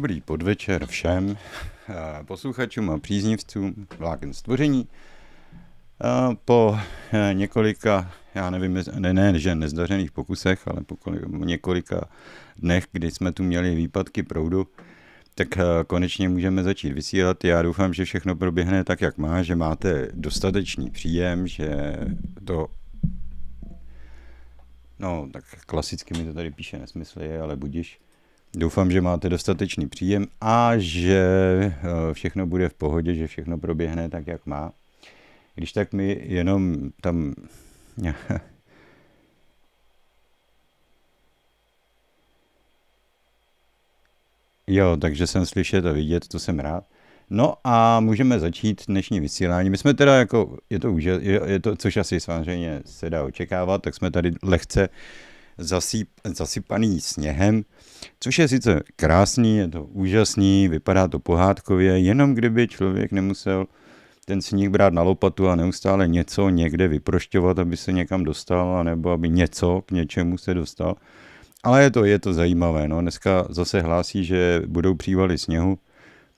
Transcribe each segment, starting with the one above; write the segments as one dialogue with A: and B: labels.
A: Dobrý podvečer všem eh, posluchačům a příznivcům vláken stvoření. Eh, po eh, několika, já nevím, ne, ne, že nezdařených pokusech, ale po několika dnech, kdy jsme tu měli výpadky proudu, tak konečně můžeme začít vysílat. Já doufám, že všechno proběhne tak, jak má, že máte dostatečný příjem, že to No, tak klasicky mi to tady píše nesmysly, ale budiš. Doufám, že máte dostatečný příjem a že eh, všechno bude v pohodě, že všechno proběhne tak, jak má. Když tak mi jenom tam... jo, takže jsem slyšet a vidět, to jsem rád. No a můžeme začít dnešní vysílání. My jsme teda jako, je to, je, je to což asi samozřejmě se dá očekávat, tak jsme tady lehce uh, zasyp, zasypaný sněhem, což je sice krásný, je to úžasný, vypadá to pohádkově, jenom kdyby člověk nemusel ten sníh brát na lopatu a neustále něco někde vyprošťovat, aby se někam dostal, nebo aby něco k něčemu se dostal. Ale je to, je to zajímavé. No. Dneska zase hlásí, že budou přívaly sněhu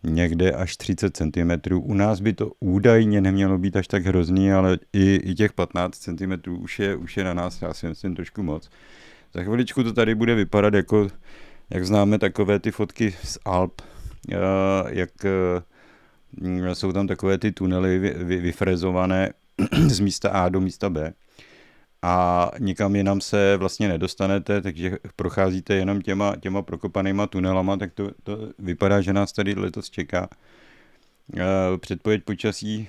A: někde až 30 cm. U nás by to údajně nemělo být až tak hrozný, ale i, i těch 15 cm už je, už je na nás, já si myslím, trošku moc. Za chviličku to tady bude vypadat jako, jak známe takové ty fotky z Alp, eh, jak eh, jsou tam takové ty tunely vyfrezované z místa A do místa B a nikam jinam se vlastně nedostanete, takže procházíte jenom těma, těma prokopanýma tunelama, tak to, to vypadá, že nás tady letos čeká. Eh, předpověď počasí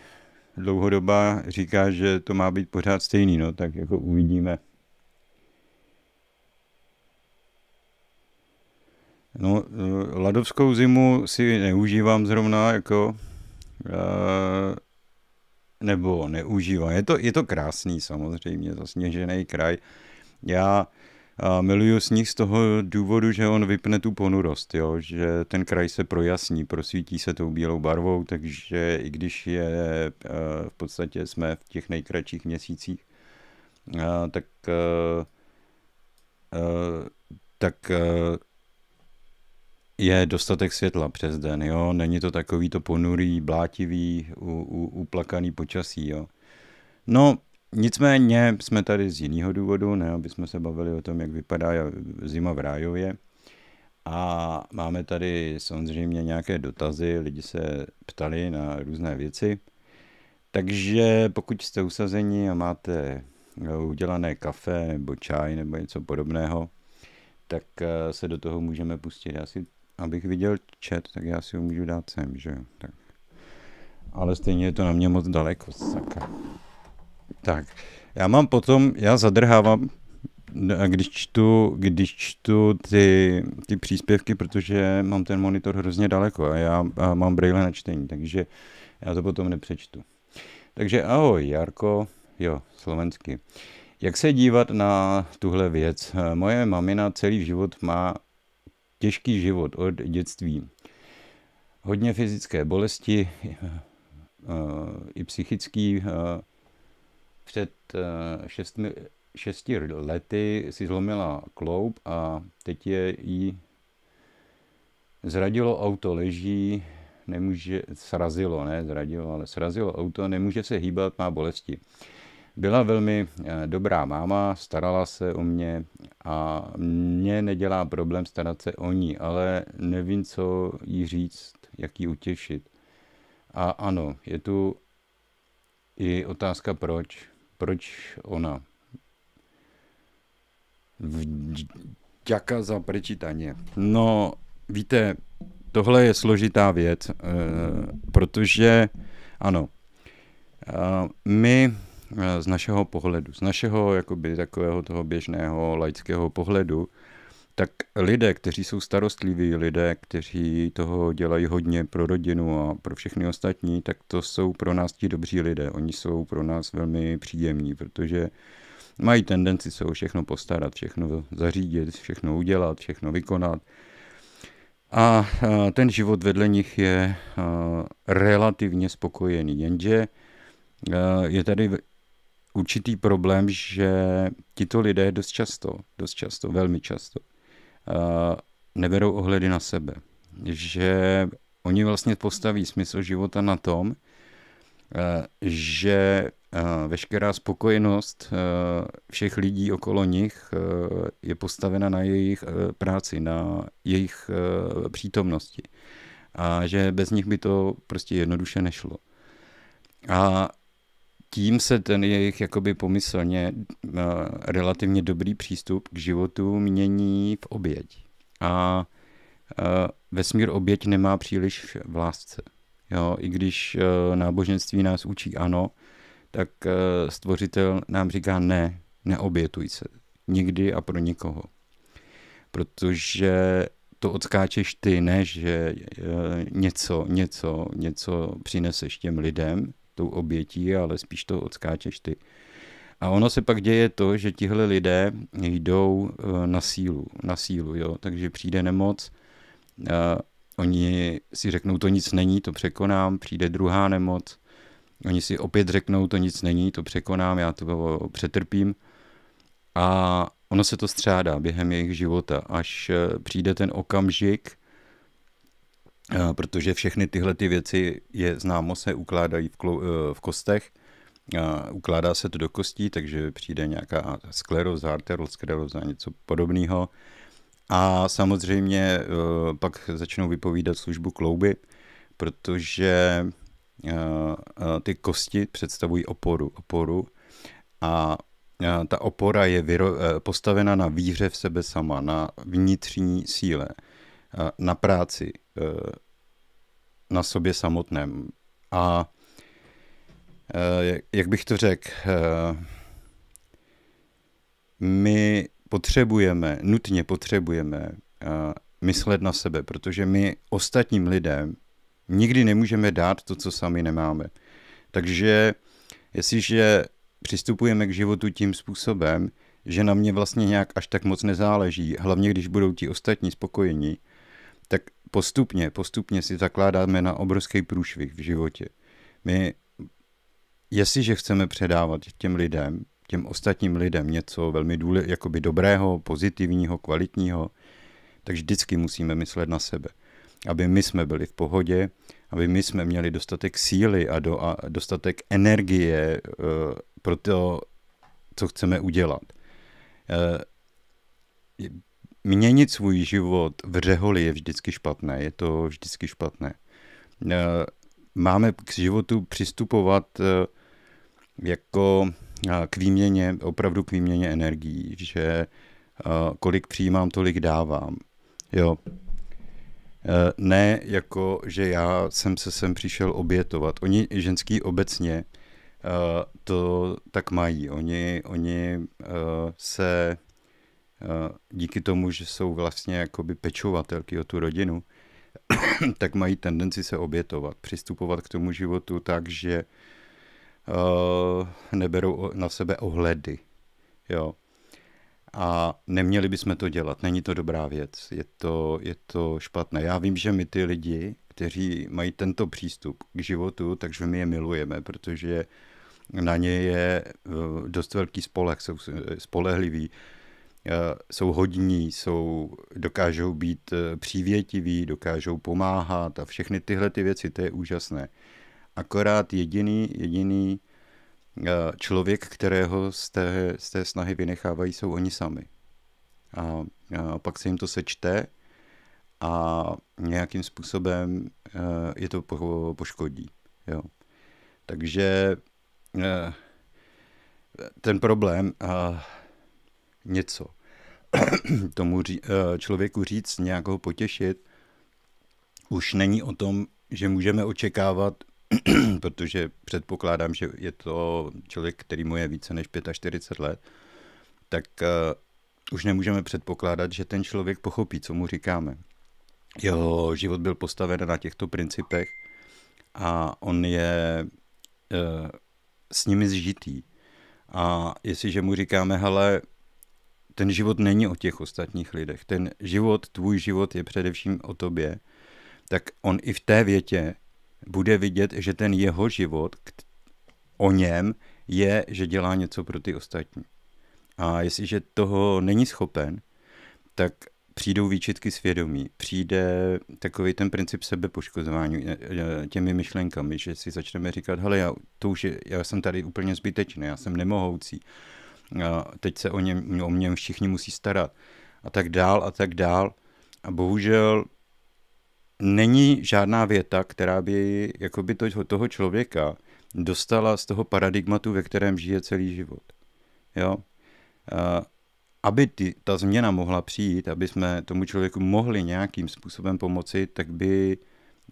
A: dlouhodoba říká, že to má být pořád stejný, no tak jako uvidíme. No, eh, ladovskou zimu si neužívám zrovna, jako, eh, nebo neužívám. Je to, je to krásný samozřejmě, zasněžený kraj. Já eh, miluju sníh z toho důvodu, že on vypne tu ponurost, jo? že ten kraj se projasní, prosvítí se tou bílou barvou, takže i když je v podstatě jsme v těch nejkratších měsících, tak tak je dostatek světla přes den, jo? Není to takový to ponurý, blátivý, u, u, uplakaný počasí, jo? No, nicméně jsme tady z jiného důvodu, ne, aby jsme se bavili o tom, jak vypadá zima v Rájově. A máme tady samozřejmě nějaké dotazy, lidi se ptali na různé věci. Takže pokud jste usazení a máte eh, udělané kafe nebo čaj nebo něco podobného, tak eh, se do toho můžeme pustit. Já si abych viděl chat, tak já si ho můžu dát sem, že jo. Tak. Ale stejně je to na mě moc daleko, saka. Tak, já mám potom, já zadrhávám, když čtu, když čtu ty, ty příspěvky, protože mám ten monitor hrozně daleko a já a mám braille na čtení, takže já to potom nepřečtu. Takže ahoj, Jarko, jo, slovensky. Jak se dívat na tuhle věc? Moje mamina celý život má těžký život od dětství. Hodně fyzické bolesti eh, i psychický. Eh, před eh, šestmi, šesti lety si zlomila kloub a teď je jí zradilo auto, leží, nemůže, srazilo, ne zradilo, ale srazilo auto, nemůže se hýbat, má bolesti. Byla velmi eh, dobrá máma, starala se o mě a mě nedělá problém starat se o ní, ale nevím, co jí říct, jak ji utěšit. A ano, je tu i otázka proč. Proč ona? Vďaka za prečítanie. No, víte, tohle je složitá věc, eh, protože ano, eh, my Eh, z našeho pohledu, z našeho jakoby takového toho běžného laického pohledu, tak lidé, kteří jsou starostliví, lidé, kteří toho dělají hodně pro rodinu a pro všechny ostatní, tak to jsou pro nás ti dobří lidé. Oni jsou pro nás velmi příjemní, protože mají tendenci se o všechno postarat, všechno zařídit, všechno udělat, všechno vykonat. A ten život vedle nich je relativně spokojený, jenže je tady určitý problém, že tito lidé dost často, dost často, velmi často, eh, neberou ohledy na sebe. Že oni vlastně postaví smysl života na tom, eh, že eh, veškerá spokojenost všech lidí okolo nich je postavena na jejich práci, na jejich přítomnosti. A že bez nich by to prostě jednoduše nešlo. A tím se ten jejich jakoby pomyslně eh, relativně dobrý přístup k životu mění v oběť. A eh, vesmír oběť nemá příliš v lásce. Jo, I když eh, náboženství nás učí ano, tak stvořitel nám říká ne, neobětuj se. Nikdy a pro nikoho. Protože to odskáčeš ty, ne, že něco, něco, něco přineseš těm lidem, tou obětí, ale spíš to odskáčeš ty. A ono se pak děje to, že tihle lidé jdou eh, na sílu, na sílu, jo, takže přijde nemoc, a eh, oni si řeknou, to nic není, to překonám, přijde druhá nemoc, oni si opět řeknou, to nic není, to překonám, já to přetrpím a ono se to střádá během jejich života, až eh, přijde ten okamžik, Eh, protože všechny tyhle ty věci je známo se ukládají v, klo, eh, v kostech, eh, ukládá se to do kostí, takže přijde nějaká skleroza, arteroskleroza, něco podobného. A samozřejmě pak začnou vypovídat službu klouby, protože ty kosti představují oporu, oporu a ta opora je postavena na víře v sebe sama, na vnitřní síle. Eh, na práci, eh, na sobě samotném. A eh, jak bych to řekl, my potřebujeme, nutně potřebujeme myslet na sebe, protože my ostatním lidem nikdy nemůžeme dát to, co sami nemáme. Takže jestliže přistupujeme k životu tím způsobem, že na mě vlastně nějak až tak moc nezáleží, hlavně když budou ti ostatní spokojení, tak postupně, postupně si zakládáme na obrovský průšvih v životě. My, jestliže chceme předávat těm lidem, těm ostatním lidem něco velmi důle, jakoby dobrého, pozitivního, kvalitního, tak vždycky musíme myslet na sebe. Aby my jsme byli v pohodě, aby my jsme měli dostatek síly a, do, a dostatek energie uh, pro to, co chceme udělat. Uh, měnit svůj život v řeholi je vždycky špatné, je to vždycky špatné. Eh, máme k životu přistupovat eh, jako eh, k výměně, opravdu k výměně energií, že kolik přijímám, tolik dávám. Jo. Ne jako, že já jsem se sem přišel obětovat. Oni ženský obecně to tak mají. Oni, oni se Eh, díky tomu, že jsou vlastně jakoby pečovatelky o tu rodinu, tak mají tendenci se obětovat, přistupovat k tomu životu tak, že uh, neberou na sebe ohledy. Jo. A neměli bychom to dělat, není to dobrá věc, je to, je to špatné. Já vím, že my ty lidi, kteří mají tento přístup k životu, takže my je milujeme, protože na ně je eh, dost velký spolek, jsou spolehlivý, Eh, jsou hodní, jsou, dokážou být eh, přívětiví, dokážou pomáhat a všechny tyhle ty věci, to je úžasné. Akorát jediný, jediný eh, člověk, kterého z té, z té snahy vynechávají, jsou oni sami. A, a pak se jim to sečte a nějakým způsobem je to po, poškodí. Jo. Takže ten problém něco tomu ří, eh, člověku říct, nějak ho potěšit, už není o tom, že můžeme očekávat, protože předpokládám, že je to člověk, který mu je více než 45 let, tak eh, už nemůžeme předpokládat, že ten člověk pochopí, co mu říkáme. Jeho život byl postaven na těchto principech a on je eh, s nimi zžitý. A jestliže mu říkáme, hele, ten život není o těch ostatních lidech. Ten život, tvůj život je především o tobě. Tak on i v té větě bude vidět, že ten jeho život o něm je, že dělá něco pro ty ostatní. A jestliže toho není schopen, tak přijdou výčitky svědomí, přijde takový ten princip sebepoškozování e, e, těmi myšlenkami, že si začneme říkat, hele, já, to už je, já jsem tady úplně zbytečný, já jsem nemohoucí, teď se o, něm, o něm všichni musí starat a tak dál a tak dál. A bohužel není žádná věta, která by jakoby to, toho člověka dostala z toho paradigmatu, ve kterém žije celý život. Jo? Aby ty, ta změna mohla přijít, aby jsme tomu člověku mohli nějakým způsobem pomoci, tak by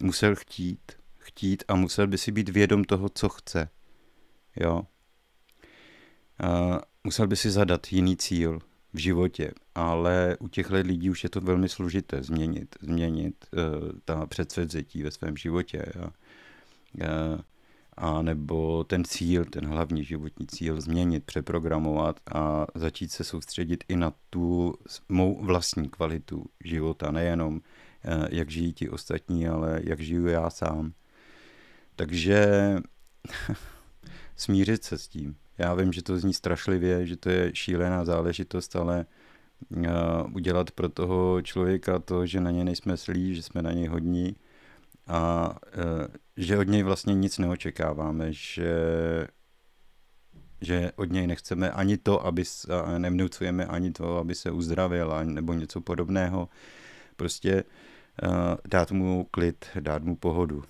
A: musel chtít, chtít a musel by si být vědom toho, co chce. Jo? Musel by si zadat jiný cíl v životě, ale u těchto lidí už je to velmi složité změnit, změnit uh, ta předsvědzetí ve svém životě. A, uh, a nebo ten cíl, ten hlavní životní cíl změnit, přeprogramovat a začít se soustředit i na tu mou vlastní kvalitu života, nejenom eh, jak žijí ti ostatní, ale jak žiju já sám. Takže smířit se s tím. Já vím, že to zní strašlivě, že to je šílená záležitost, ale uh, udělat pro toho člověka to, že na něj nejsme slí, že jsme na něj hodní a uh, že od něj vlastně nic neočekáváme, že že od něj nechceme ani to, aby se nevnucujeme ani to, aby se uzdravil nebo něco podobného. Prostě uh, dát mu klid, dát mu pohodu.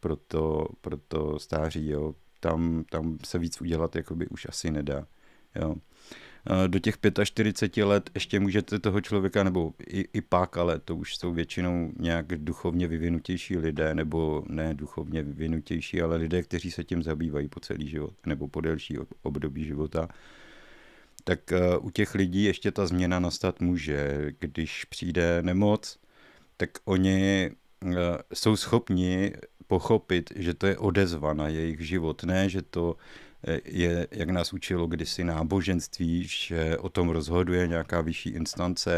A: proto, proto stáří, jo tam, tam se víc udělat jakoby už asi nedá. Jo. Eh, do těch 45 let ještě můžete toho člověka, nebo i, i pak, ale to už jsou většinou nějak duchovně vyvinutější lidé, nebo ne duchovně vyvinutější, ale lidé, kteří se tím zabývají po celý život, nebo po delší období života, tak eh, u těch lidí ještě ta změna nastat může. Když přijde nemoc, tak oni eh, jsou schopni pochopit, že to je odezva na jejich život, ne, že to eh, je, jak nás učilo kdysi náboženství, že o tom rozhoduje nějaká vyšší instance,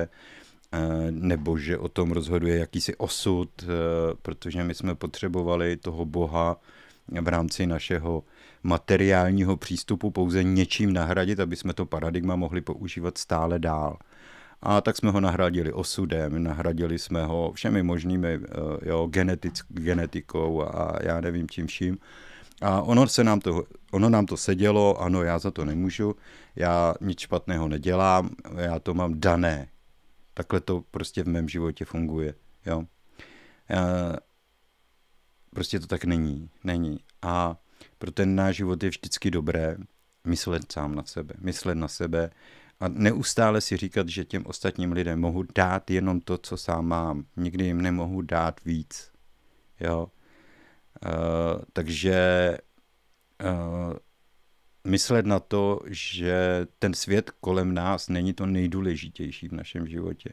A: eh, nebo že o tom rozhoduje jakýsi osud, eh, protože my jsme potřebovali toho Boha v rámci našeho materiálního přístupu pouze něčím nahradit, aby jsme to paradigma mohli používat stále dál. A tak jsme ho nahradili osudem, nahradili jsme ho všemi možnými eh, jo, genetick, genetikou a já nevím čím vším. A ono, se nám to, ono nám to sedělo, ano, já za to nemůžu, já nic špatného nedělám, já to mám dané. Takhle to prostě v mém životě funguje. Jo. E, prostě to tak není. Není. A pro ten náš život je vždycky dobré myslet sám na sebe, myslet na sebe, a neustále si říkat, že těm ostatním lidem mohu dát jenom to, co sám mám. Nikdy jim nemohu dát víc. Jo? Uh, takže uh, myslet na to, že ten svět kolem nás není to nejdůležitější v našem životě.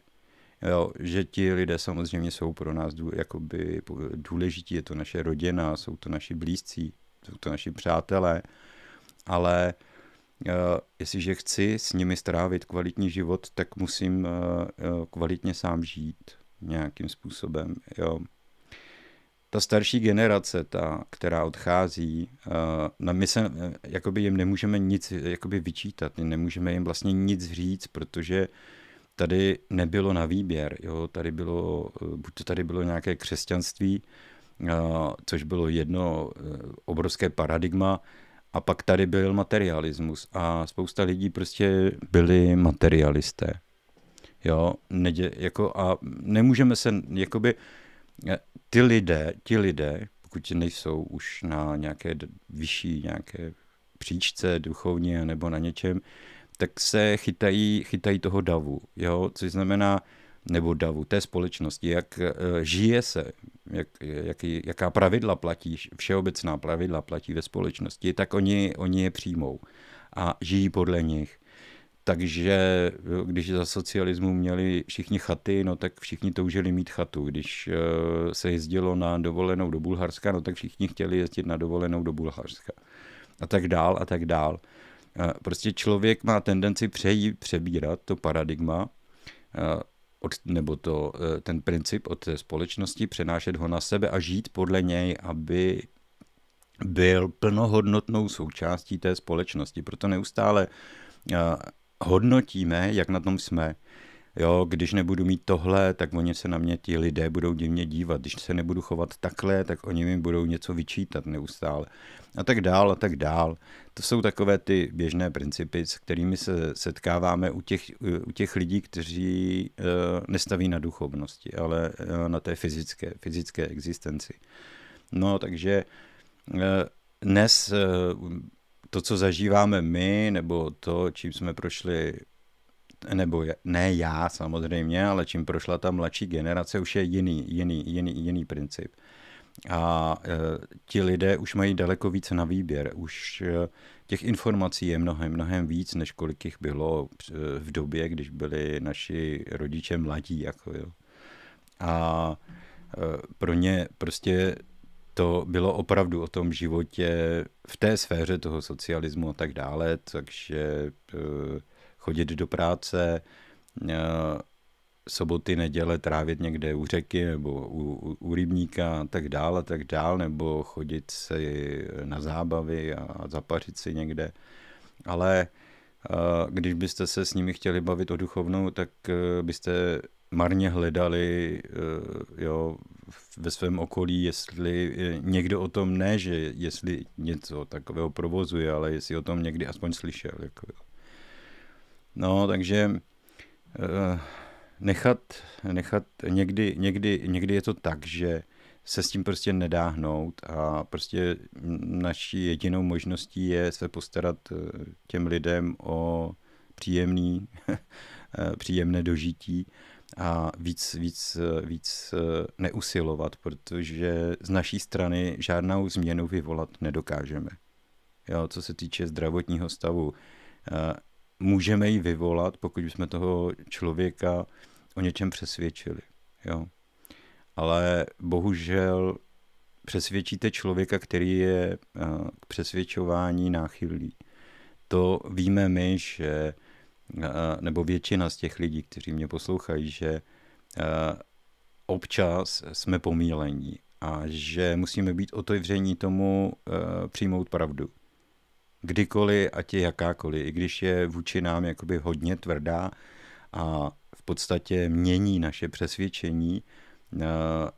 A: Jo, že ti lidé samozřejmě jsou pro nás dů, jakoby důležití, je to naše rodina, jsou to naši blízcí, jsou to naši přátelé, ale uh, Eh, jestliže chci s nimi strávit kvalitní život, tak musím eh, eh, kvalitně sám žít nějakým způsobem. Jo. Ta starší generace, ta, která odchází, na no my se, jakoby jim nemůžeme nic jakoby vyčítat, nemůžeme jim vlastně nic říct, protože tady nebylo na výběr. Jo. Tady bylo, buď to tady bylo nějaké křesťanství, což bylo jedno obrovské paradigma, a pak tady byl materialismus a spousta lidí prostě byli materialisté. Jo, nedě, jako a nemůžeme se, jakoby, eh, ty lidé, ti lidé, pokud nejsou už na nějaké vyšší nějaké příčce duchovní nebo na něčem, tak se chytají, chytají toho davu, jo, což znamená, nebo davu, té společnosti, jak eh, žije se, jak, jak, jaká pravidla platí, všeobecná pravidla platí ve společnosti, tak oni, oni je přijmou a žijí podle nich. Takže eh, když za socialismu měli všichni chaty, no tak všichni toužili mít chatu. Když eh, se jezdilo na dovolenou do Bulharska, no tak všichni chtěli jezdit na dovolenou do Bulharska. A tak dál, a tak dál. Prostě člověk má tendenci přejít, přebírat to paradigma, od, nebo to, eh, ten princip od té společnosti, přenášet ho na sebe a žít podle něj, aby byl plnohodnotnou součástí té společnosti. Proto neustále eh, hodnotíme, jak na tom jsme, jo, když nebudu mít tohle, tak oni se na mě ti lidé budou divně dívat, když se nebudu chovat takhle, tak oni mi budou něco vyčítat neustále a tak dál a tak dál. To jsou takové ty běžné principy, s kterými se setkáváme u těch, u těch lidí, kteří uh, nestaví na duchovnosti, ale uh, na té fyzické, fyzické existenci. No, takže uh, dnes to, co zažíváme my, nebo to, čím jsme prošli nebo je ne já samozřejmě, ale čím prošla ta mladší generace, už je jiný, jiný, jiný, jiný princip. A e, ti lidé už mají daleko víc na výběr. Už e, těch informací je mnohem, mnohem víc, než kolik jich bylo e, v době, když byli naši rodiče mladí. Jako, jo. A e, pro ně prostě to bylo opravdu o tom životě v té sféře toho socialismu a tak dále, takže e, chodit do práce, eh, soboty, neděle trávit někde u řeky nebo u, u, u rybníka a tak dál a tak dál, nebo chodit si na zábavy a, zapařit si někde. Ale eh, když byste se s nimi chtěli bavit o duchovnou, tak eh, byste marně hledali jo, ve svém okolí, jestli někdo o tom ne, že jestli něco takového provozuje, ale jestli o tom někdy aspoň slyšel. Jako, No, takže eh, nechat, nechat někdy, někdy, někdy je to tak, že se s tím prostě nedá hnout a prostě naší jedinou možností je se postarat eh, těm lidem o příjemný, eh, příjemné dožití a víc, víc, víc neusilovat, protože z naší strany žádnou změnu vyvolat nedokážeme. Jo, co se týče zdravotního stavu, můžeme ji vyvolat, pokud bychom toho člověka o něčem přesvědčili. Jo? Ale bohužel přesvědčíte člověka, který je eh, k přesvědčování náchylný. To víme my, že, eh, nebo většina z těch lidí, kteří mě poslouchají, že eh, občas jsme pomílení a že musíme být otevření tomu přijmout pravdu kdykoliv, ať je jakákoliv, i když je vůči nám jakoby hodně tvrdá a v podstatě mění naše přesvědčení, eh,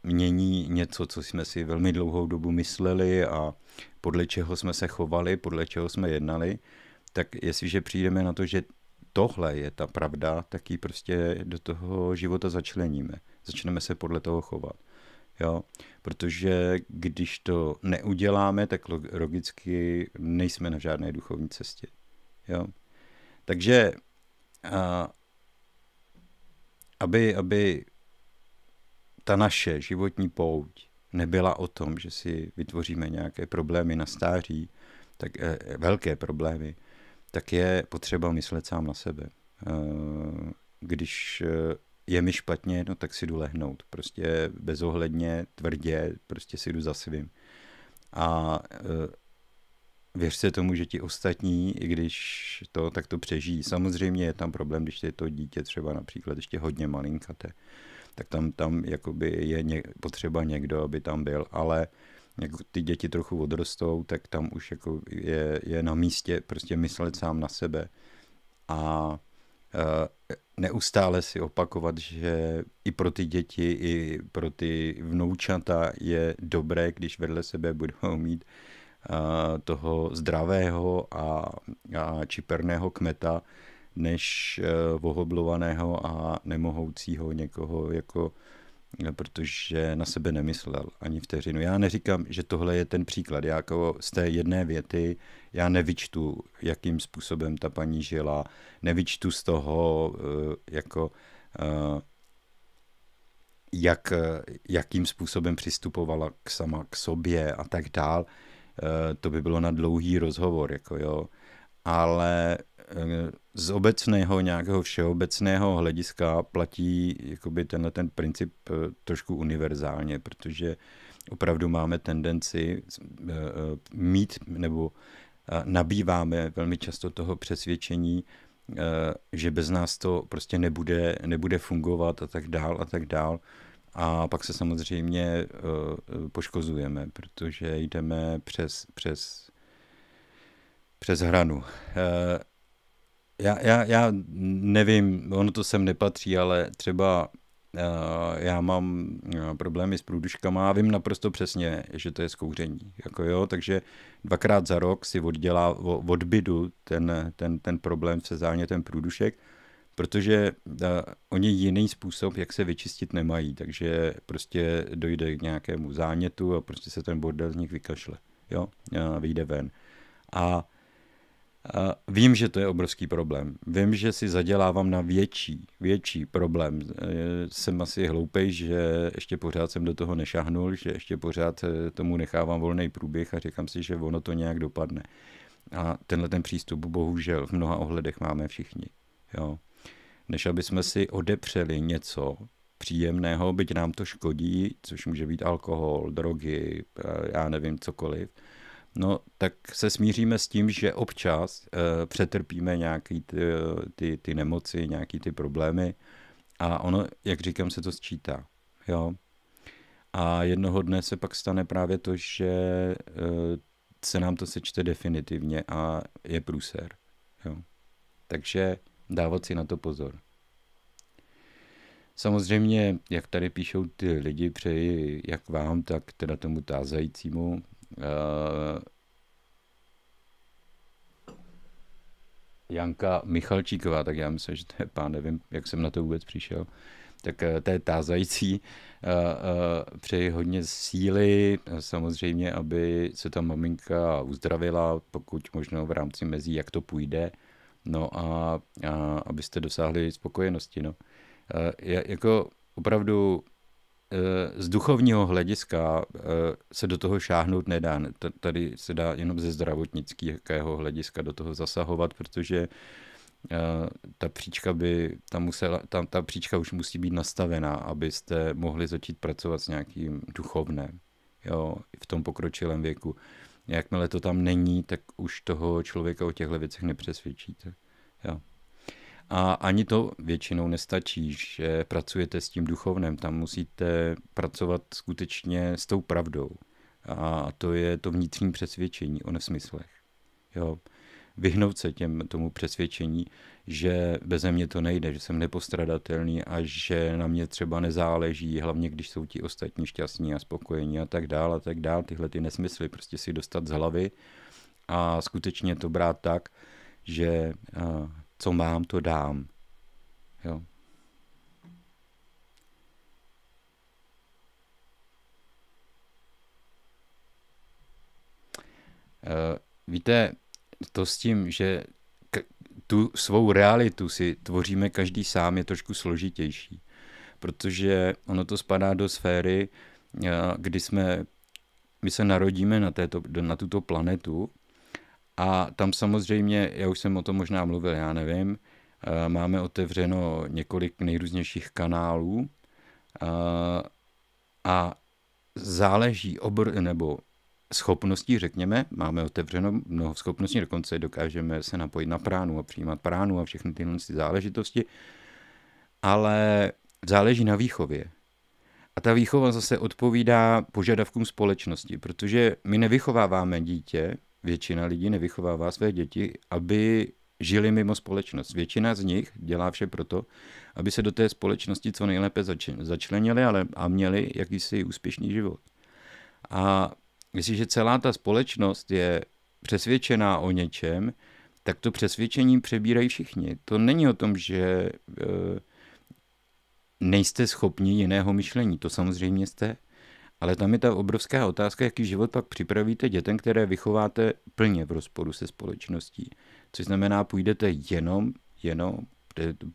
A: mění něco, co jsme si velmi dlouhou dobu mysleli a podle čeho jsme se chovali, podle čeho jsme jednali, tak jestliže přijdeme na to, že tohle je ta pravda, tak ji prostě do toho života začleníme. Začneme se podle toho chovat. Jo? Protože když to neuděláme, tak logicky nejsme na žádné duchovní cestě. Jo? Takže a, aby, aby ta naše životní pouť nebyla o tom, že si vytvoříme nějaké problémy na stáří, tak e, e velké problémy, tak je potřeba myslet sám na sebe. E, když e, je mi špatně, no tak si jdu lehnout. Prostě bezohledně, tvrdě, prostě si jdu za svým. A eh, věř se tomu, že ti ostatní, i když to, tak to přežijí. Samozřejmě je tam problém, když je to dítě třeba například ještě hodně malinkaté, tak tam, tam jakoby je ně, potřeba někdo, aby tam byl, ale jak ty děti trochu odrostou, tak tam už jako je, je na místě prostě myslet sám na sebe a Eh, neustále si opakovat, že i pro ty děti, i pro ty vnoučata je dobré, když vedle sebe budou mít eh, toho zdravého a, a čiperného kmeta, než vohoblovaného eh, a nemohoucího někoho jako protože na sebe nemyslel ani vteřinu. Já neříkám, že tohle je ten příklad. Já jako z té jedné věty já nevyčtu, jakým způsobem ta paní žila, nevyčtu z toho, eh, jako, eh, jak, eh, jakým způsobem přistupovala k sama k sobě a tak dál. To by bylo na dlouhý rozhovor, jako jo. Ale z obecného nějakého všeobecného hlediska platí jakoby tenhle ten princip eh, trošku univerzálně, protože opravdu máme tendenci eh, eh, mít nebo nabýváme velmi často toho přesvědčení, že bez nás to prostě nebude, nebude fungovat a tak dál a tak dál. A pak se samozřejmě poškozujeme, protože jdeme přes, přes, přes hranu. Já, já, já nevím, ono to sem nepatří, ale třeba uh, já mám uh, problémy s průduškama a vím naprosto přesně, že to je zkouření. Jako jo, takže dvakrát za rok si oddělá odbydu ten, ten, ten problém se zánětem průdušek, protože uh, oni jiný způsob, jak se vyčistit nemají, takže prostě dojde k nějakému zánětu a prostě se ten bordel z nich vykašle, jo, a vyjde ven. A Eh, vím, že to je obrovský problém. Vím, že si zadělávám na větší, větší problém. Eh, jsem asi hloupej, že ještě pořád jsem do toho nešahnul, že ještě pořád eh, tomu nechávám volný průběh a říkám si, že ono to nějak dopadne. A tenhle ten přístup bohužel v mnoha ohledech máme všichni. Jo. Než aby jsme si odepřeli něco příjemného, byť nám to škodí, což může být alkohol, drogy, já nevím, cokoliv – No, tak se smíříme s tím, že občas e, přetrpíme nějaké ty, eh, ty, ty nemoci, nějaké ty problémy a ono, jak říkám, se to sčítá. Jo? A jednoho dne se pak stane právě to, že e, se nám to sečte definitivně a je průser. Jo? Takže dávat si na to pozor. Samozřejmě, jak tady píšou ty lidi, přeji jak vám, tak teda tomu tázajícímu, Eh, Janka Michalčíková, tak já myslím, že to je pán, nevím, jak jsem na to vůbec přišel, tak eh, to je tázající. Eh, přeji hodně síly, samozřejmě, aby se ta maminka uzdravila, pokud možno v rámci mezí, jak to půjde, no a, a abyste dosáhli spokojenosti, no. já jako opravdu z duchovního hlediska eh, se do toho šáhnout nedá. Tady se dá jenom ze zdravotnického hlediska do toho zasahovat, protože eh, ta příčka by, ta, musela, ta, ta příčka už musí být nastavená, abyste mohli začít pracovat s nějakým duchovném jo, v tom pokročilém věku. Jakmile to tam není, tak už toho člověka o těchto věcech nepřesvědčíte. Jo. A ani to většinou nestačí, že pracujete s tím duchovnem, tam musíte pracovat skutečně s tou pravdou. A to je to vnitřní přesvědčení o nesmyslech. Jo. Vyhnout se těm, tomu přesvědčení, že beze mě to nejde, že jsem nepostradatelný a že na mě třeba nezáleží, hlavně když jsou ti ostatní šťastní a spokojení a tak dále a tak dále, tyhle ty nesmysly prostě si dostat z hlavy a skutečně to brát tak, že co mám, to dám. Jo. Eh, víte, to s tím, že tu svou realitu si tvoříme každý sám, je trošku složitější, protože ono to spadá do sféry, eh, kdy jsme, my se narodíme na, této, na tuto planetu a tam samozřejmě, já už jsem o tom možná mluvil, já nevím, eh, máme otevřeno několik nejrůznějších kanálů eh, a záleží obr, nebo schopností, řekněme, máme otevřeno mnoho schopností, dokonce dokážeme se napojit na pránu a přijímat pránu a všechny tyhle záležitosti, ale záleží na výchově. A ta výchova zase odpovídá požadavkům společnosti, protože my nevychováváme dítě, většina lidí nevychovává své děti, aby žili mimo společnost. Většina z nich dělá vše proto, aby se do té společnosti co nejlépe začlenili ale, a měli jakýsi úspěšný život. A jestliže celá ta společnost je přesvědčená o něčem, tak to přesvědčení přebírají všichni. To není o tom, že e, nejste schopni jiného myšlení. To samozřejmě jste. Ale tam je ta obrovská otázka, jaký život pak připravíte dětem, které vychováte plně v rozporu se společností. Což znamená, půjdete jenom, jenom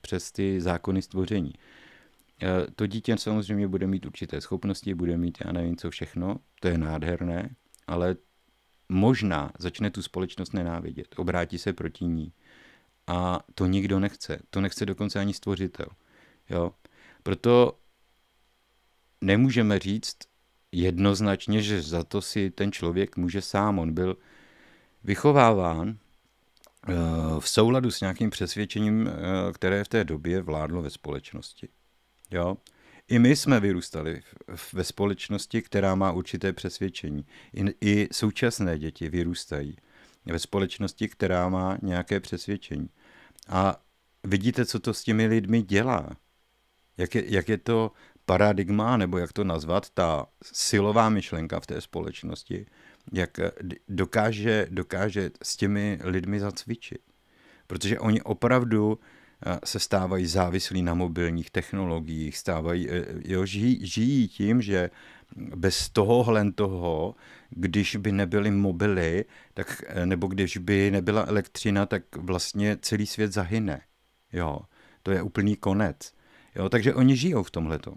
A: přes ty zákony stvoření. E, to dítě samozřejmě bude mít určité schopnosti, bude mít já nevím co všechno, to je nádherné, ale možná začne tu společnost nenávidět, obrátí se proti ní. A to nikdo nechce. To nechce dokonce ani stvořitel. Jo? Proto nemůžeme říct, jednoznačně, že za to si ten člověk může sám. On byl vychováván eh, v souladu s nějakým přesvědčením, eh, které v té době vládlo ve společnosti. Jo? I my jsme vyrůstali ve společnosti, která má určité přesvědčení. I, současné děti vyrůstají ve společnosti, která má nějaké přesvědčení. A vidíte, co to s těmi lidmi dělá. Jak je, jak je to paradigma, nebo jak to nazvat, ta silová myšlenka v té společnosti, jak eh, dokáže, dokáže s těmi lidmi zacvičit. Protože oni opravdu eh, se stávají závislí na mobilních technologiích, stávají, eh, jo, žijí, žijí tím, že bez tohohle toho, když by nebyly mobily, tak, nebo když by nebyla elektřina, tak vlastně celý svět zahyne. Jo, to je úplný konec. Jo, takže oni žijou v tomhletom.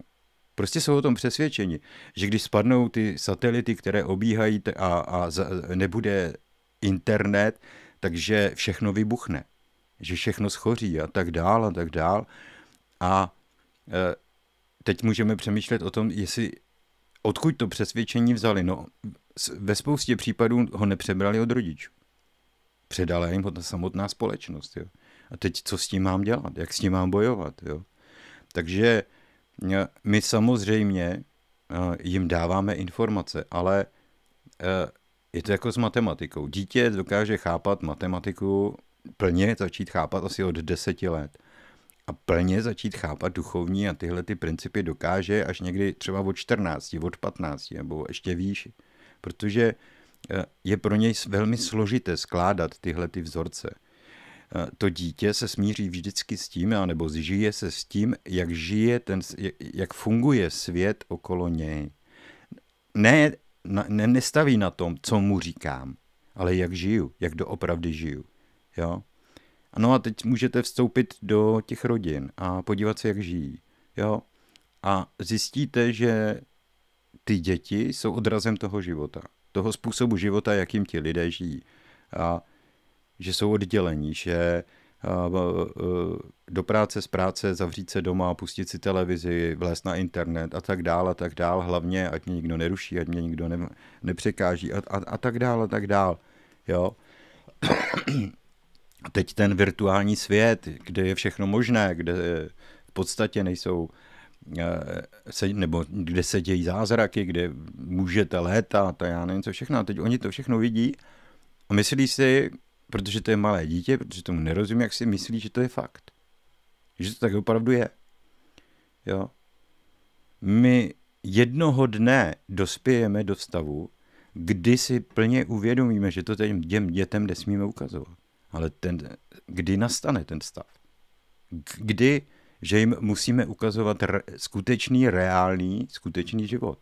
A: Prostě jsou o tom přesvědčeni, že když spadnou ty satelity, které obíhají a, a za, nebude internet, takže všechno vybuchne, že všechno schoří a tak dál a tak dál. A e, teď můžeme přemýšlet o tom, jestli odkud to přesvědčení vzali. No, ve spoustě případů ho nepřebrali od rodičů. Předala jim ho ta samotná společnost. Jo. A teď co s tím mám dělat? Jak s tím mám bojovat? Jo. Takže Eh, my samozřejmě eh, jim dáváme informace, ale eh, je to jako s matematikou. Dítě dokáže chápat matematiku plně začít chápat asi od deseti let. A plně začít chápat duchovní a tyhle ty principy dokáže až někdy třeba od 14, od 15 nebo ještě výš. Protože je pro něj velmi složité skládat tyhle ty vzorce to dítě se smíří vždycky s tím, anebo žije se s tím, jak žije ten, jak funguje svět okolo něj. Ne, ne, nestaví na tom, co mu říkám, ale jak žiju, jak doopravdy žiju. Jo? No a teď můžete vstoupit do těch rodin a podívat se, jak žijí. Jo? A zjistíte, že ty děti jsou odrazem toho života, toho způsobu života, jakým ti lidé žijí. A že jsou oddělení, že do práce z práce, zavřít se doma, pustit si televizi, vlézt na internet a tak dál a tak dál, hlavně ať mě nikdo neruší, ať mě nikdo ne, nepřekáží a, a, a tak dál a tak dál. Jo? Teď ten virtuální svět, kde je všechno možné, kde eh, v podstatě nejsou eh, se, nebo kde se dějí zázraky, kde můžete létat a já nevím co všechno. A teď oni to všechno vidí a myslí si, protože to je malé dítě, protože tomu nerozumí, jak si myslí, že to je fakt. Že to tak opravdu je. Jo? My jednoho dne dospějeme do stavu, kdy si plně uvědomíme, že to těm dětem nesmíme ukazovat. Ale ten, kdy nastane ten stav? Kdy, že jim musíme ukazovat re, skutečný, reálný, skutečný život?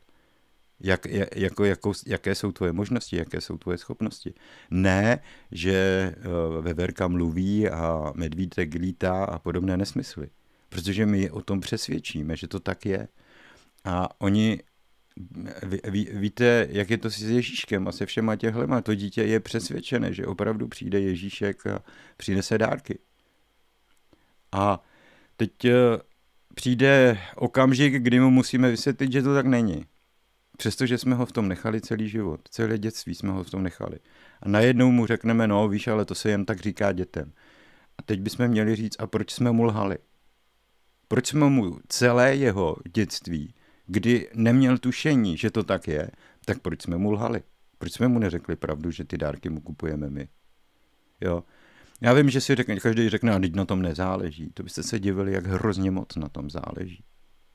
A: Jak, jako, jako, jaké jsou tvoje možnosti, jaké jsou tvoje schopnosti. Ne, že eh, veverka mluví a medvídek lítá a podobné nesmysly. Protože my o tom přesvědčíme, že to tak je. A oni, ví, ví, víte, jak je to s Ježíškem a se všema těhlema. To dítě je přesvědčené, že opravdu přijde Ježíšek a přinese dárky. A teď eh, přijde okamžik, kdy mu musíme vysvětlit, že to tak není. Přestože jsme ho v tom nechali celý život, celé dětství jsme ho v tom nechali. A najednou mu řekneme, no víš, ale to se jen tak říká dětem. A teď bychom měli říct, a proč jsme mu lhali? Proč jsme mu celé jeho dětství, kdy neměl tušení, že to tak je, tak proč jsme mu lhali? Proč jsme mu neřekli pravdu, že ty dárky mu kupujeme my? Jo. Já vím, že si řekne, každý řekne, a teď na tom nezáleží. To byste se divili, jak hrozně moc na tom záleží.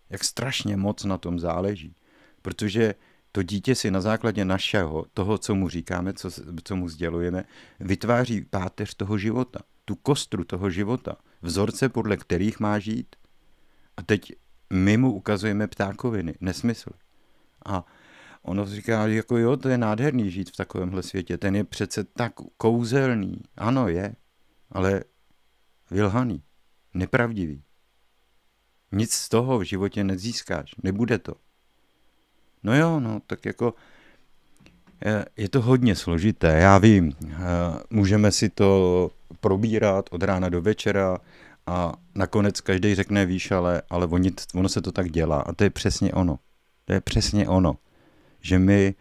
A: Jak strašně moc na tom záleží protože to dítě si na základě našeho, toho, co mu říkáme, co, co mu sdělujeme, vytváří páteř toho života, tu kostru toho života, vzorce, podle kterých má žít. A teď my mu ukazujeme ptákoviny, nesmysl. A ono říká, jako jo, to je nádherný žít v takovémhle světě, ten je přece tak kouzelný. Ano, je, ale vylhaný, nepravdivý. Nic z toho v životě nezískáš, nebude to. No jo, no tak jako eh, je to hodně složité, já vím. Eh, můžeme si to probírat od rána do večera a nakonec každý řekne víš, ale, ale oni, ono se to tak dělá. A to je přesně ono. To je přesně ono. Že my,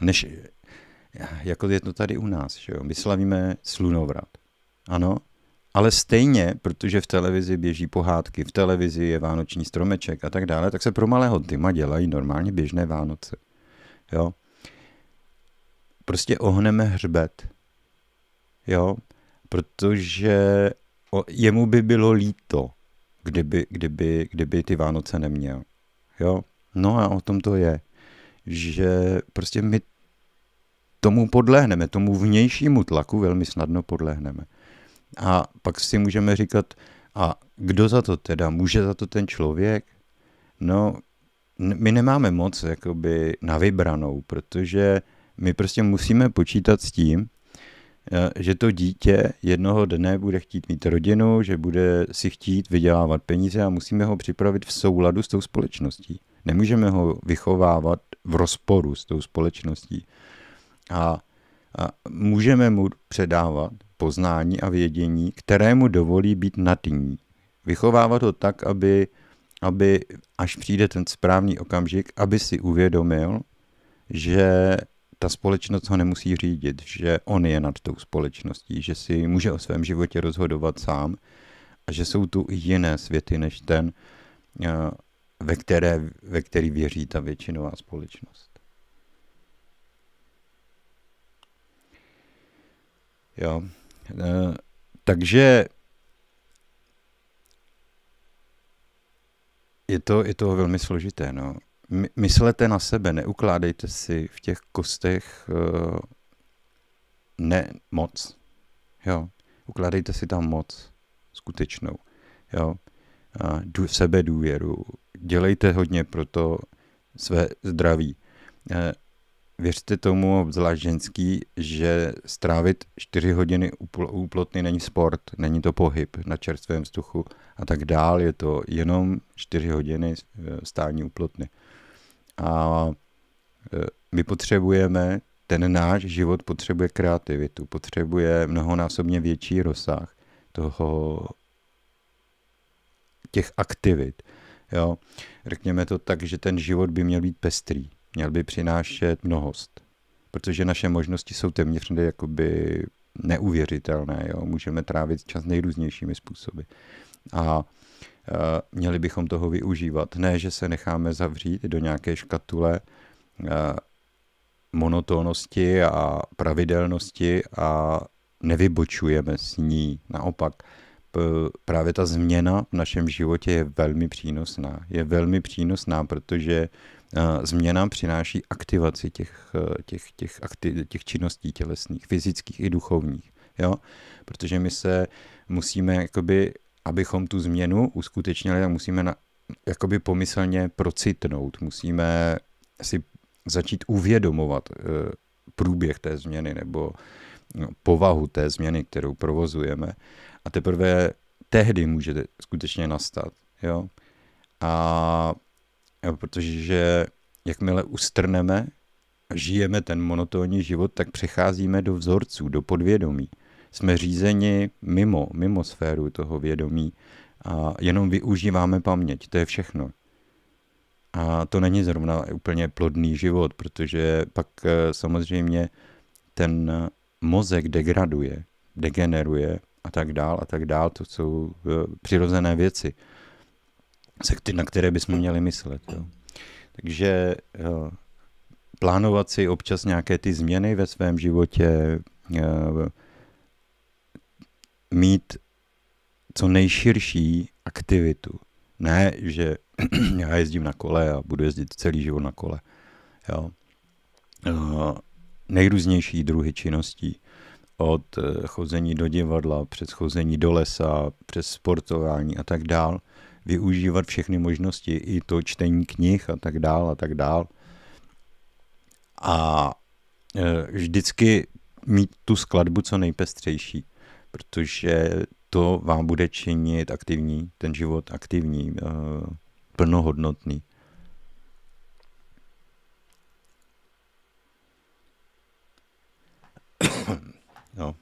A: než, jako je to tady u nás, že jo, my slavíme slunovrat. Ano, ale stejně, protože v televizi běží pohádky, v televizi je vánoční stromeček a tak dále, tak se pro malého Dima dělají normálně běžné Vánoce. Jo? Prostě ohneme hřbet. Jo? Protože jemu by bylo líto, kdyby, kdyby, kdyby ty Vánoce neměl. Jo? No a o tom to je, že prostě my tomu podlehneme, tomu vnějšímu tlaku velmi snadno podlehneme. A pak si můžeme říkat, a kdo za to teda? Může za to ten člověk? No, my nemáme moc jakoby na vybranou, protože my prostě musíme počítat s tím, e, že to dítě jednoho dne bude chtít mít rodinu, že bude si chtít vydělávat peníze a musíme ho připravit v souladu s tou společností. Nemůžeme ho vychovávat v rozporu s tou společností. A a můžeme mu předávat poznání a vědění, kterému dovolí být nadní. Vychovávat ho tak, aby, aby až přijde ten správný okamžik, aby si uvědomil, že ta společnost ho nemusí řídit, že on je nad tou společností, že si může o svém životě rozhodovat sám a že jsou tu jiné světy než ten, eh, ve, které, ve který věří ta většinová společnost. Jo. Uh, takže je to, je to velmi složité. No. My, myslete na sebe, neukládejte si v těch kostech uh, ne moc. Jo. Ukládejte si tam moc skutečnou. Jo. A eh, dů, sebe důvěru. Dělejte hodně pro to své zdraví. Uh, Věřte tomu, obzvlášť ženský, že strávit 4 hodiny u plotny není sport, není to pohyb na čerstvém vzduchu a tak dál, je to jenom 4 hodiny eh, stání u plotny. A eh, my potřebujeme, ten náš život potřebuje kreativitu, potřebuje mnohonásobně větší rozsah toho těch aktivit. Jo? Řekněme to tak, že ten život by měl být pestrý. Měl by přinášet mnohost, protože naše možnosti jsou téměř jakoby neuvěřitelné. Jo? Můžeme trávit čas nejrůznějšími způsoby. A e, měli bychom toho využívat. Ne, že se necháme zavřít do nějaké škatule e, monotónnosti a pravidelnosti a nevybočujeme s ní. Naopak, právě ta změna v našem životě je velmi přínosná. Je velmi přínosná, protože uh, Eh, změna přináší aktivaci těch, eh, těch, těch, akti, těch činností tělesných, fyzických i duchovních. Jo? Protože my se musíme, jakoby, abychom tu změnu uskutečnili, tak musíme na, jakoby pomyslně procitnout, musíme si začít uvědomovat eh, průběh té změny nebo no, povahu té změny, kterou provozujeme. A teprve tehdy může skutečně nastat. Jo? A protože jakmile ustrneme a žijeme ten monotónní život, tak přecházíme do vzorců, do podvědomí. Jsme řízeni mimo, mimo sféru toho vědomí a jenom využíváme paměť, to je všechno. A to není zrovna úplně plodný život, protože pak eh, samozřejmě ten mozek degraduje, degeneruje a tak dál a tak dál. To jsou eh, přirozené věci se, na které bychom měli myslet. Jo. Takže jo, eh, plánovat si občas nějaké ty změny ve svém životě, jo, eh, mít co nejširší aktivitu. Ne, že já jezdím na kole a budu jezdit celý život na kole. Jo. Jo, eh, nejrůznější druhy činností. Od chození do divadla, přes chození do lesa, přes sportování a tak dál využívat všechny možnosti, i to čtení knih a tak dál a tak dál. A e, vždycky mít tu skladbu co nejpestřejší, protože to vám bude činit aktivní, ten život aktivní, e, plnohodnotný. No,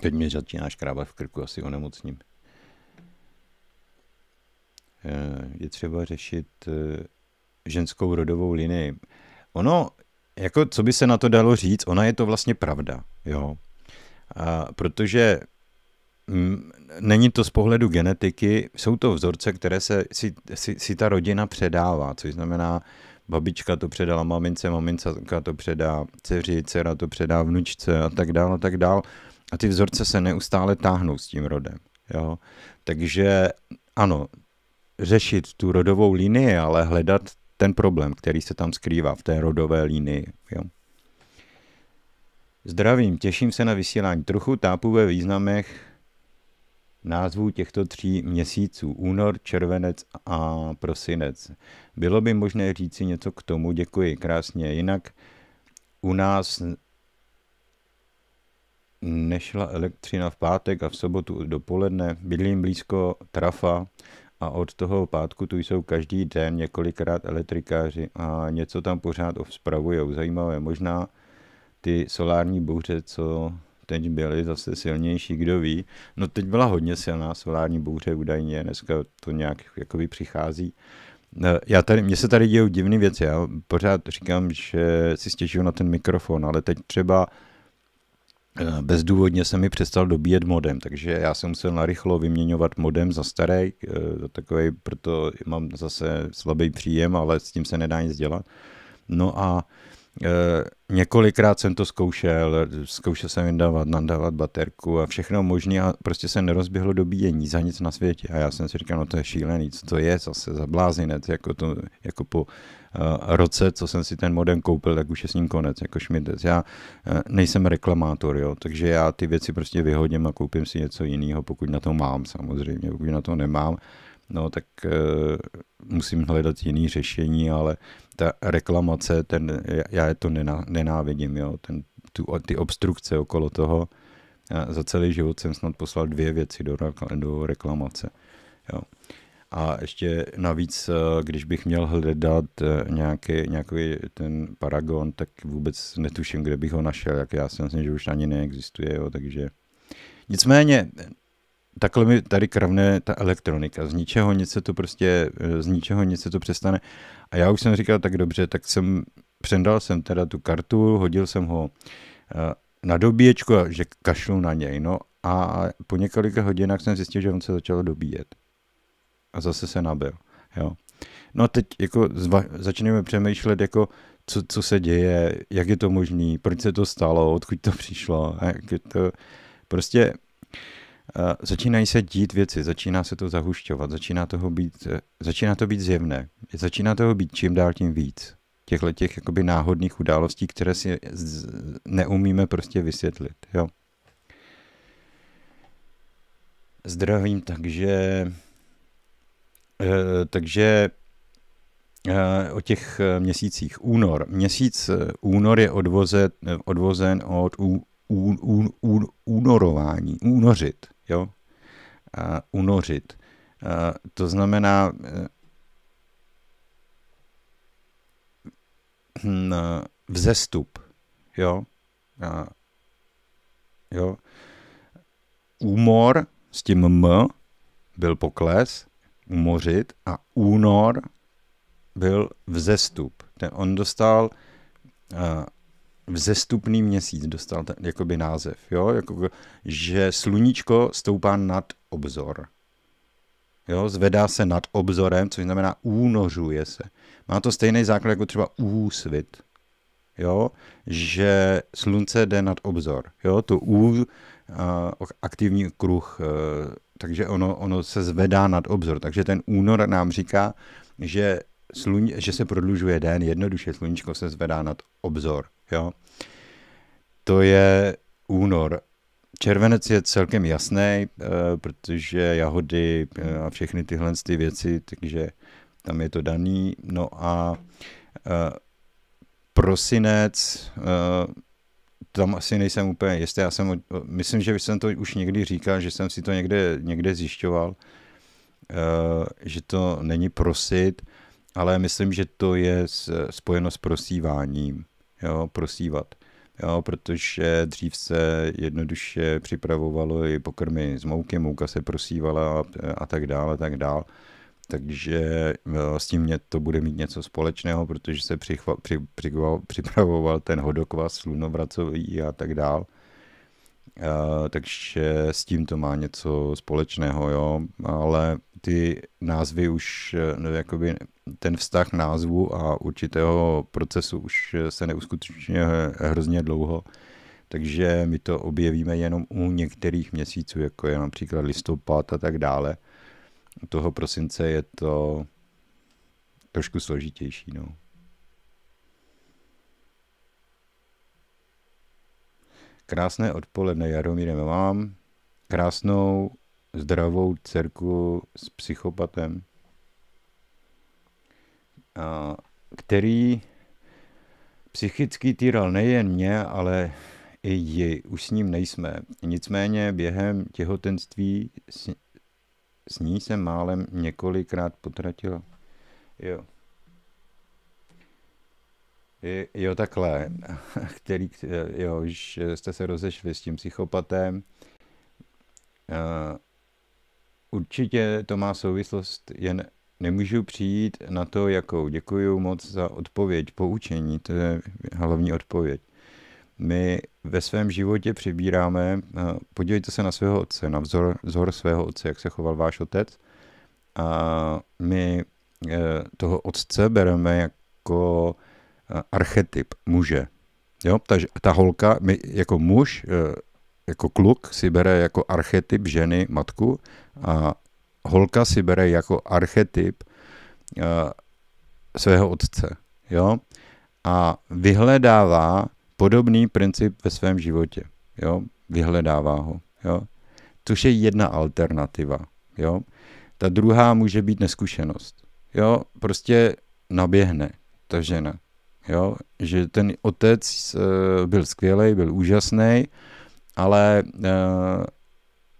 A: teď mi začínáš krávat v krku, asi onemocním. Eh, je třeba řešit eh, ženskou rodovou linii. Ono, jako co by se na to dalo říct, ona je to vlastně pravda, jo. A protože m, mm, není to z pohledu genetiky, jsou to vzorce, které se, si, si, si ta rodina předává, což znamená, babička to předala mamince, maminka to předá dceři, dcera to předá vnučce a tak dál a tak dál. A ty vzorce se neustále táhnou s tím rodem. Jo? Takže ano, řešit tu rodovou linii, ale hledat ten problém, který se tam skrývá v té rodové linii. Jo. Zdravím, těším se na vysílání. Trochu tápu ve významech názvů těchto tří měsíců. Únor, červenec a prosinec. Bylo by možné říci něco k tomu, děkuji, krásně. Jinak u nás nešla elektřina v pátek a v sobotu dopoledne. Bydlím blízko Trafa, a od toho pátku tu jsou každý den několikrát elektrikáři a něco tam pořád spravujou. Zajímavé, možná ty solární bouře, co teď byly zase silnější, kdo ví. No teď byla hodně silná solární bouře údajně, dneska to nějak jakoby přichází. E, já tady, mně se tady dějou divné věci, já pořád říkám, že si stěžuju na ten mikrofon, ale teď třeba Eh, bezdůvodně se mi přestal dobíjet modem, takže já jsem musel narychlo vyměňovat modem za starý, eh, za takový, proto mám zase slabý příjem, ale s tím se nedá nic dělat. No a Eh, několikrát jsem to zkoušel, zkoušel jsem dávat, nadávat baterku a všechno možné a prostě se nerozběhlo dobíjení za nic na světě. A já jsem si říkal, no to je šílený, co to je zase za blázinec, jako, to, jako po eh, roce, co jsem si ten modem koupil, tak už je s ním konec, jako šmidec. Já eh, nejsem reklamátor, jo, takže já ty věci prostě vyhodím a koupím si něco jiného, pokud na to mám samozřejmě, pokud na to nemám, no tak eh, musím hledat jiný řešení, ale ta reklamace, ten, já je to nenávidím, jo, ten, tu, ty obstrukce okolo toho, já za celý život jsem snad poslal dvě věci do, do reklamace. Jo. A ještě navíc, eh, když bych měl hledat eh, nějaký, nějaký ten paragon, tak vůbec netuším, kde bych ho našel, jak já si myslím, že už ani neexistuje, jo, takže nicméně takhle mi tady kravne ta elektronika. Z ničeho nic se to prostě, eh, z ničeho nic se to přestane. A já už jsem říkal, tak dobře, tak jsem přendal jsem teda tu kartu, hodil jsem ho eh, na dobíječku že kašlu na něj, no a po několika hodinách jsem zjistil, že on se začal dobíjet. A zase se nabil, jo. No a teď jako zva- začneme přemýšlet, jako co, co se děje, jak je to možné, proč se to stalo, odkud to přišlo, jak je to... Prostě Eh, začínají se dít věci, začíná se to zahušťovat, začíná, toho být, eh, začíná to být zjevné, začíná toho být čím dál tím víc. Těchto těch jakoby náhodných událostí, které si z, neumíme prostě vysvětlit. Jo. Zdravím, takže eh, takže o těch měsících. Únor. Měsíc únor je odvozen, odvozen od ú, ú, ú, ú, únorování, únořit jo? A unořit. A to znamená, eh, hm, eh, vzestup, jo? A, jo? Úmor s tím M byl pokles, umořit, a únor byl vzestup. Ten on dostal a, eh, vzestupný měsíc dostal ten, jakoby název, jo? Jako, že sluníčko stoupá nad obzor. Jo? Zvedá se nad obzorem, což znamená únořuje se. Má to stejný základ jako třeba úsvit. Jo? Že slunce jde nad obzor. Jo? To ú, uh, aktivní kruh, uh, takže ono, ono se zvedá nad obzor. Takže ten únor nám říká, že, slun, že se prodlužuje den, jednoduše sluníčko se zvedá nad obzor. Jo? To je únor. Červenec je celkem jasný, eh, protože jahody eh, a všechny tyhle ty věci, takže tam je to daný. No a eh, prosinec, tam asi nejsem úplně jistý. Já jsem, myslím, že jsem to už někdy říkal, že jsem si to někde, někde zjišťoval, že to není prosit, ale myslím, že to je spojeno s prosíváním jo, prosívat. Jo, protože dřív se jednoduše připravovalo i pokrmy z mouky, mouka se prosívala a tak dále, a tak dále. Takže s tím mě to bude mít něco společného, protože se přichva, při, při, připravoval ten hodokvas slunovracový a tak dál. Uh, takže s tím to má něco společného, jo, ale ty názvy už no, jakoby ten vztah názvu a určitého procesu už se neuskutečňuje hrozně dlouho, takže my to objevíme jenom u některých měsíců, jako je například listopad a tak dále. U toho prosince je to trošku složitější. No. Krásné odpoledne, Jaromíre, mám krásnou zdravou dcerku s psychopatem který psychicky týral nejen mě, ale i ji. Už s ním nejsme. Nicméně během těhotenství s, s ní jsem málem několikrát potratil. Jo. Jo, takhle, který, jo, už jste se rozešli s tím psychopatem. Určitě to má souvislost jen Nemůžu přijít na to, jakou. Děkuji moc za odpověď, poučení, to je hlavní odpověď. My ve svém životě přibíráme, podívejte se na svého otce, na vzor, vzor svého otce, jak se choval váš otec. A my e, toho otce bereme jako e, archetyp muže. Jo? Ta, ta holka, my jako muž, e, jako kluk si bere jako archetyp ženy matku a holka si bere jako archetyp eh, svého otce. Jo? A vyhledává podobný princip ve svém životě. Jo? Vyhledává ho. Jo? Což je jedna alternativa. Jo? Ta druhá může být neskušenost. Jo? Prostě naběhne ta žena. Jo? Že ten otec eh, byl skvělý, byl úžasný, ale eh,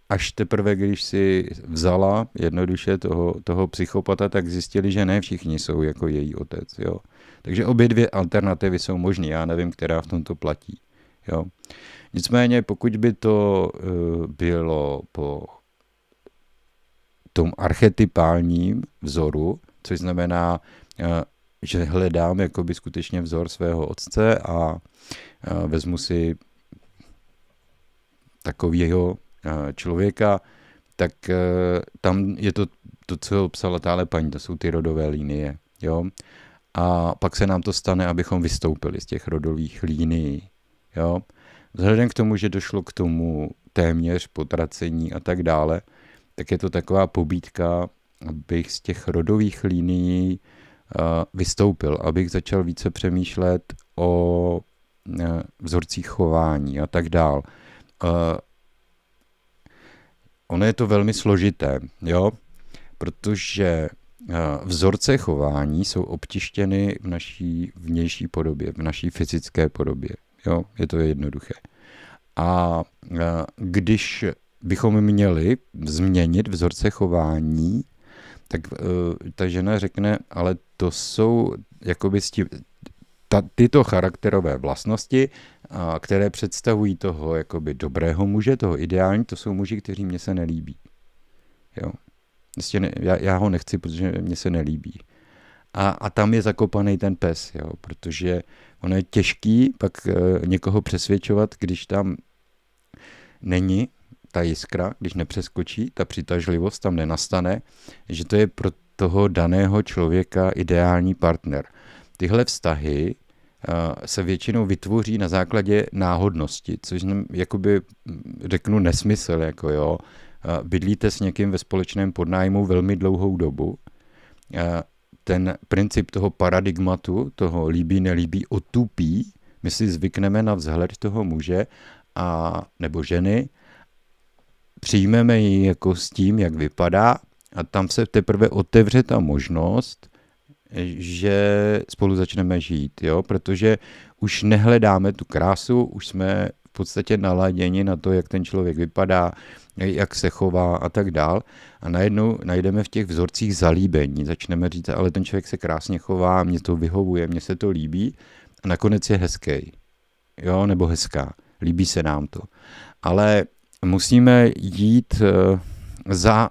A: až teprve, když si vzala jednoduše toho, toho psychopata, tak zjistili, že ne všichni jsou jako její otec. Jo. Takže obě dvě alternativy jsou možné, já nevím, která v tomto platí. Jo. Nicméně, pokud by to eh, bylo po tom archetypálním vzoru, což znamená, eh, že hledám jakoby skutečně vzor svého otce a eh, vezmu si takového Eh, člověka, tak eh, tam je to, to co psala tále paní, to jsou ty rodové linie. Jo? A pak se nám to stane, abychom vystoupili z těch rodových linií. Jo? Vzhledem k tomu, že došlo k tomu téměř potracení a tak dále, tak je to taková pobídka, abych z těch rodových linií eh, vystoupil, abych začal více přemýšlet o vzorcích chování a tak dál ono je to velmi složité, jo, protože eh, vzorce chování jsou obtištěny v naší vnější podobě, v naší fyzické podobě. Jo, je to jednoduché. A eh, když bychom měli změnit vzorce chování, tak eh, ta žena řekne, ale to jsou jakoby s tím, ta, tyto charakterové vlastnosti, a, které představují toho jakoby dobrého muže, toho ideální, to jsou muži, kteří mě se nelíbí. Jo. Vlastně ne, já, já ho nechci, protože mě se nelíbí. A, a tam je zakopaný ten pes, jo, protože ono je těžký pak e, někoho přesvědčovat, když tam není ta jiskra, když nepřeskočí, ta přitažlivost tam nenastane, že to je pro toho daného člověka ideální partner. Tyhle vztahy eh, se většinou vytvoří na základě náhodnosti, což jakoby řeknu nesmysl, jako jo, eh, bydlíte s někým ve společném podnájmu velmi dlouhou dobu, eh, ten princip toho paradigmatu, toho líbí, nelíbí, otupí, my si zvykneme na vzhled toho muže a nebo ženy, přijmeme ji jako s tím, jak vypadá a tam se teprve otevře ta možnost, že spolu začneme žít, jo? protože už nehledáme tu krásu, už jsme v podstatě naladěni na to, jak ten člověk vypadá, jak se chová a tak dál. A najednou najdeme v těch vzorcích zalíbení, začneme říct, ale ten člověk se krásně chová, mě to vyhovuje, mně se to líbí a nakonec je hezký, jo, nebo hezká, líbí se nám to. Ale musíme jít eh, za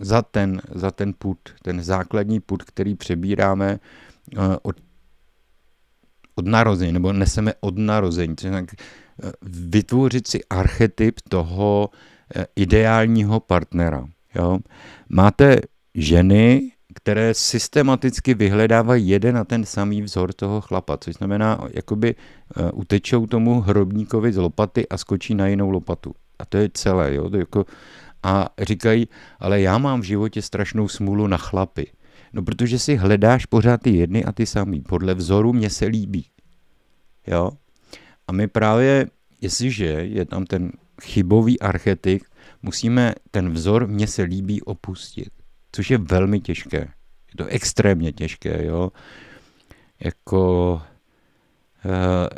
A: za ten, za ten put, ten základní put, který přebíráme eh, od, od narození, nebo neseme od narození. Eh, vytvořit si archetyp toho eh, ideálního partnera. Jo? Máte ženy, které systematicky vyhledávají jeden a ten samý vzor toho chlapa, což znamená, jakoby utečou tomu hrobníkovi z lopaty a skočí na jinou lopatu. A to je celé. Jo? To je jako, a říkají, ale já mám v životě strašnou smůlu na chlapy. No protože si hledáš pořád ty jedny a ty samý. Podle vzoru mě se líbí. Jo? A my právě, jestliže je tam ten chybový archetyp, musíme ten vzor mě se líbí opustit. Což je velmi těžké. Je to extrémně těžké, jo. Jako eh,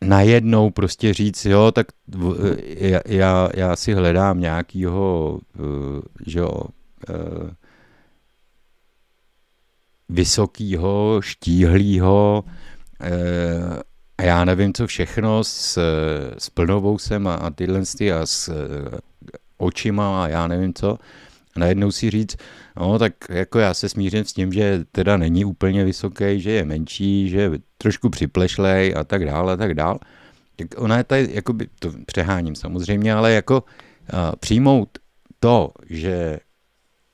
A: najednou prostě říct, jo, tak eh, já, já, já si hledám nějakýho, eh, že jo, eh, vysokýho, štíhlýho a já nevím, co všechno s, s plnovousem a, a tyhle a s očima a já nevím co najednou si říct, no tak jako já se smířím s tím, že teda není úplně vysoký, že je menší, že je trošku připlešlej a tak dále a tak dále. Tak ona je tady, jakoby, to přeháním samozřejmě, ale jako a, přijmout to, že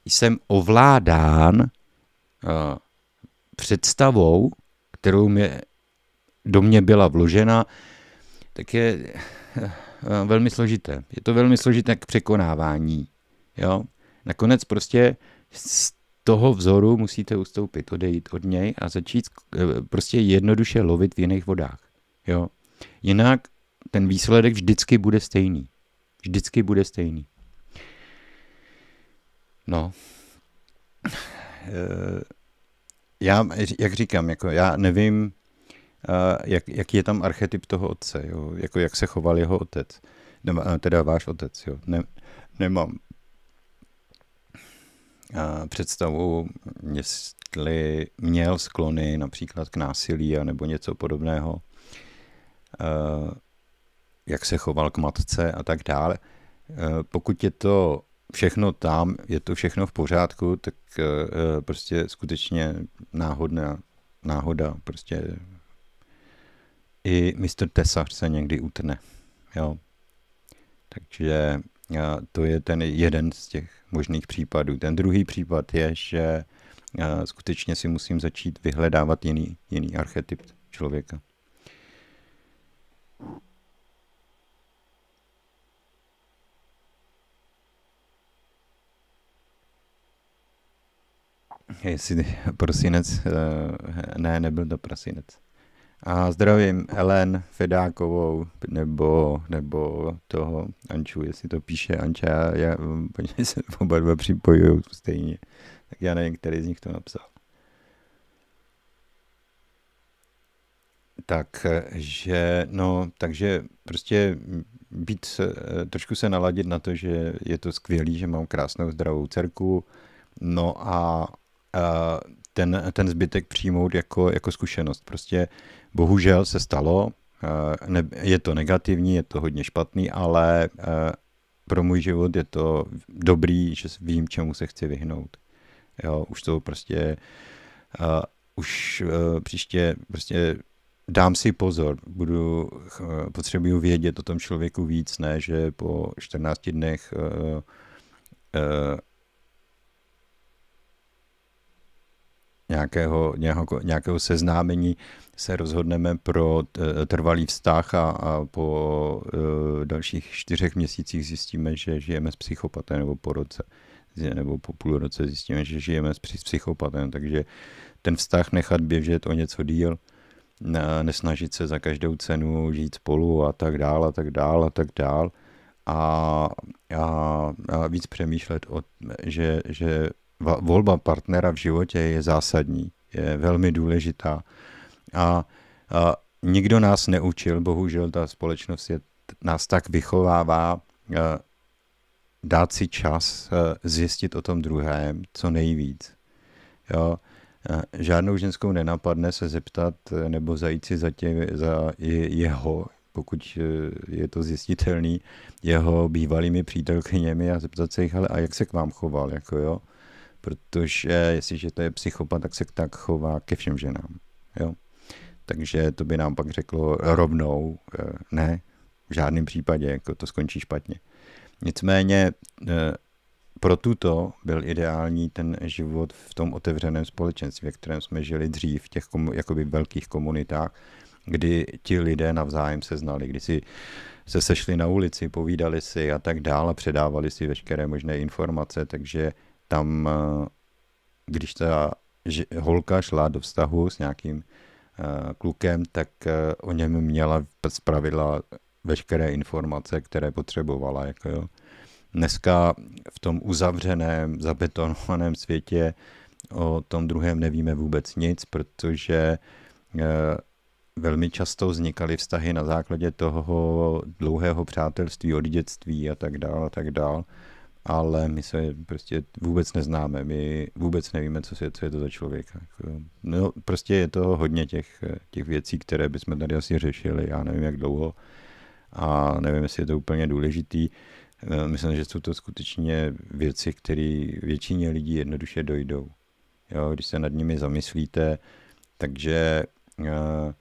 A: jsem ovládán a, představou, kterou mě, do mě byla vložena, tak je a, velmi složité. Je to velmi složité k překonávání. Jo? Nakonec prostě z toho vzoru musíte ustoupit, odejít od něj a začít eh, prostě jednoduše lovit v jiných vodách. Jo? Jinak ten výsledek vždycky bude stejný. Vždycky bude stejný. No. Eh, já, jak říkám, jako já nevím, eh, jak, jaký je tam archetyp toho otce, jo? Jako jak se choval jeho otec, teda váš otec. Jo? Ne, nemám Eh, představu, jestli měl sklony například k násilí a nebo něco podobného, eh, jak se choval k matce a tak dále. Eh, pokud je to všechno tam, je to všechno v pořádku, tak prostě skutečně náhodná náhoda. Prostě i mistr Tesař se někdy utne. Jo. Takže to je ten jeden z těch možných případů. Ten druhý případ je, že skutečně si musím začít vyhledávat jiný, jiný archetyp člověka. Jestli prosinec, eh, ne, nebyl to prosinec. A zdravím Ellen Fedákovou, nebo, nebo toho Anču, jestli to píše Anča, já, já se oba dva připojuju stejně. Tak já nevím, který z nich to napsal. Takže, no, takže prostě být, eh, trošku se naladit na to, že je to skvělý, že mám krásnou zdravou dcerku, no a, a eh, ten, ten zbytek přijmout jako, jako zkušenost. Prostě Bohužel se stalo, eh, je to negativní, je to hodně špatný, ale eh, pro můj život je to dobrý, že vím, čemu se chci vyhnout. Jo, už to prostě, eh, už příště prostě dám si pozor, budu, potřebuju vědět o tom člověku víc, ne, že po 14 dnech nějakého, nějakého, nějakého seznámení se rozhodneme pro trvalý vztah a, a po uh, dalších čtyřech měsících zjistíme, že žijeme s psychopatem nebo po roce nebo po půl roce zjistíme, že žijeme s psychopatem, takže ten vztah nechat běžet o něco díl, nesnažit se za každou cenu žít spolu a tak dál a tak dál a tak dál a, a, a víc přemýšlet, o, že, že volba partnera v životě je zásadní, je velmi důležitá. A, a nikdo nás neučil, bohužel ta společnost je, nás tak vychovává, dát si čas zjistit o tom druhém co nejvíc. Jo? Žádnou ženskou nenapadne se zeptat nebo zajít si za, tě, za jeho, pokud e, je to zjistitelný, jeho bývalými přítelkyněmi a zeptat se jich, ale a jak se k vám choval, jako jo protože jestliže to je psychopat, tak se tak chová ke všem ženám. Jo? Takže to by nám pak řeklo rovnou, eh, ne, v žádném případě, jako to skončí špatně. Nicméně eh, pro tuto byl ideální ten život v tom otevřeném společenství, ve kterém jsme žili dřív, v těch komu, jakoby velkých komunitách, kdy ti lidé navzájem se znali, kdy si se sešli na ulici, povídali si a tak dále, předávali si veškeré možné informace, takže tam, eh, když ta holka šla do vztahu s nějakým eh, klukem, tak eh, o něm měla zpravidla veškeré informace, které potřebovala. Jako jo. Dneska v tom uzavřeném, zabetonovaném světě o tom druhém nevíme vůbec nic, protože velmi často vznikaly vztahy na základě toho dlouhého přátelství od dětství a tak dále a tak dále ale my se prostě vůbec neznáme, my vůbec nevíme, co, si, co je to za člověk. Jako, no, prostě je to hodně těch, těch věcí, které bychom tady asi řešili, já nevím, jak dlouho a nevím, jestli je to úplně důležitý. E, myslím, že jsou to skutečně věci, které většině lidí jednoduše dojdou. Jo, když se nad nimi zamyslíte, takže e, e,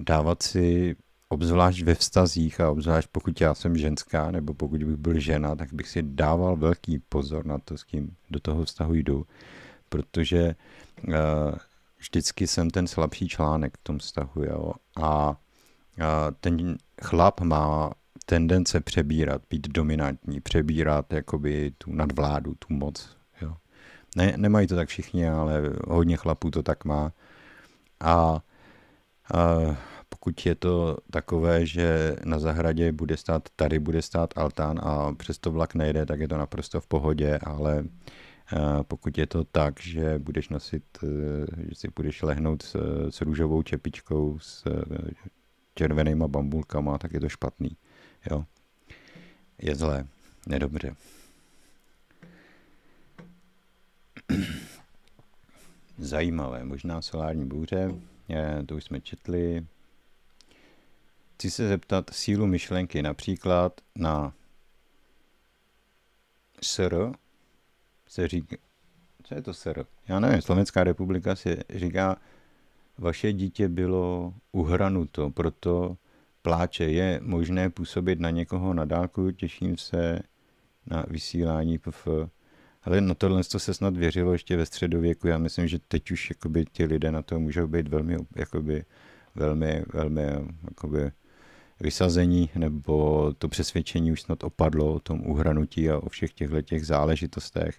A: dávat si obzvlášť ve vztazích a obzvlášť pokud já jsem ženská nebo pokud bych byl žena, tak bych si dával velký pozor na to, s kým do toho vztahu jdu, protože uh, vždycky jsem ten slabší článek v tom vztahu, jo, a uh, ten chlap má tendence přebírat, být dominantní, přebírat jakoby tu nadvládu, tu moc, jo. Ne, nemají to tak všichni, ale hodně chlapů to tak má. A uh, pokud je to takové, že na zahradě bude stát, tady bude stát altán a přesto vlak nejde, tak je to naprosto v pohodě, ale eh, pokud je to tak, že budeš nosit, eh, že si budeš lehnout s, s růžovou čepičkou, s eh, červenýma bambulkama, tak je to špatný. Jo? Je zlé, nedobře. Zajímavé, možná solární bouře, to už jsme četli, Chci se zeptat sílu myšlenky, například na SR se říká, co je to SR? Já nevím, Slovenská republika si říká, vaše dítě bylo uhranuto, proto pláče. Je možné působit na někoho na dálku, těším se na vysílání PF. Ale na tohle se snad věřilo ještě ve středověku. Já myslím, že teď už jakoby, ti lidé na to můžou být velmi, jakoby, velmi, velmi jakoby, vysazení, nebo to přesvědčení už snad opadlo o tom uhranutí a o všech těchto těch záležitostech.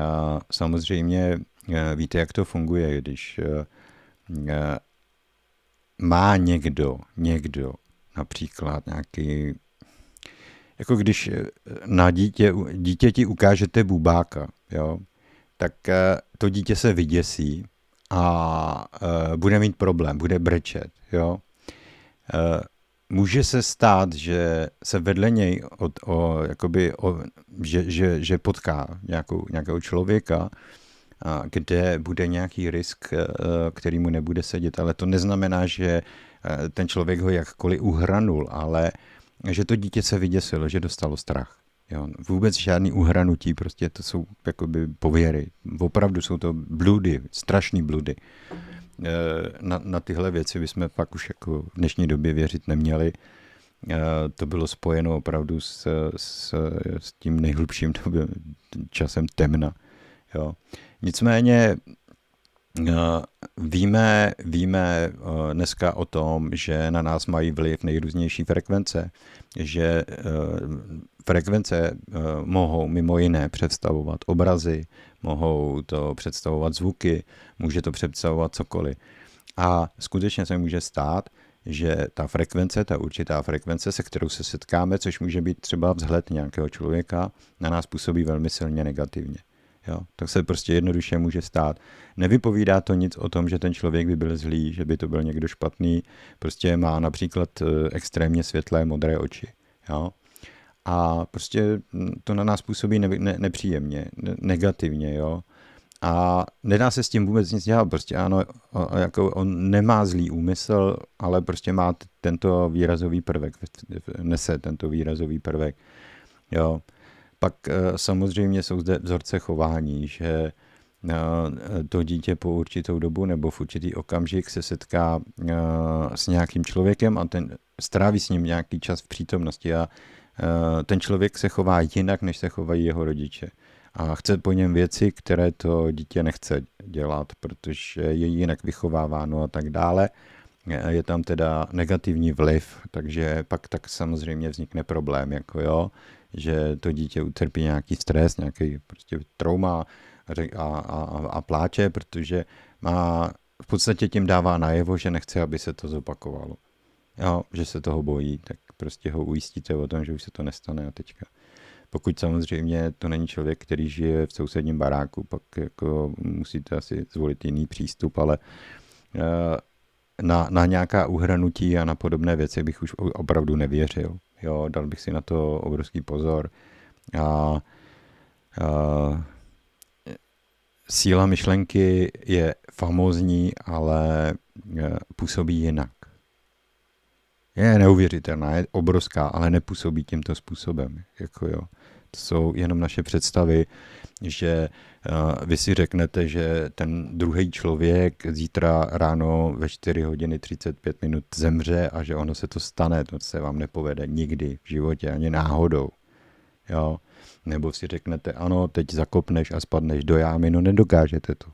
A: A samozřejmě e, víte, jak to funguje, když e, e, má někdo, někdo, například nějaký, jako když na dítě, dítěti ukážete bubáka, jo, tak to dítě se vyděsí a bude mít problém, bude brečet, jo může se stát, že se vedle něj, od, o, jakoby, o, že, že, že potká nějakou, nějakého člověka, a kde bude nějaký risk, eh, který mu nebude sedět. Ale to neznamená, že eh, ten člověk ho jakkoliv uhranul, ale že to dítě se vyděsilo, že dostalo strach. Jo, vůbec žádný uhranutí, prostě to jsou jakoby pověry. Opravdu jsou to bludy, strašný bludy. Eh, na, na tyhle věci bychom pak už jako v dnešní době věřit neměli. Eh, to bylo spojeno opravdu s, s, s tím nejhlubším dobem časem temna. Jo. Nicméně eh, víme, víme dneska o tom, že na nás mají vliv nejrůznější frekvence, že frekvence mohou mimo jiné představovat obrazy, mohou to představovat zvuky, může to představovat cokoliv. A skutečně se může stát, že ta frekvence, ta určitá frekvence, se kterou se setkáme, což může být třeba vzhled nějakého člověka, na nás působí velmi silně negativně. Jo? Tak se prostě jednoduše může stát. Nevypovídá to nic o tom, že ten člověk by byl zlý, že by to byl někdo špatný, prostě má například eh, extrémně světlé modré oči. Jo? A prostě mm, to na nás působí ne, ne, nepříjemně, ne, negativně, jo. A nedá se s tím vůbec nic dělat, prostě ano, jako on nemá zlý úmysl, ale prostě má tento výrazový prvek, nese tento výrazový prvek, jo. Pak e, samozřejmě jsou zde vzorce chování, že e, to dítě po určitou dobu nebo v určitý okamžik se setká e, s nějakým člověkem a ten stráví s ním nějaký čas v přítomnosti a Eh, ten člověk se chová jinak, než se chovají jeho rodiče. A chce po něm věci, které to dítě nechce dělat, protože je jinak vychováváno a tak dále. Eh, je tam teda negativní vliv, takže pak tak samozřejmě vznikne problém, jako jo, že to dítě utrpí nějaký stres, nějaký prostě trauma a, a, a pláče, protože má v podstatě tím dává najevo, že nechce, aby se to zopakovalo. Jo, že se toho bojí, tak prostě ho ujistíte o tom, že už se to nestane a teďka. Pokud samozřejmě to není člověk, který žije v sousedním baráku, pak jako musíte asi zvolit jiný přístup, ale eh, na, na nějaká uhranutí a na podobné věci bych už opravdu nevěřil. Jo, dal bych si na to obrovský pozor. A, a síla myšlenky je famózní, ale eh, působí jinak je neuvěřitelná, je obrovská, ale nepůsobí tímto způsobem. Jako jo. To jsou jenom naše představy, že uh, vy si řeknete, že ten druhý člověk zítra ráno ve 4 hodiny 35 minut zemře a že ono se to stane, to se vám nepovede nikdy v životě, ani náhodou. Jo? Nebo si řeknete, ano, teď zakopneš a spadneš do jámy, no nedokážete to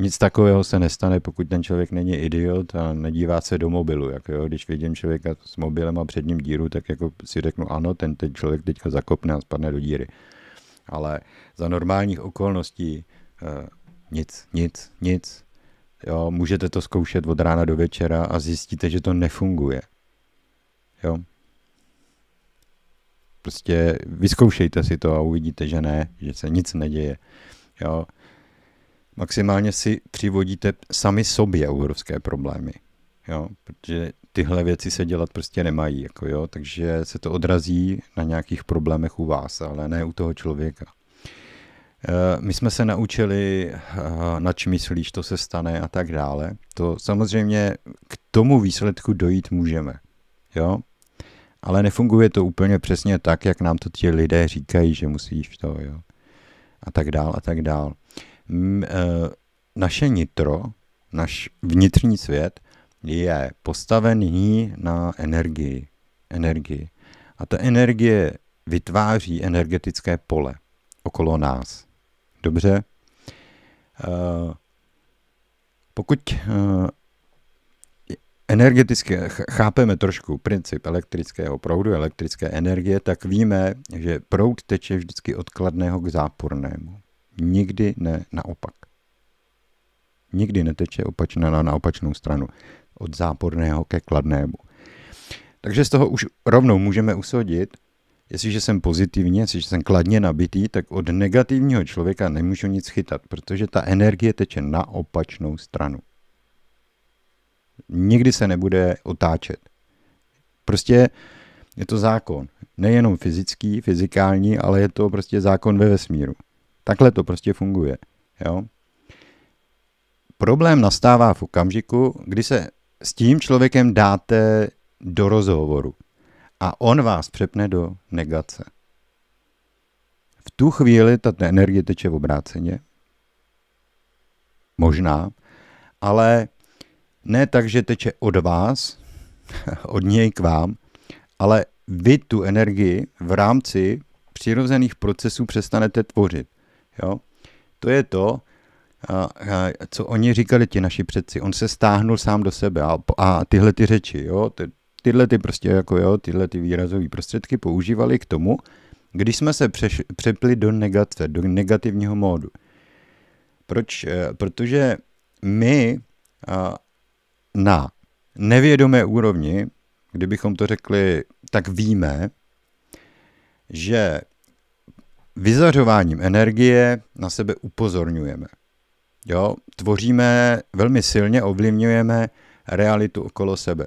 A: nic takového se nestane, pokud ten člověk není idiot a nedívá se do mobilu. Jak jo? Když vidím člověka s mobilem a předním díru, tak jako si řeknu, ano, ten, ten člověk teďka zakopne a spadne do díry. Ale za normálních okolností eh, nic, nic, nic. Jo, můžete to zkoušet od rána do večera a zjistíte, že to nefunguje. Jo. Prostě vyzkoušejte si to a uvidíte, že ne, že se nic neděje. Jo maximálně si přivodíte sami sobě obrovské problémy. Jo? Protože tyhle věci se dělat prostě nemají, jako jo? takže se to odrazí na nějakých problémech u vás, ale ne u toho člověka. Eh, my jsme se naučili, eh, na čem myslíš, to se stane a tak dále. To samozřejmě k tomu výsledku dojít můžeme. Jo? Ale nefunguje to úplně přesně tak, jak nám to ti lidé říkají, že musíš to, jo. A tak dál, a tak dál. Eh, naše nitro, náš vnitřní svět, je postavený na energii. energii. A ta energie vytváří energetické pole okolo nás. Dobře? Eh, pokud eh, energetické chápeme trošku princip elektrického proudu, elektrické energie, tak víme, že proud teče vždycky od kladného k zápornému. Nikdy ne naopak. Nikdy neteče opačná na opačnou stranu, od záporného ke kladnému. Takže z toho už rovnou můžeme usoudit, jestliže jsem pozitivně, jestliže jsem kladně nabitý, tak od negativního člověka nemůžu nic chytat, protože ta energie teče na opačnou stranu. Nikdy se nebude otáčet. Prostě je to zákon. Nejenom fyzický, fyzikální, ale je to prostě zákon ve vesmíru. Takhle to prostě funguje. Jo? Problém nastává v okamžiku, kdy se s tím člověkem dáte do rozhovoru a on vás přepne do negace. V tu chvíli ta energie teče v obráceně. Možná, ale ne tak, že teče od vás, od něj k vám, ale vy tu energii v rámci přirozených procesů přestanete tvořit. Jo? To je to, a, a, co oni říkali, ti naši předci. On se stáhnul sám do sebe a, a tyhle ty řeči, jo, ty, tyhle ty prostě jako jo, tyhle ty výrazové prostředky používali k tomu, když jsme se přeš, přepli do negace, do negativního módu. Proč? E, protože my a, na nevědomé úrovni, kdybychom to řekli, tak víme, že vyzařováním energie na sebe upozorňujeme. Jo? Tvoříme, velmi silně ovlivňujeme realitu okolo sebe.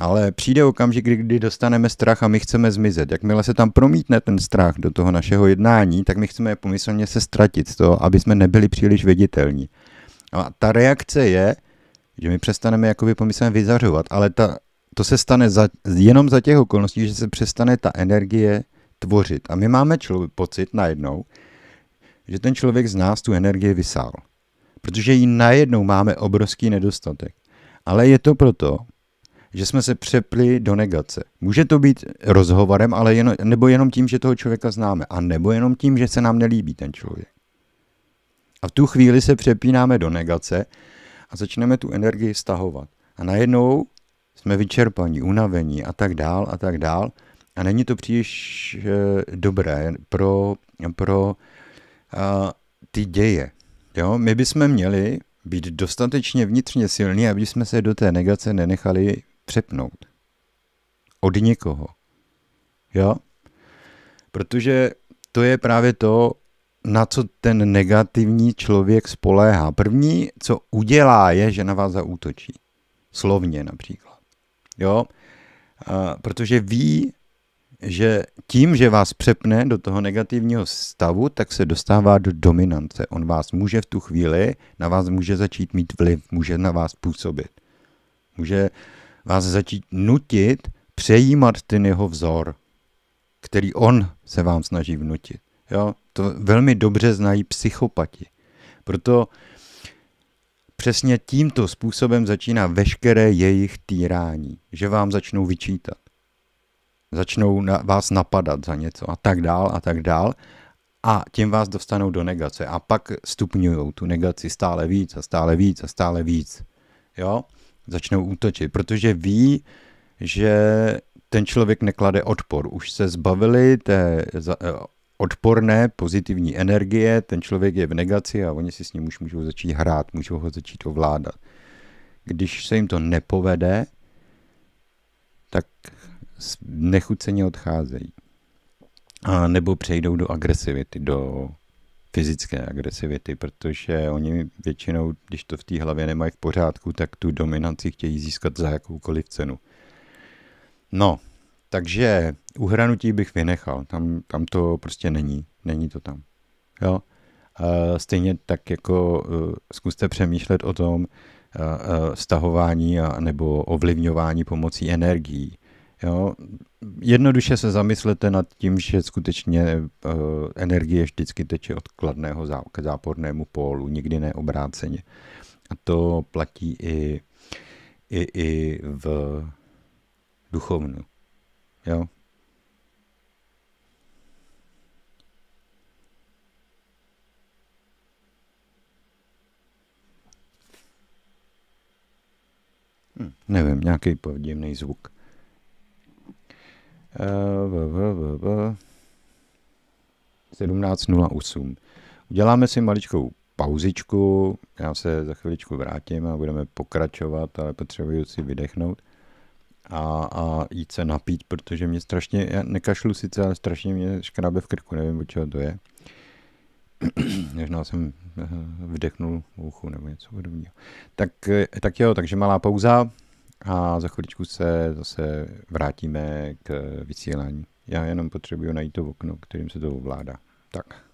A: Ale přijde okamžik, kdy dostaneme strach a my chceme zmizet. Jakmile se tam promítne ten strach do toho našeho jednání, tak my chceme pomyslně se ztratit z toho, aby jsme nebyli příliš viditelní. No a ta reakce je, že my přestaneme jakoby pomyslně vyzařovat, ale ta, to se stane za, jenom za těch okolností, že se přestane ta energie tvořit. A my máme člo- pocit najednou, že ten člověk z nás tu energii vysál. Protože ji najednou máme obrovský nedostatek. Ale je to proto, že jsme se přepli do negace. Může to být rozhovorem, ale jen, nebo jenom tím, že toho člověka známe, a nebo jenom tím, že se nám nelíbí ten člověk. A v tu chvíli se přepínáme do negace a začneme tu energii stahovat. A najednou jsme vyčerpaní, unavení a tak dál a tak dál. A není to příliš eh, dobré pro, pro a, eh, ty děje. Jo? My bychom měli být dostatečně vnitřně silní, aby jsme se do té negace nenechali přepnout. Od někoho. Jo? Protože to je právě to, na co ten negativní člověk spoléhá. První, co udělá, je, že na vás zaútočí. Slovně například. Jo? A protože ví, že tím, že vás přepne do toho negativního stavu, tak se dostává do dominance. On vás může v tu chvíli, na vás může začít mít vliv, může na vás působit. Může vás začít nutit přejímat ten jeho vzor, který on se vám snaží vnutit. Jo? To velmi dobře znají psychopati. Proto přesně tímto způsobem začíná veškeré jejich týrání, že vám začnou vyčítat začnou na, vás napadat za něco a tak dál a tak dál a tím vás dostanou do negace a pak stupňují tu negaci stále víc a stále víc a stále víc. Jo? Začnou útočit, protože ví, že ten člověk neklade odpor. Už se zbavili té eh, odporné pozitivní energie, ten člověk je v negaci a oni si s ním už můžou začít hrát, můžou ho začít ovládat. Když se jim to nepovede, tak nechuceně odcházejí. A nebo přejdou do agresivity, do fyzické agresivity, protože oni většinou, když to v té hlavě nemají v pořádku, tak tu dominanci chtějí získat za jakoukoliv cenu. No, takže uhranutí bych vynechal, tam, tam to prostě není, není to tam. Jo? stejně tak jako e, zkuste přemýšlet o tom e, e, stahování a, nebo ovlivňování pomocí energií. Jo? Jednoduše se zamyslete nad tím, že skutečně uh, energie vždycky teče od kladného zá- k zápornému pólu, nikdy neobráceně. A to platí i, i, i v duchovnu. Jo? Hm, nevím, nějaký podivný zvuk. 17.08. Eh, Uděláme si maličkou pauzičku, já se za chviličku vrátím a budeme pokračovat, ale potřebuju si vydechnout a, a jít se napít, protože mě strašně, já nekašlu sice, ale strašně mě škrábe v krku, nevím, od čeho to je. Možná jsem eh, vdechnul uchu nebo něco podobného. Tak, eh, tak jo, takže malá pauza, a za chviličku se zase vrátíme k vysílání. Já jenom potřebuji najít to okno, kterým se to ovládá. Tak.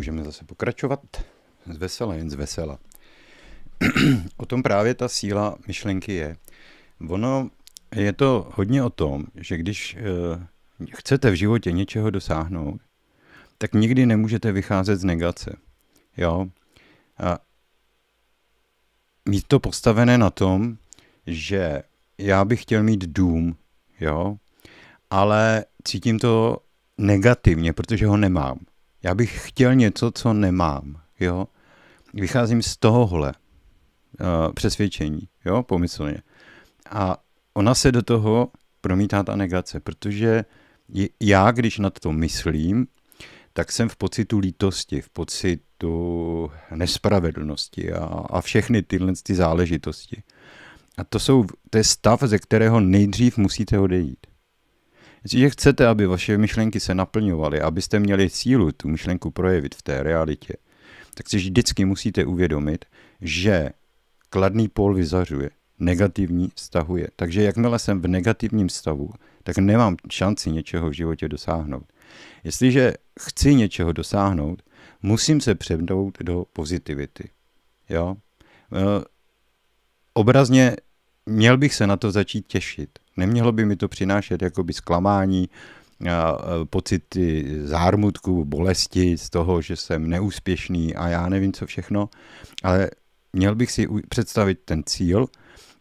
A: můžeme zase pokračovat z vesela, jen z vesela. o tom právě ta síla myšlenky je. Ono je to hodně o tom, že když uh, chcete v životě něčeho dosáhnout, tak nikdy nemůžete vycházet z negace. Jo? A mít to postavené na tom, že já bych chtěl mít dům, jo, ale cítím to negativně, protože ho nemám. Já bych chtěl něco, co nemám. Jo? Vycházím z tohohle uh, přesvědčení, jo, pomyslně. A ona se do toho promítá ta negace, protože já, když nad to myslím, tak jsem v pocitu lítosti, v pocitu nespravedlnosti a, a všechny tyhle ty záležitosti. A to, jsou, to je stav, ze kterého nejdřív musíte odejít. Jestliže chcete, aby vaše myšlenky se naplňovaly, abyste měli sílu tu myšlenku projevit v té realitě, tak si vždycky musíte uvědomit, že kladný pól vyzařuje, negativní stahuje. Takže jakmile jsem v negativním stavu, tak nemám šanci něčeho v životě dosáhnout. Jestliže chci něčeho dosáhnout, musím se přednout do pozitivity. Jo? Eh, obrazně měl bych se na to začít těšit. Nemělo by mi to přinášet jakoby zklamání, pocity zármutku, bolesti z toho, že jsem neúspěšný a já nevím co všechno, ale měl bych si představit ten cíl,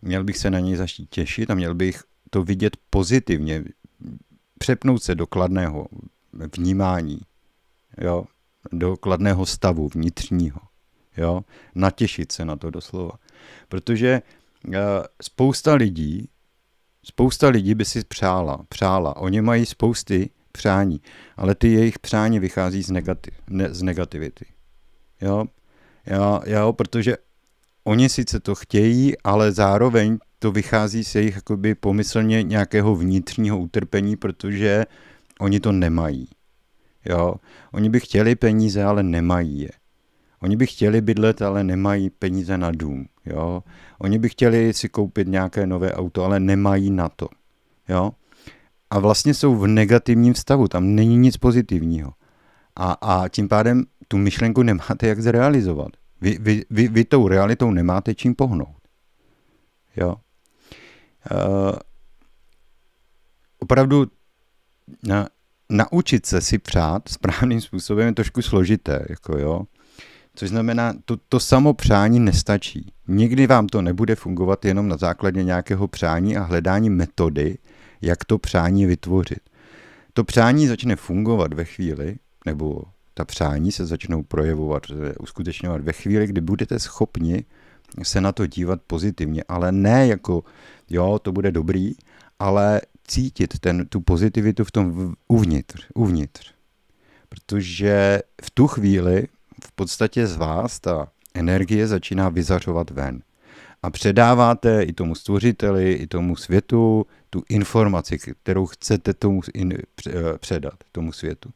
A: měl bych se na něj začít těšit a měl bych to vidět pozitivně, přepnout se do kladného vnímání, jo, do kladného stavu vnitřního, jo, natěšit se na to doslova. Protože Eh, spousta lidí, spousta lidí by si přála, přála. Oni mají spousty přání, ale ty jejich přání vychází z, negativ, ne, z negativity. Jo? Jo, jo, protože oni sice to chtějí, ale zároveň to vychází z jejich jakoby pomyslně nějakého vnitřního utrpení, protože oni to nemají. Jo? Oni by chtěli peníze, ale nemají je. Oni by chtěli bydlet, ale nemají peníze na dům. Jo? Oni by chtěli si koupit nějaké nové auto, ale nemají na to. Jo? A vlastně jsou v negativním stavu, tam není nic pozitivního. A, a tím pádem tu myšlenku nemáte jak zrealizovat. Vy, vy, vy, vy tou realitou nemáte čím pohnout. Jo? Uh, opravdu na, naučit se si přát správným způsobem je trošku složité. Jako jo. Což znamená, to, to samo přání nestačí. Nikdy vám to nebude fungovat jenom na základě nějakého přání a hledání metody, jak to přání vytvořit. To přání začne fungovat ve chvíli, nebo ta přání se začnou projevovat, eh, uskutečňovat ve chvíli, kdy budete schopni se na to dívat pozitivně, ale ne jako, jo, to bude dobrý, ale cítit ten, tu pozitivitu v tom uvnitř, uvnitř. Protože v tu chvíli v podstatě z vás ta energie začíná vyzařovat ven. A předáváte i tomu stvořiteli, i tomu světu tu informaci, kterou chcete tomu in, eh, předat, tomu světu.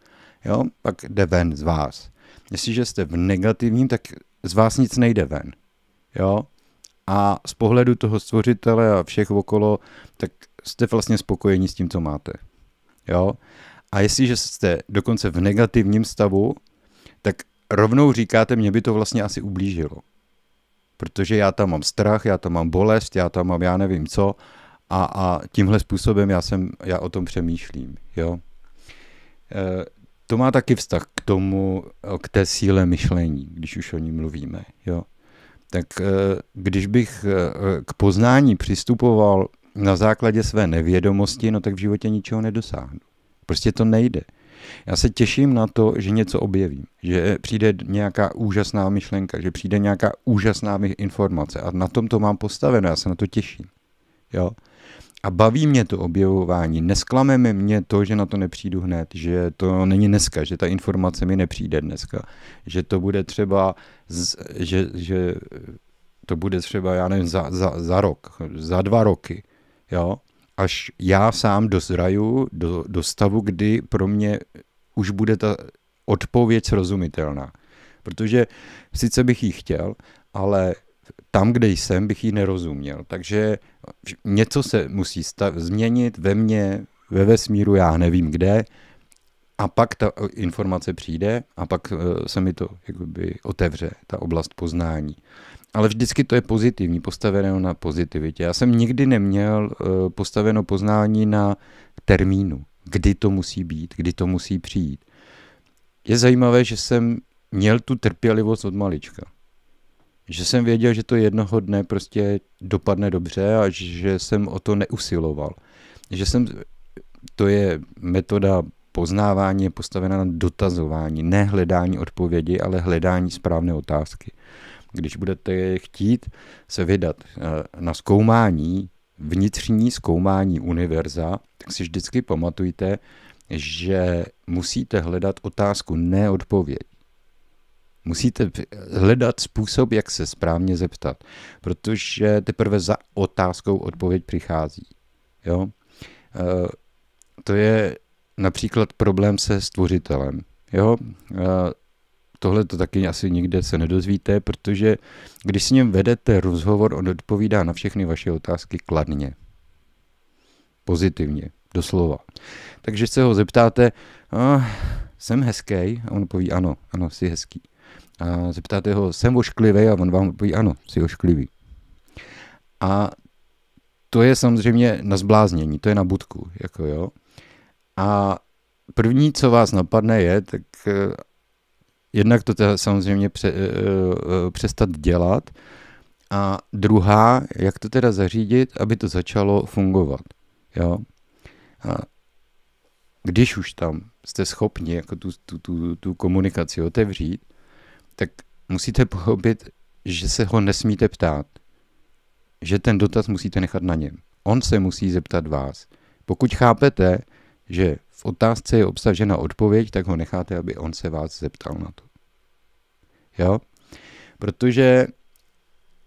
A: Jo? Pak jde ven z vás. Jestliže jste v negativním, tak z vás nic nejde ven. Jo? A z pohledu toho stvořitele a všech okolo, tak jste vlastně spokojeni s tím, co máte. Jo? A jestliže jste dokonce v negativním stavu, rovnou říkáte, mě by to vlastně asi ublížilo. Protože já tam mám strach, já tam mám bolest, já tam mám já nevím co a, a tímhle způsobem já, jsem, já o tom přemýšlím. Jo? E, to má taky vztah k tomu, eh, k té síle myšlení, když už o ní mluvíme. Jo? Tak eh, když bych k poznání přistupoval na základě své nevědomosti, no tak v životě ničeho nedosáhnu. Prostě to nejde. Já se těším na to, že něco objevím, že přijde nějaká úžasná myšlenka, že přijde nějaká úžasná informace a na tom to mám postaveno, já se na to těším. Jo? A baví mě to objevování. Nesklame mě to, že na to nepřijdu hned, že to není dneska, že ta informace mi nepřijde dneska, že to bude třeba, z, že, že to bude třeba, já nevím, za, za, za rok, za dva roky. Jo? až já sám dozraju do, do stavu, kdy pro mě už bude ta odpověď srozumitelná. Protože sice bych ji chtěl, ale tam, kde jsem, bych ji nerozuměl. Takže něco se musí stav- změnit ve mně, ve vesmíru, já nevím kde, a pak ta informace přijde a pak eh, se mi to jakoby otevře, ta oblast poznání ale vždycky to je pozitivní, postaveno na pozitivitě. Já jsem nikdy neměl eh, postaveno poznání na termínu, kdy to musí být, kdy to musí přijít. Je zajímavé, že jsem měl tu trpělivost od malička. Že jsem věděl, že to jednoho dne prostě dopadne dobře a že jsem o to neusiloval. Že jsem, to je metoda poznávání je postavena na dotazování, ne hledání odpovědi, ale hledání správné otázky když budete chtít se vydat eh, na zkoumání, vnitřní zkoumání univerza, tak si vždycky pamatujte, že musíte hledat otázku, ne odpověď. Musíte hledat způsob, jak se správně zeptat, protože teprve za otázkou odpověď přichází. Jo? Eh, to je například problém se stvořitelem. Jo? Eh, tohle to taky asi nikde se nedozvíte, protože když s ním vedete rozhovor, on odpovídá na všechny vaše otázky kladně. Pozitivně, doslova. Takže se ho zeptáte, oh, jsem hezký? A on poví, ano, ano, jsi hezký. A zeptáte ho, jsem ošklivý? A on vám odpoví, ano, jsi ošklivý. A to je samozřejmě na zbláznění, to je na budku, jako jo. A první, co vás napadne, je, tak eh, jednak to teda samozřejmě pře, eh, eh, přestat dělat a druhá, jak to teda zařídit, aby to začalo fungovat. Jo? A když už tam jste schopni jako tu, tu, tu, tu komunikaci otevřít, tak musíte pochopit, že se ho nesmíte ptát. Že ten dotaz musíte nechat na něm. On se musí zeptat vás. Pokud chápete, že otázce je obsažena odpověď, tak ho necháte, aby on se vás zeptal na to. Jo? Protože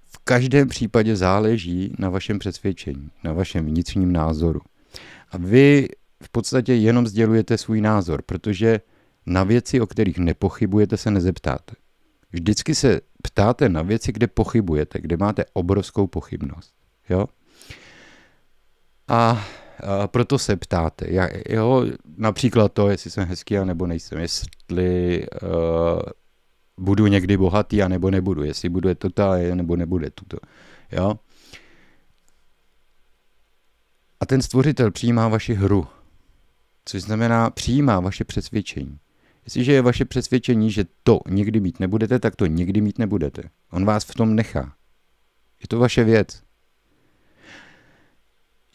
A: v každém případě záleží na vašem přesvědčení, na vašem vnitřním názoru. A vy v podstatě jenom sdělujete svůj názor, protože na věci, o kterých nepochybujete, se nezeptáte. Vždycky se ptáte na věci, kde pochybujete, kde máte obrovskou pochybnost. Jo? A proto se ptáte. Já, jo, například to, jestli jsem hezký a nebo nejsem, jestli uh, budu někdy bohatý a nebo nebudu, jestli bude to a nebo nebude tuto. Jo? A ten stvořitel přijímá vaši hru, což znamená přijímá vaše přesvědčení. Jestliže je vaše přesvědčení, že to nikdy mít nebudete, tak to nikdy mít nebudete. On vás v tom nechá. Je to vaše věc.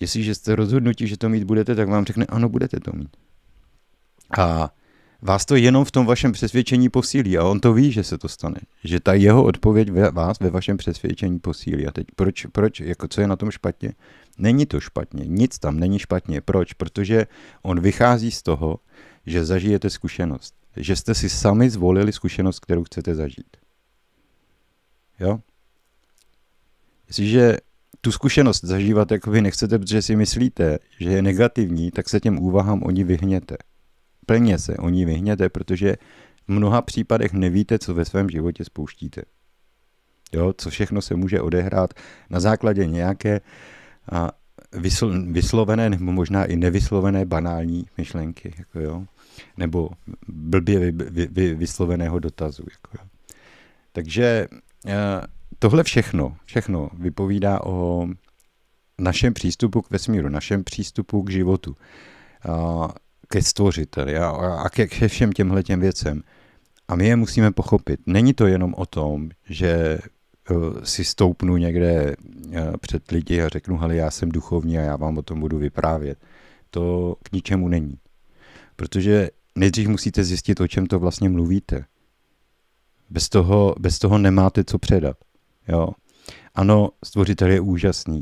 A: Jestliže jste rozhodnutí, že to mít budete, tak vám řekne, ano, budete to mít. A vás to jenom v tom vašem přesvědčení posílí. A on to ví, že se to stane. Že ta jeho odpověď vás ve vašem přesvědčení posílí. A teď proč, proč jako co je na tom špatně? Není to špatně, nic tam není špatně. Proč? Protože on vychází z toho, že zažijete zkušenost. Že jste si sami zvolili zkušenost, kterou chcete zažít. Jo? Jestliže tu zkušenost zažívat jakoby nechcete, protože si myslíte, že je negativní, tak se těm úvahám oni vyhněte. Plně se oni vyhněte, protože v mnoha případech nevíte, co ve svém životě spouštíte. Jo, co všechno se může odehrát na základě nějaké a vysl- vyslovené nebo možná i nevyslovené banální myšlenky, jako jo, nebo blbě vy- vy- vy- vysloveného dotazu. Jako jo. Takže tohle všechno, všechno vypovídá o našem přístupu k vesmíru, našem přístupu k životu, ke stvořiteli a, ke, ke všem těmhle těm věcem. A my je musíme pochopit. Není to jenom o tom, že e, si stoupnu někde e, před lidi a řeknu, hele, já jsem duchovní a já vám o tom budu vyprávět. To k ničemu není. Protože nejdřív musíte zjistit, o čem to vlastně mluvíte. Bez toho, bez toho nemáte co předat. Jo. Ano, stvořitel je úžasný,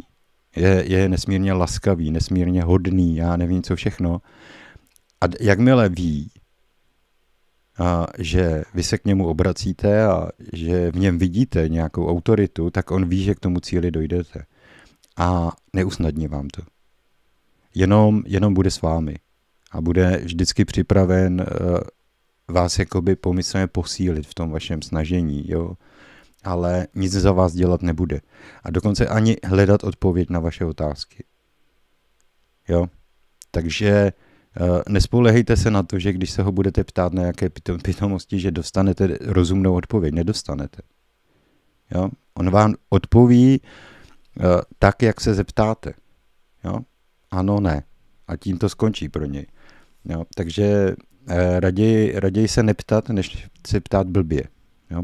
A: je, je nesmírně laskavý, nesmírně hodný, já nevím co všechno. A jakmile ví, a že vy se k němu obracíte a že v něm vidíte nějakou autoritu, tak on ví, že k tomu cíli dojdete. A neusnadní vám to. Jenom, jenom bude s vámi a bude vždycky připraven e, vás jakoby pomyslně posílit v tom vašem snažení, jo ale nic za vás dělat nebude. A dokonce ani hledat odpověď na vaše otázky. Jo? Takže eh, nespolehejte se na to, že když se ho budete ptát na jaké pitomosti, že dostanete rozumnou odpověď. Nedostanete. Jo? On vám odpoví eh, tak, jak se zeptáte. Jo? Ano, ne. A tím to skončí pro něj. Jo? Takže eh, raději, raději se neptat, než se ptát blbě. Jo?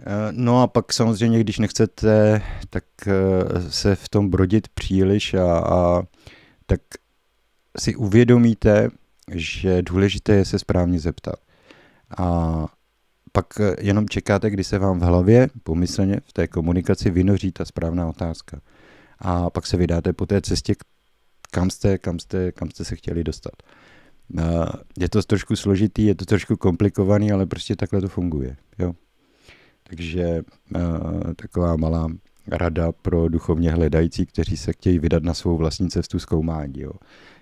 A: Eh, no a pak samozřejmě, když nechcete, tak eh, se v tom brodit příliš a, a tak si uvědomíte, že důležité je se správně zeptat. A pak eh, jenom čekáte, kdy se vám v hlavě, pomysleně v té komunikaci vynoří ta správná otázka. A pak se vydáte po té cestě, kam jste, kam jste, kam jste se chtěli dostat. Je to trošku složitý, je to trošku komplikovaný, ale prostě takhle to funguje. Jo? Takže eh, taková malá rada pro duchovně hledající, kteří se chtějí vydat na svou vlastní cestu zkoumání. Jo.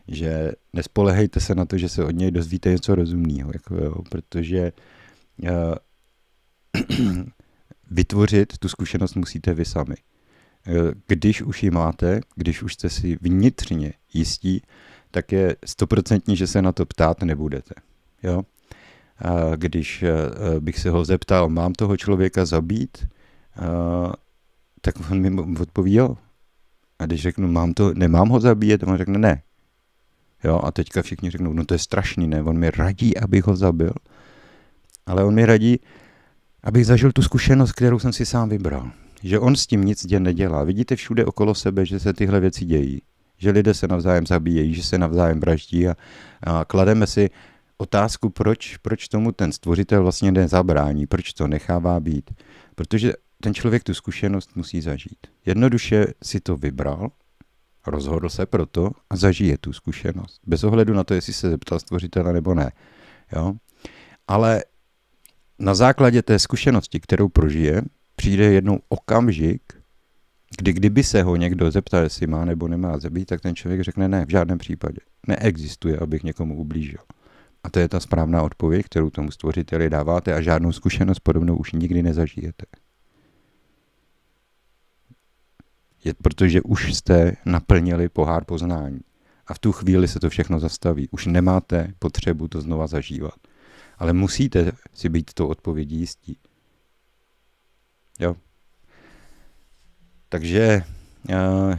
A: Že nespolehejte se na to, že se od něj dozvíte něco rozumného, jako, jo, protože uh, vytvořit tu zkušenost musíte vy sami. Eh, když už ji máte, když už jste si vnitřně jistí, tak je stoprocentní, že se na to ptát nebudete. Jo? A když eh, bych se ho zeptal, mám toho člověka zabít, tak on mi jo. A když řeknu, mám to, nemám ho zabíjet, on řekne ne. Jo, a teďka všichni řeknou, no to je strašný, ne, on mi radí, abych ho zabil, ale on mi radí, abych zažil tu zkušenost, kterou jsem si sám vybral. Že on s tím nic dě nedělá. Vidíte všude okolo sebe, že se tyhle věci dějí. Že lidé se navzájem zabíjejí, že se navzájem vraždí a, a klademe si otázku, proč, proč tomu ten stvořitel vlastně nezabrání, proč to nechává být. Protože ten člověk tu zkušenost musí zažít. Jednoduše si to vybral, rozhodl se proto a zažije tu zkušenost. Bez ohledu na to, jestli se zeptal stvořitele nebo ne. Jo? Ale na základě té zkušenosti, kterou prožije, přijde jednou okamžik, kdy kdyby se ho někdo zeptal, jestli má nebo nemá zabít, tak ten člověk řekne ne, v žádném případě. Neexistuje, abych někomu ublížil. A to je ta správná odpověď, kterou tomu stvořiteli dáváte a žádnou zkušenost podobnou už nikdy nezažijete. Je protože už jste naplnili pohár poznání. A v tu chvíli se to všechno zastaví. Už nemáte potřebu to znova zažívat. Ale musíte si být to odpovědí jistí. Jo. Takže eh,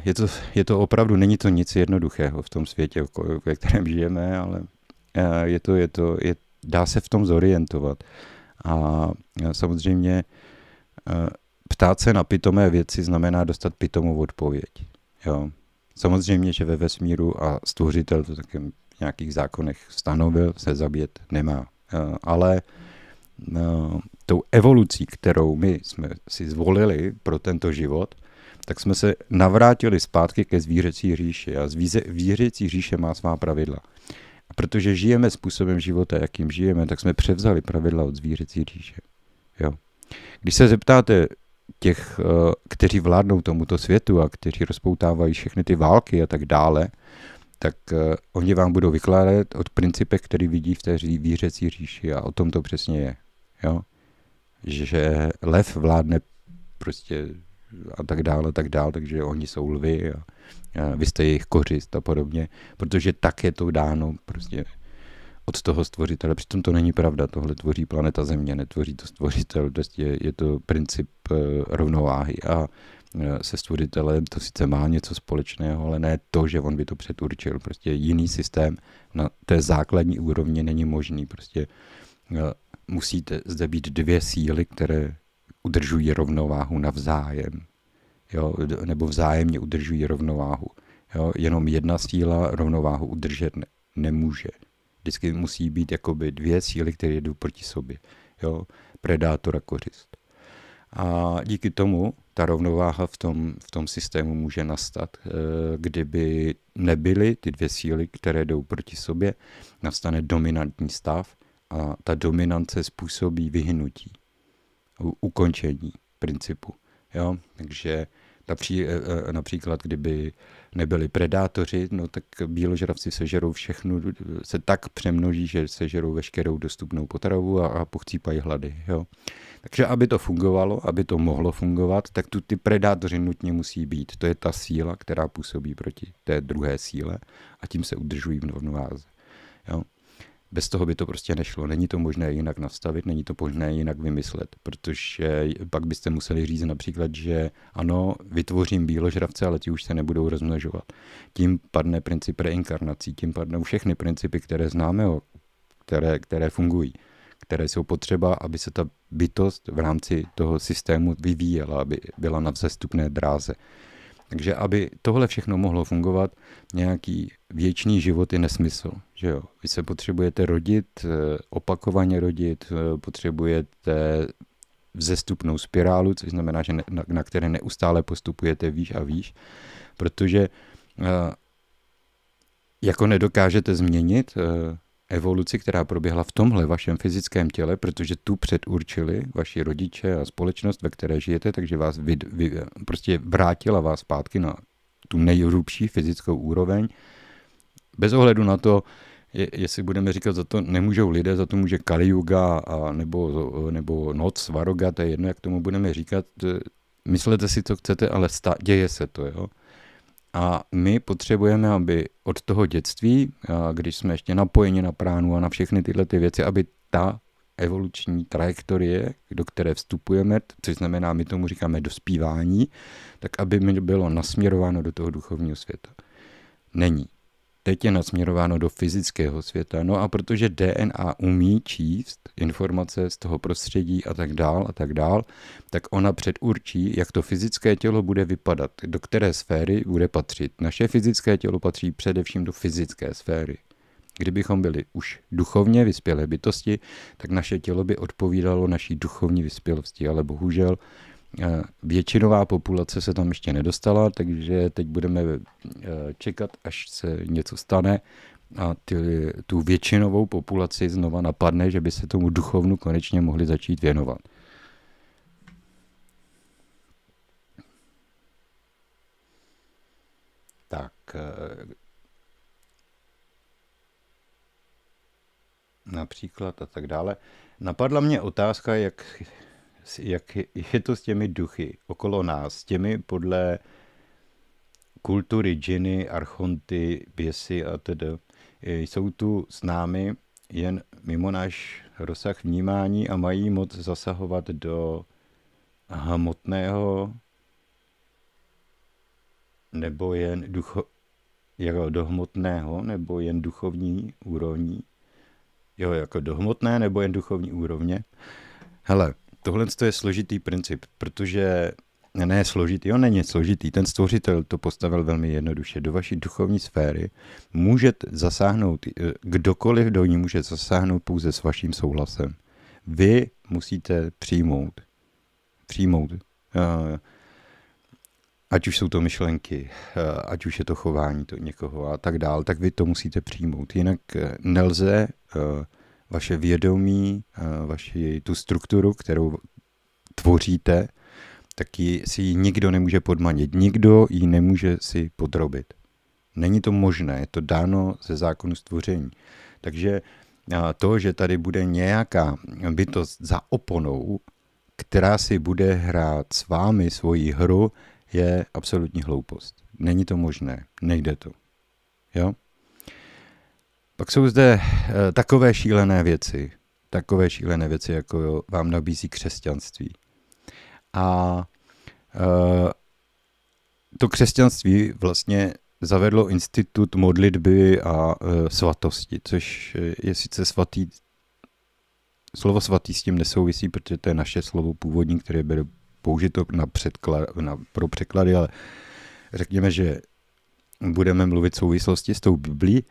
A: je to, je to opravdu, není to nic jednoduchého v tom světě, ve kterém žijeme, ale Eh, je to, je to, je, dá se v tom zorientovat. A eh, samozřejmě eh, ptát se na pitomé věci znamená dostat pitomou odpověď. Jo. Samozřejmě, že ve vesmíru a stvořitel to taky v nějakých zákonech stanovil, se zabít nemá. Ale tou evolucí, kterou my jsme si zvolili pro tento život, tak jsme se navrátili zpátky ke zvířecí říši. A zvíře, zvířecí říše má svá pravidla protože žijeme způsobem života, jakým žijeme, tak jsme převzali pravidla od zvířecí říše. Jo. Když se zeptáte těch, eh, kteří vládnou tomuto světu a kteří rozpoutávají všechny ty války a tak dále, tak eh, oni vám budou vykládat od principech, který vidí v té zvířecí říši a o tom to přesně je. Jo? Že lev vládne prostě a tak dále, tak dále, takže oni jsou lvy a, a vy jste jejich kořist a podobně, protože tak je to dáno prostě od toho stvořitele. Přitom to není pravda, tohle tvoří planeta Země, netvoří to stvořitel, prostě je to princip e, rovnováhy a e, se stvořitelem to sice má něco společného, ale ne to, že on by to předurčil. Prostě jiný systém na té základní úrovni není možný. Prostě e, musíte zde být dvě síly, které udržují rovnováhu navzájem, jo, nebo vzájemně udržují rovnováhu. Jo, jenom jedna síla rovnováhu udržet ne, nemůže. Vždycky musí být jakoby dvě síly, které jdou proti sobě. Jo, predátor a kořist. A díky tomu ta rovnováha v tom, v tom systému může nastat. Eh, kdyby nebyly ty dvě síly, které jdou proti sobě, nastane dominantní stav a ta dominance způsobí vyhnutí ukončení principu. Jo? Takže napří, e, e, například, kdyby nebyli predátoři, no tak bíložravci sežerou všechno, se tak přemnoží, že sežerou veškerou dostupnou potravu a, a pochcípají hlady. Jo? Takže aby to fungovalo, aby to mohlo fungovat, tak tu ty predátoři nutně musí být. To je ta síla, která působí proti té druhé síle a tím se udržují v rovnováze. Jo? Bez toho by to prostě nešlo. Není to možné jinak nastavit, není to možné jinak vymyslet, protože pak byste museli říct například, že ano, vytvořím bíložravce, ale ti už se nebudou rozmnožovat. Tím padne princip reinkarnací, tím padnou všechny principy, které známe, které, které fungují které jsou potřeba, aby se ta bytost v rámci toho systému vyvíjela, aby byla na vzestupné dráze. Takže aby tohle všechno mohlo fungovat, nějaký věčný život je nesmysl. Že jo? Vy se potřebujete rodit, eh, opakovaně rodit, eh, potřebujete vzestupnou spirálu, což znamená, že ne, na, na které neustále postupujete výš a výš, protože eh, jako nedokážete změnit evoluci, která proběhla v tomhle vašem fyzickém těle, protože tu předurčili vaši rodiče a společnost, ve které žijete, takže vás vy, vy, prostě vrátila vás zpátky na tu nejhrubší fyzickou úroveň. Bez ohledu na to, je, jestli budeme říkat, za to nemůžou lidé, za to může Kali Yuga a nebo, nebo Noc, Varoga, to je jedno, jak tomu budeme říkat. Myslete si, co chcete, ale sta- děje se to, jo. A my potřebujeme, aby od toho dětství, když jsme ještě napojeni na pránu a na všechny tyhle ty věci, aby ta evoluční trajektorie, do které vstupujeme, což znamená, my tomu říkáme dospívání, tak aby mi bylo nasměrováno do toho duchovního světa. Není teď je nasměrováno do fyzického světa. No a protože DNA umí číst informace z toho prostředí a tak dál a tak dál, tak ona předurčí, jak to fyzické tělo bude vypadat, do které sféry bude patřit. Naše fyzické tělo patří především do fyzické sféry. Kdybychom byli už duchovně vyspělé bytosti, tak naše tělo by odpovídalo naší duchovní vyspělosti, ale bohužel Eh, většinová populace se tam ještě nedostala, takže teď budeme eh, čekat, až se něco stane a ty, tu většinovou populaci znova napadne, že by se tomu duchovnu konečně mohli začít věnovat. Tak. Eh, například a tak dále. Napadla mě otázka, jak jak je to s těmi duchy okolo nás, s těmi podle kultury džiny, archonty, běsy a tedy. Eh, jsou tu s námi jen mimo náš rozsah vnímání a mají moc zasahovat do hmotného nebo jen ducho, jako do hmotného nebo jen duchovní úrovní. Jo, jako do hmotné nebo jen duchovní úrovně. Hele, tohle je složitý princip, protože ne složitý, on není složitý, ten stvořitel to postavil velmi jednoduše. Do vaší duchovní sféry může zasáhnout, eh, kdokoliv do ní může zasáhnout pouze s vaším souhlasem. Vy musíte přijmout, přijmout, eh, ať už jsou to myšlenky, eh, ať už je to chování to někoho a tak dál, tak vy to musíte přijmout. Jinak nelze vaše vědomí, vaši tu strukturu, kterou tvoříte, tak ji, si ji nikdo nemůže podmanit, nikdo ji nemůže si podrobit. Není to možné, je to dáno ze zákonu stvoření. Takže to, že tady bude nějaká bytost za oponou, která si bude hrát s vámi svoji hru, je absolutní hloupost. Není to možné, nejde to. Jo? Pak jsou zde eh, takové šílené věci, takové šílené věci, jako vám nabízí křesťanství. A eh, to křesťanství vlastně zavedlo institut modlitby a eh, svatosti, což je sice svatý, slovo svatý s tím nesouvisí, protože to je naše slovo původní, které bylo použito na předkla, na, pro překlady, ale řekněme, že budeme mluvit v souvislosti s tou Biblí. Uh,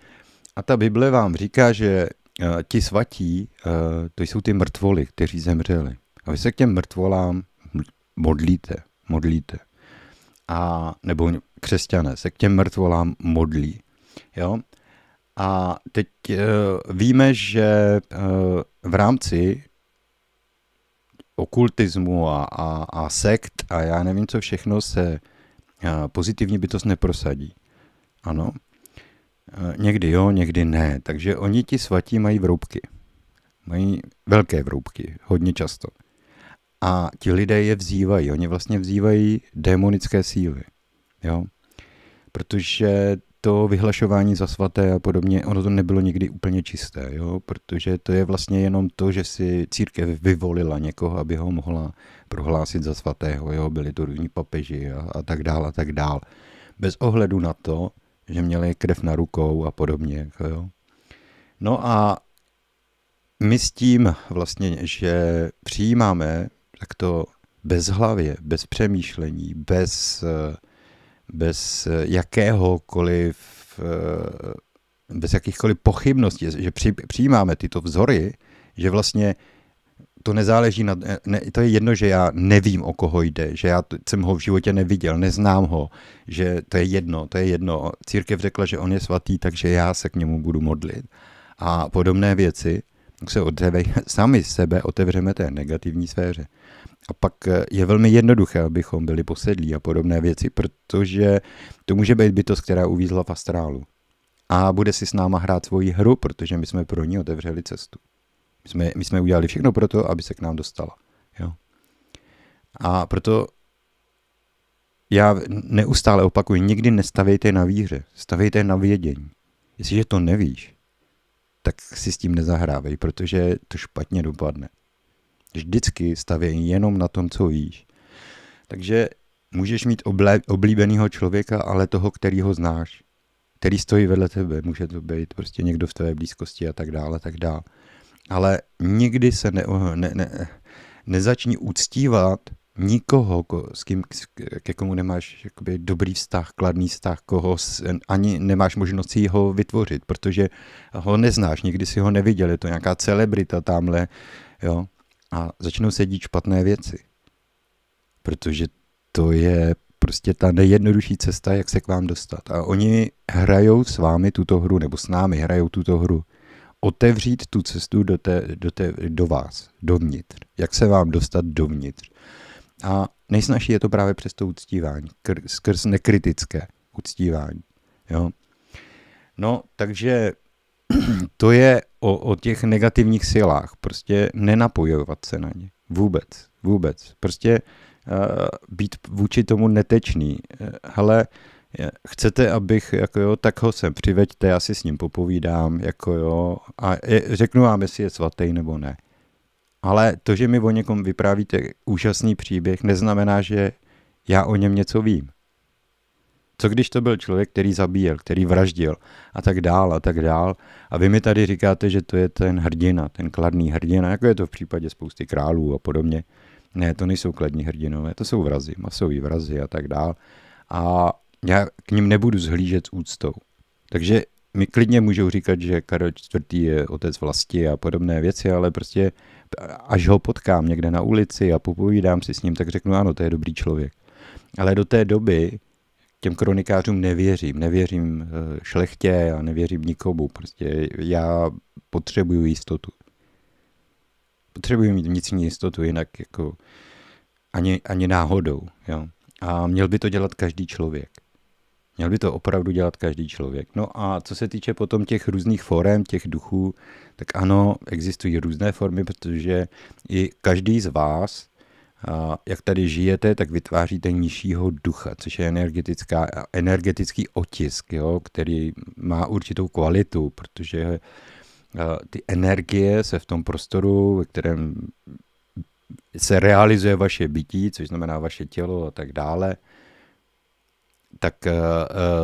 A: a ta Bible vám říká, že eh, ti svatí, eh, to jsou ty mrtvoli, kteří zemřeli. A vy se k těm mrtvolám modlíte, modlíte. A nebo křesťané se k těm mrtvolám modlí. Jo? A teď eh, víme, že v rámci okultismu a, a, a sekt a já nevím, co všechno se pozitivní bytost neprosadí. Ano, Eh, někdy jo, někdy ne. Takže oni ti svatí mají vroubky. Mají velké vroubky, hodně často. A ti lidé je vzývají. Oni vlastně vzývají démonické síly. Jo? Protože to vyhlašování za svaté a podobně, ono to nebylo nikdy úplně čisté, jo? protože to je vlastně jenom to, že si církev vyvolila někoho, aby ho mohla prohlásit za svatého, jo? byli to různí papeži a, a tak dál a tak dál. Bez ohledu na to, že měli krev na rukou a podobně. Jako jo. No a my s tím vlastně, že přijímáme takto bez hlavě, bez přemýšlení, bez, bez jakéhokoliv, bez jakýchkoliv pochybností, že přijímáme tyto vzory, že vlastně to nezáleží na, ne, to je jedno, že já nevím, o koho jde, že já jsem ho v životě neviděl, neznám ho, že to je jedno, to je jedno. Církev řekla, že on je svatý, takže já se k němu budu modlit. A podobné věci, se odřevej, sami sebe otevřeme té negativní sféře. A pak eh, je velmi jednoduché, abychom byli posedlí a podobné věci, protože to může být bytost, která uvízla v astrálu. A bude si s náma hrát svoji hru, protože my jsme pro ní otevřeli cestu. My jsme, my jsme udělali všechno pro to, aby se k nám dostala. Jo? A proto já neustále opakuju, nikdy nestavejte na víře, stavejte na vědění. Jestliže to nevíš, tak si s tím nezahrávej, protože to špatně dopadne. Vždycky stavěj jenom na tom, co víš. Takže můžeš mít oblíbeného člověka, ale toho, který ho znáš, který stojí vedle tebe, může to být prostě někdo v tvé blízkosti a tak dále, tak dále ale nikdy se ne, ne, ne, nezačni uctívat nikoho, ko, s kým, ke komu nemáš jakoby, dobrý vztah, kladný vztah, koho ani nemáš možnost si ho vytvořit, protože ho neznáš, nikdy si ho neviděl, je to nějaká celebrita tamhle, jo, a začnou se dít špatné věci, protože to je prostě ta nejjednodušší cesta, jak se k vám dostat. A oni hrajou s vámi tuto hru, nebo s námi hrajou tuto hru otevřít tu cestu do, té, do, té, do vás, dovnitř. Jak se vám dostat dovnitř. A nejsnažší je to právě přes to uctívání, kr- skrz nekritické uctívání. Jo? No, takže to je o, o těch negativních silách. Prostě nenapojovat se na ně. Vůbec, vůbec. Prostě uh, být vůči tomu netečný. Eh, hele, uh, chcete, abych, jako jo, tak ho sem přiveďte, já si s ním popovídám, jako jo, a je, řeknu vám, jestli je svatý nebo ne. Ale to, že mi o někom vyprávíte úžasný příběh, neznamená, že já o něm něco vím. Co když to byl člověk, který zabíjel, který vraždil a tak dál a tak dál. A vy mi tady říkáte, že to je ten hrdina, ten kladný hrdina, jako je to v případě spousty králů a podobně. Ne, to nejsou kladní hrdinové, to jsou vrazy, masový vrazy a tak dál. A já k ním nebudu zhlížet s úctou. Takže mi klidně můžou říkat, že Karel IV. je otec vlasti a podobné věci, ale prostě až ho potkám někde na ulici a popovídám si s ním, tak řeknu ano, to je dobrý člověk. Ale do té doby těm kronikářům nevěřím. Nevěřím eh, šlechtě a nevěřím nikomu. Prostě já potřebuju jistotu. potřebuji mít vnitřní jistotu, jinak jako ani, ani náhodou. Jo? A měl by to dělat každý člověk. Měl by to opravdu dělat každý člověk. No a co se týče potom těch různých forem, těch duchů, tak ano, existují různé formy, protože i každý z vás, jak tady žijete, tak vytváříte nižšího ducha, což je energetická, energetický otisk, jo, který má určitou kvalitu, protože ty energie se v tom prostoru, ve kterém se realizuje vaše bytí, což znamená vaše tělo a tak dále, tak uh,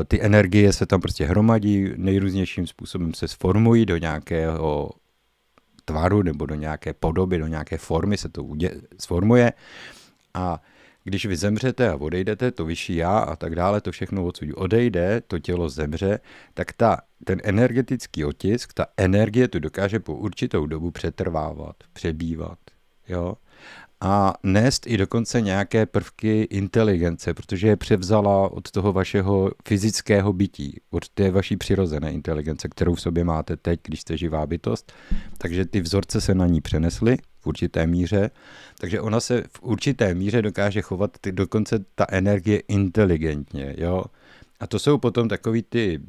A: ty energie se tam prostě hromadí, nejrůznějším způsobem se sformují do nějakého tvaru nebo do nějaké podoby, do nějaké formy se to udě- sformuje a když vy zemřete a odejdete, to vyšší já a tak dále, to všechno odsud odejde, to tělo zemře, tak ta, ten energetický otisk, ta energie tu dokáže po určitou dobu přetrvávat, přebývat. Jo? a nést i dokonce nějaké prvky inteligence, protože je převzala od toho vašeho fyzického bytí, od té vaší přirozené inteligence, kterou v sobě máte teď, když jste živá bytost. Takže ty vzorce se na ní přenesly v určité míře. Takže ona se v určité míře dokáže chovat ty, dokonce ta energie inteligentně. Jo? A to jsou potom takový ty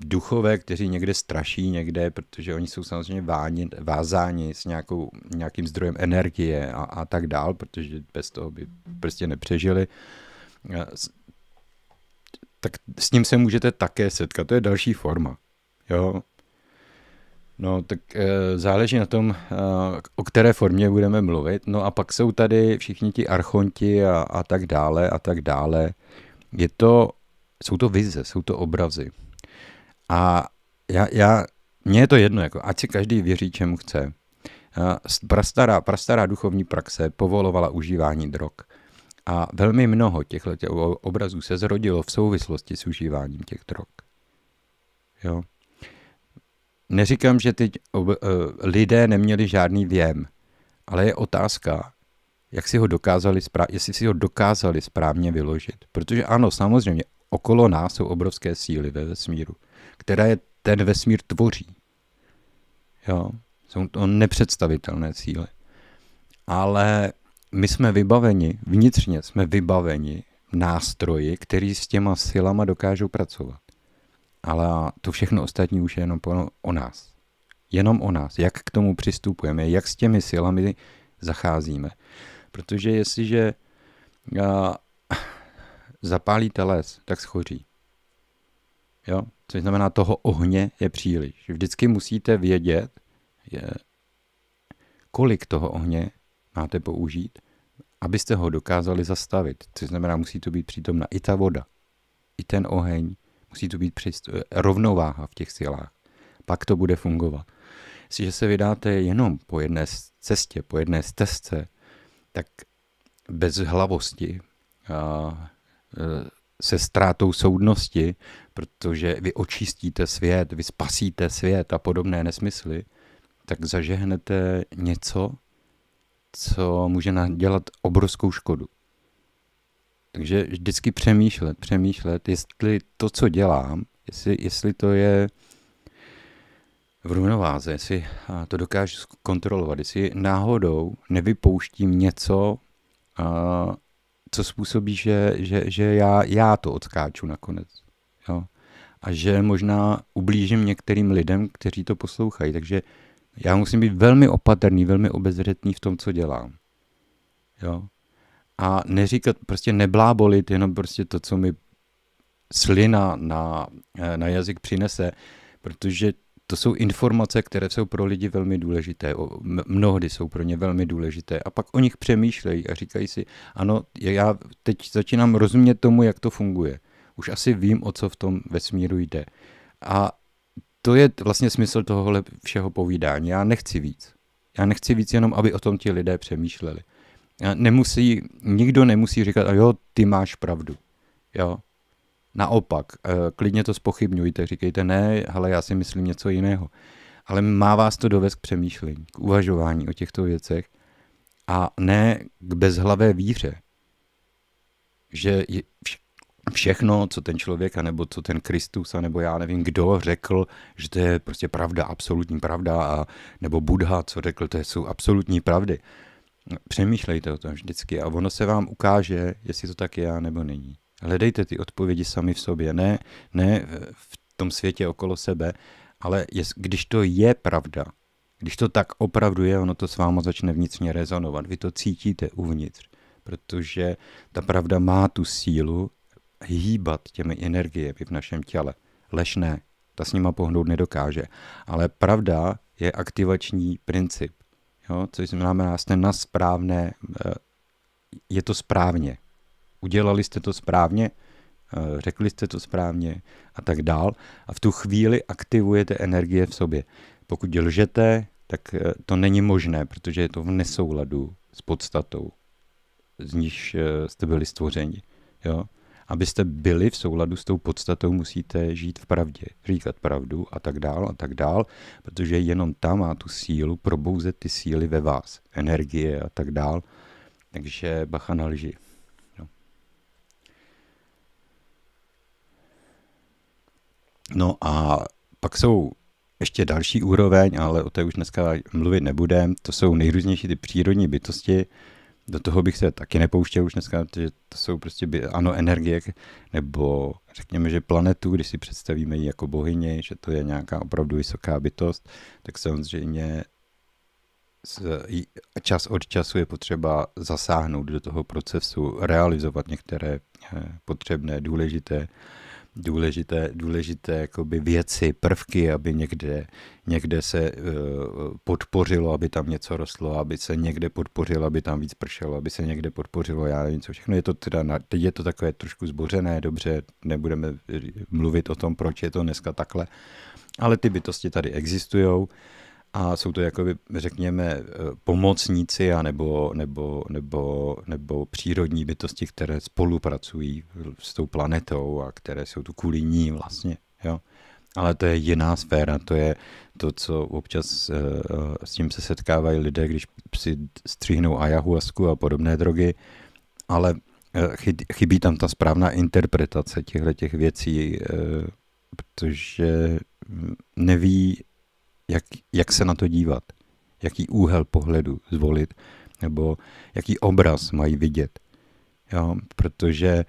A: duchové, kteří někde straší někde, protože oni jsou samozřejmě váni, vázáni s nějakou, nějakým zdrojem energie a, a tak dál, protože bez toho by prostě nepřežili. Tak s ním se můžete také setkat, to je další forma. Jo? No, tak eh, záleží na tom, eh, o které formě budeme mluvit. No a pak jsou tady všichni ti archonti a, a tak dále, a tak dále. Je to, jsou to vize, jsou to obrazy. A já, já, mně je to jedno, jako, ať si každý věří, čemu chce. Prastará, prastará duchovní praxe povolovala užívání drog. A velmi mnoho těchto obrazů se zrodilo v souvislosti s užíváním těch drog. Jo? Neříkám, že teď ob, eh, lidé neměli žádný věm, ale je otázka, jak si ho dokázali správ, jestli si ho dokázali správně vyložit. Protože ano, samozřejmě, okolo nás jsou obrovské síly ve vesmíru které ten vesmír tvoří. Jo, jsou to nepředstavitelné cíle. Ale my jsme vybaveni, vnitřně jsme vybaveni nástroji, který s těma silama dokážou pracovat. Ale to všechno ostatní už je jenom o nás. Jenom o nás, jak k tomu přistupujeme, jak s těmi silami zacházíme. Protože jestliže zapálíte les, tak schoří. Jo? což znamená toho ohně je příliš. Vždycky musíte vědět, je, kolik toho ohně máte použít, abyste ho dokázali zastavit. Což znamená, musí to být přítomna i ta voda, i ten oheň, musí to být přist, rovnováha v těch silách. Pak to bude fungovat. Jestliže se vydáte jenom po jedné cestě, po jedné stezce, tak bez hlavosti a, e, se ztrátou soudnosti, protože vy očistíte svět, vy spasíte svět a podobné nesmysly, tak zažehnete něco, co může dělat obrovskou škodu. Takže vždycky přemýšlet, přemýšlet, jestli to, co dělám, jestli, jestli to je v rovnováze, jestli to dokážu kontrolovat, jestli náhodou nevypouštím něco, co způsobí, že, že, že já, já to odskáču nakonec. Jo? A že možná ublížím některým lidem, kteří to poslouchají. Takže já musím být velmi opatrný, velmi obezřetný v tom, co dělám. Jo? A neříkat, prostě neblábolit, jenom prostě to, co mi slina na, na jazyk přinese, protože to jsou informace, které jsou pro lidi velmi důležité, mnohdy jsou pro ně velmi důležité a pak o nich přemýšlejí a říkají si, ano, já teď začínám rozumět tomu, jak to funguje. Už asi vím, o co v tom vesmíru jde. A to je vlastně smysl tohohle všeho povídání. Já nechci víc. Já nechci víc jenom, aby o tom ti lidé přemýšleli. nemusí, nikdo nemusí říkat, a jo, ty máš pravdu. Jo, Naopak, eh, klidně to spochybňujte, říkejte ne, ale já si myslím něco jiného. Ale má vás to dovést k přemýšlení, k uvažování o těchto věcech a ne k bezhlavé víře, že všechno, co ten člověk, nebo co ten Kristus, nebo já nevím kdo řekl, že to je prostě pravda, absolutní pravda, a, nebo Buddha, co řekl, to jsou absolutní pravdy. Přemýšlejte o tom vždycky a ono se vám ukáže, jestli to tak je, nebo není. Hledejte ty odpovědi sami v sobě, ne, ne v tom světě okolo sebe, ale je, když to je pravda, když to tak opravdu je, ono to s váma začne vnitřně rezonovat. Vy to cítíte uvnitř, protože ta pravda má tu sílu hýbat těmi energiemi v našem těle. Lež ne, ta s nima pohnout nedokáže. Ale pravda je aktivační princip, jo? což znamená, že jste na správné, eh, je to správně udělali jste to správně, eh, řekli jste to správně a tak dál. A v tu chvíli aktivujete energie v sobě. Pokud lžete, tak eh, to není možné, protože je to v nesouladu s podstatou, z níž eh, jste byli stvořeni. Jo? Abyste byli v souladu s tou podstatou, musíte žít v pravdě, říkat pravdu a tak dál a tak dál, protože jenom ta má tu sílu probouzet ty síly ve vás, energie a tak dál. Takže bacha na lži. No a pak jsou ještě další úroveň, ale o té už dneska mluvit nebudem. To jsou nejrůznější ty přírodní bytosti. Do toho bych se taky nepouštěl už dneska, protože to jsou prostě by, ano energie, nebo řekněme, že planetu, když si představíme ji jako bohyně, že to je nějaká opravdu vysoká bytost, tak samozřejmě čas od času je potřeba zasáhnout do toho procesu, realizovat některé eh, potřebné, důležité důležité, důležité jakoby věci, prvky, aby někde, někde se uh, podpořilo, aby tam něco rostlo, aby se někde podpořilo, aby tam víc pršelo, aby se někde podpořilo, já nevím co všechno. Je to teda, teď je to takové trošku zbořené, dobře, nebudeme mluvit o tom, proč je to dneska takhle, ale ty bytosti tady existují a jsou to jakoby, řekněme, eh, pomocníci a nebo, nebo, nebo, nebo přírodní bytosti, které spolupracují s tou planetou a které jsou tu kvůli ní vlastně. Jo? Ale to je jiná sféra, to je to, co občas eh, eh, s tím se setkávají lidé, když si stříhnou ayahuasku a podobné drogy, ale chybí tam ta správná interpretace těchto těch věcí, protože hm, neví, jak, jak se na to dívat, jaký úhel pohledu zvolit, nebo jaký obraz mají vidět. Jo, protože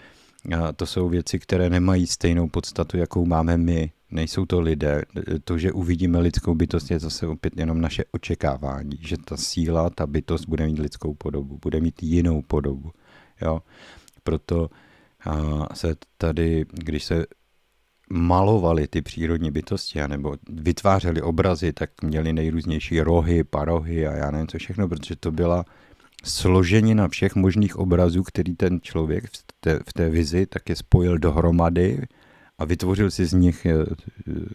A: to jsou věci, které nemají stejnou podstatu, jakou máme my. Nejsou to lidé. To, že uvidíme lidskou bytost, je zase opět jenom naše očekávání, že ta síla, ta bytost bude mít lidskou podobu, bude mít jinou podobu. Jo? Proto a se tady, když se malovali ty přírodní bytosti, nebo vytvářeli obrazy, tak měli nejrůznější rohy, parohy a já nevím co všechno, protože to byla složenina všech možných obrazů, který ten člověk v té, v té vizi je spojil dohromady a vytvořil si z nich eh,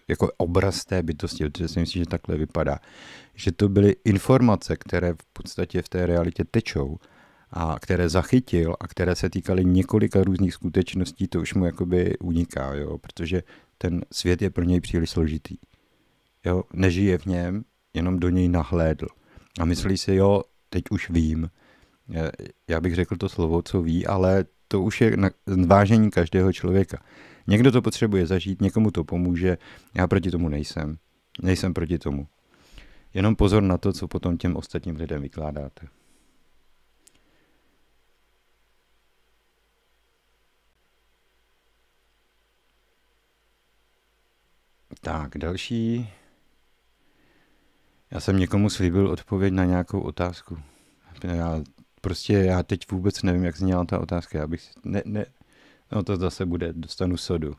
A: jako obraz té bytosti, protože si myslím, že takhle vypadá. Že to byly informace, které v podstatě v té realitě tečou a které zachytil a které se týkaly několika různých skutečností, to už mu jakoby uniká, jo, protože ten svět je pro něj příliš složitý. Jo, nežije v něm, jenom do něj nahlédl. A myslí si, jo, teď už vím. Já bych řekl to slovo, co ví, ale to už je na vážení každého člověka. Někdo to potřebuje zažít, někomu to pomůže, já proti tomu nejsem. Nejsem proti tomu. Jenom pozor na to, co potom těm ostatním lidem vykládáte. Tak, další. Já jsem někomu slíbil odpověď na nějakou otázku. Já prostě já teď vůbec nevím, jak zněla ta otázka. Já bych... Ne, ne, no to zase bude, dostanu sodu.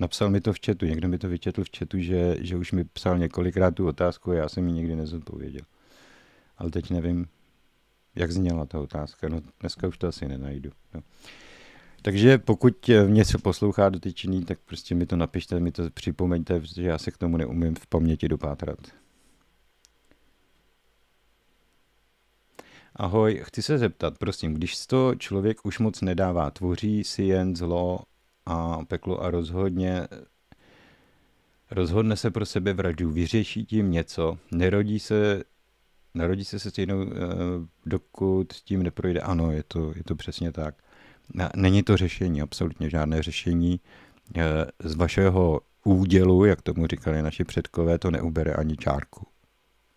A: Napsal mi to v chatu, někdo mi to vyčetl v chatu, že, že už mi psal několikrát tu otázku a já jsem ji nikdy nezodpověděl. Ale teď nevím, jak zněla ta otázka. No dneska už to asi nenajdu. No. Takže pokud eh, mě se poslouchá dotyčený, tak prostě mi to napište, mi to připomeňte, protože já se k tomu neumím v paměti dopátrat. Ahoj, chci se zeptat, prosím, když to člověk už moc nedává, tvoří si jen zlo a peklo a rozhodně rozhodne se pro sebe vraždu, vyřeší tím něco, nerodí se Narodí se se stejnou, eh, dokud s tím neprojde. Ano, je to, je to přesně tak. Není to řešení, absolutně žádné řešení. Eh, z vašeho údělu, jak tomu říkali naši předkové, to neubere ani čárku.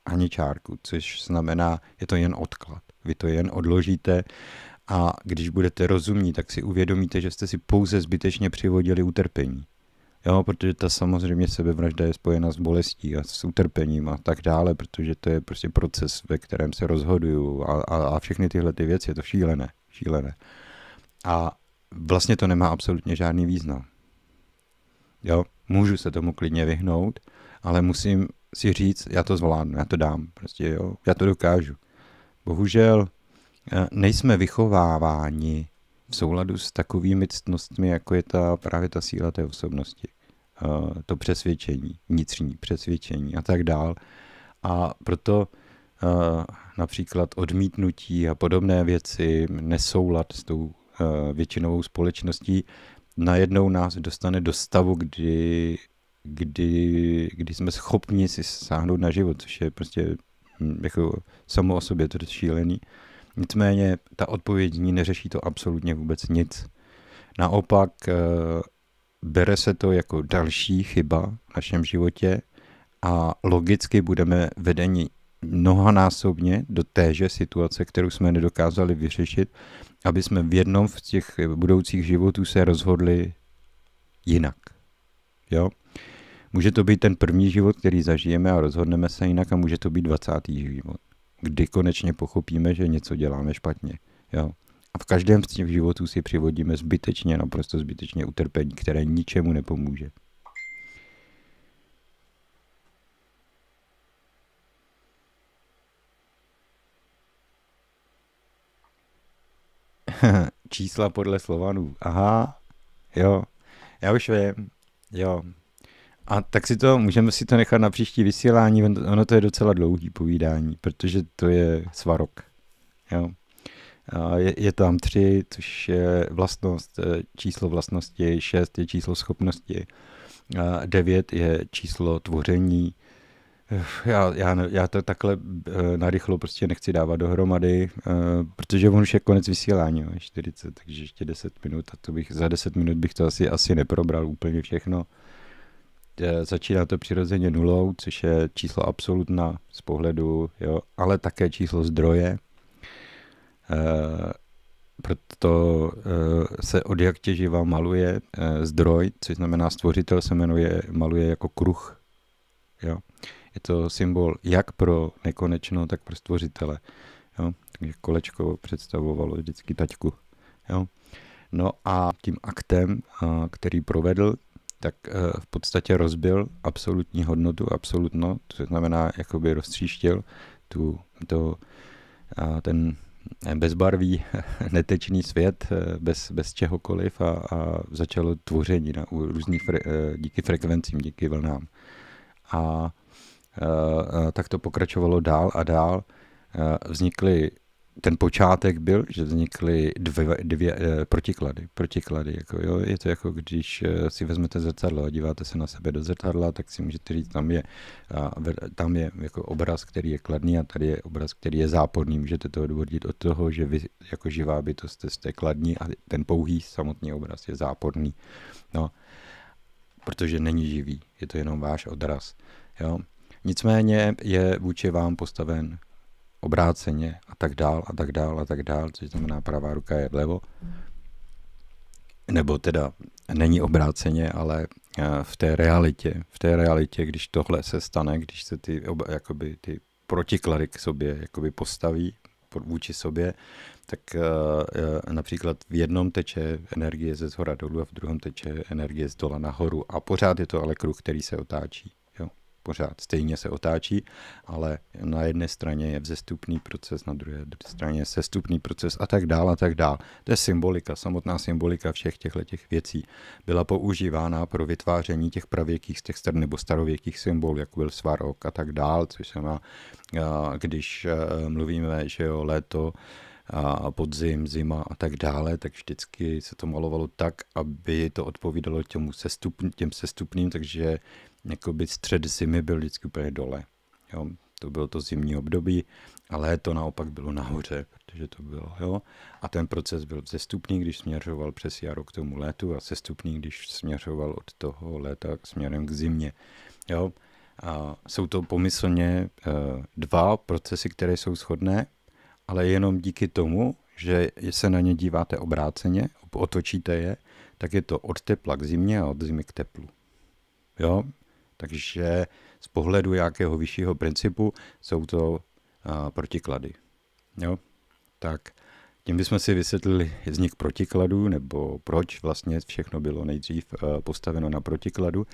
A: Ani čárku, což znamená, je to jen odklad. Vy to jen odložíte a když budete rozumní, tak si uvědomíte, že jste si pouze zbytečně přivodili utrpení. Jo, protože ta samozřejmě sebevražda je spojena s bolestí a s utrpením a tak dále, protože to je prostě proces, ve kterém se rozhoduju a, a, a všechny tyhle ty věci, je to šílené, šílené. Uh, a vlastně to nemá absolutně žádný význam. Jo, můžu se tomu klidně vyhnout, ale musím si říct, já to zvládnu, já to dám, prostě jo, já to dokážu. Bohužel eh, nejsme vychováváni v souladu s takovými ctnostmi, jako je ta, právě ta síla té osobnosti, eh, to přesvědčení, vnitřní přesvědčení a tak dál. A proto eh, například odmítnutí a podobné věci, nesoulad s tou Eh, většinovou společností, najednou nás dostane do stavu, kdy, kdy, kdy jsme schopni si sáhnout na život, což je prostě hm, jako samo o sobě to šílený. Nicméně ta odpověď ní neřeší to absolutně vůbec nic. Naopak eh, bere se to jako další chyba v našem životě a logicky budeme vedeni mnohanásobně do téže situace, kterou jsme nedokázali vyřešit aby jsme v jednom z těch budoucích životů se rozhodli jinak. Jo? Může to být ten první život, který zažijeme a rozhodneme se jinak a může to být 20. život, kdy konečně pochopíme, že něco děláme špatně. Jo? A v každém z těch životů si přivodíme zbytečně, naprosto zbytečně utrpení, které ničemu nepomůže. Čísla podle Slovanů. Aha, jo, já už vím, jo. A tak si to, můžeme si to nechat na příští vysílání, ono to je docela dlouhý povídání, protože to je svarok, jo. Je, je tam tři, což je vlastnost, eh, číslo vlastnosti, šest je číslo schopnosti, devět je číslo tvoření, já, já, já to takhle eh, narychlo prostě nechci dávat dohromady, eh, protože on už je konec vysílání, jo, 40, takže ještě 10 minut a to bych, za 10 minut bych to asi, asi neprobral úplně všechno. Eh, začíná to přirozeně nulou, což je číslo absolutna z pohledu, jo, ale také číslo zdroje. Proto se od jak těživa maluje zdroj, což znamená stvořitel se jmenuje, maluje jako kruh. Jo je to symbol jak pro nekonečno, tak pro stvořitele. Jo? Takže kolečko představovalo vždycky taťku. Jo? No a tím aktem, který provedl, tak e, v podstatě rozbil absolutní hodnotu, absolutno, to znamená, jakoby roztříštil tu, to, ten bezbarvý, netečný svět e, bez, bez čehokoliv a, a začalo tvoření na různých fre, e, díky frekvencím, díky vlnám. A Eh, eh, tak to pokračovalo dál a dál. Eh, vznikly ten počátek byl, že vznikly dvě, dvě protiklady. protiklady jako, jo, je to jako když si vezmete zrcadlo a díváte se na sebe do zrcadla, tak si můžete říct, tam je, tam je jako obraz, který je kladný a tady je obraz, který je záporný. Můžete to odvodit od toho, že vy jako živá bytost jste kladní a ten pouhý samotný obraz je záporný. No, protože není živý, je to jenom váš odraz. Jo? Nicméně je vůči vám postaven obráceně a tak dál a tak dál a tak dál, což znamená pravá ruka je vlevo. Nebo teda není obráceně, ale eh, v té realitě, v té realitě, když tohle se stane, když se ty, oba, jakoby, ty protiklady k sobě jakoby postaví vůči sobě, tak eh, eh, například v jednom teče energie ze zhora dolů a v druhém teče energie z dola nahoru a pořád je to ale kruh, který se otáčí pořád stejně se otáčí, ale na jedné straně je vzestupný proces, na druhé straně je sestupný proces a tak dál a tak dál. To je symbolika, samotná symbolika všech těchto těch věcí byla používána pro vytváření těch pravěkých z těch star, nebo starověkých symbolů, jako byl svarok a tak dál. což se má, když e, mluvíme, že jo, léto, a podzim, zima a tak dále, tak vždycky se to malovalo tak, aby to odpovídalo těm, těm sestupným, takže jakoby střed zimy byl vždycky úplně dole. Jo? To bylo to zimní období ale to naopak bylo nahoře, protože to bylo, jo. A ten proces byl zestupný, když směřoval přes jaro k tomu létu a sestupný, když směřoval od toho léta směrem k zimě, jo. A jsou to pomyslně eh, dva procesy, které jsou shodné, ale jenom díky tomu, že se na ně díváte obráceně, otočíte je, tak je to od tepla k zimě a od zimy k teplu. Jo, takže z pohledu jakého vyššího principu jsou to protiklady. Jo? Tak tím bychom si vysvětlili vznik protikladu, nebo proč vlastně všechno bylo nejdřív e, postaveno na protikladu,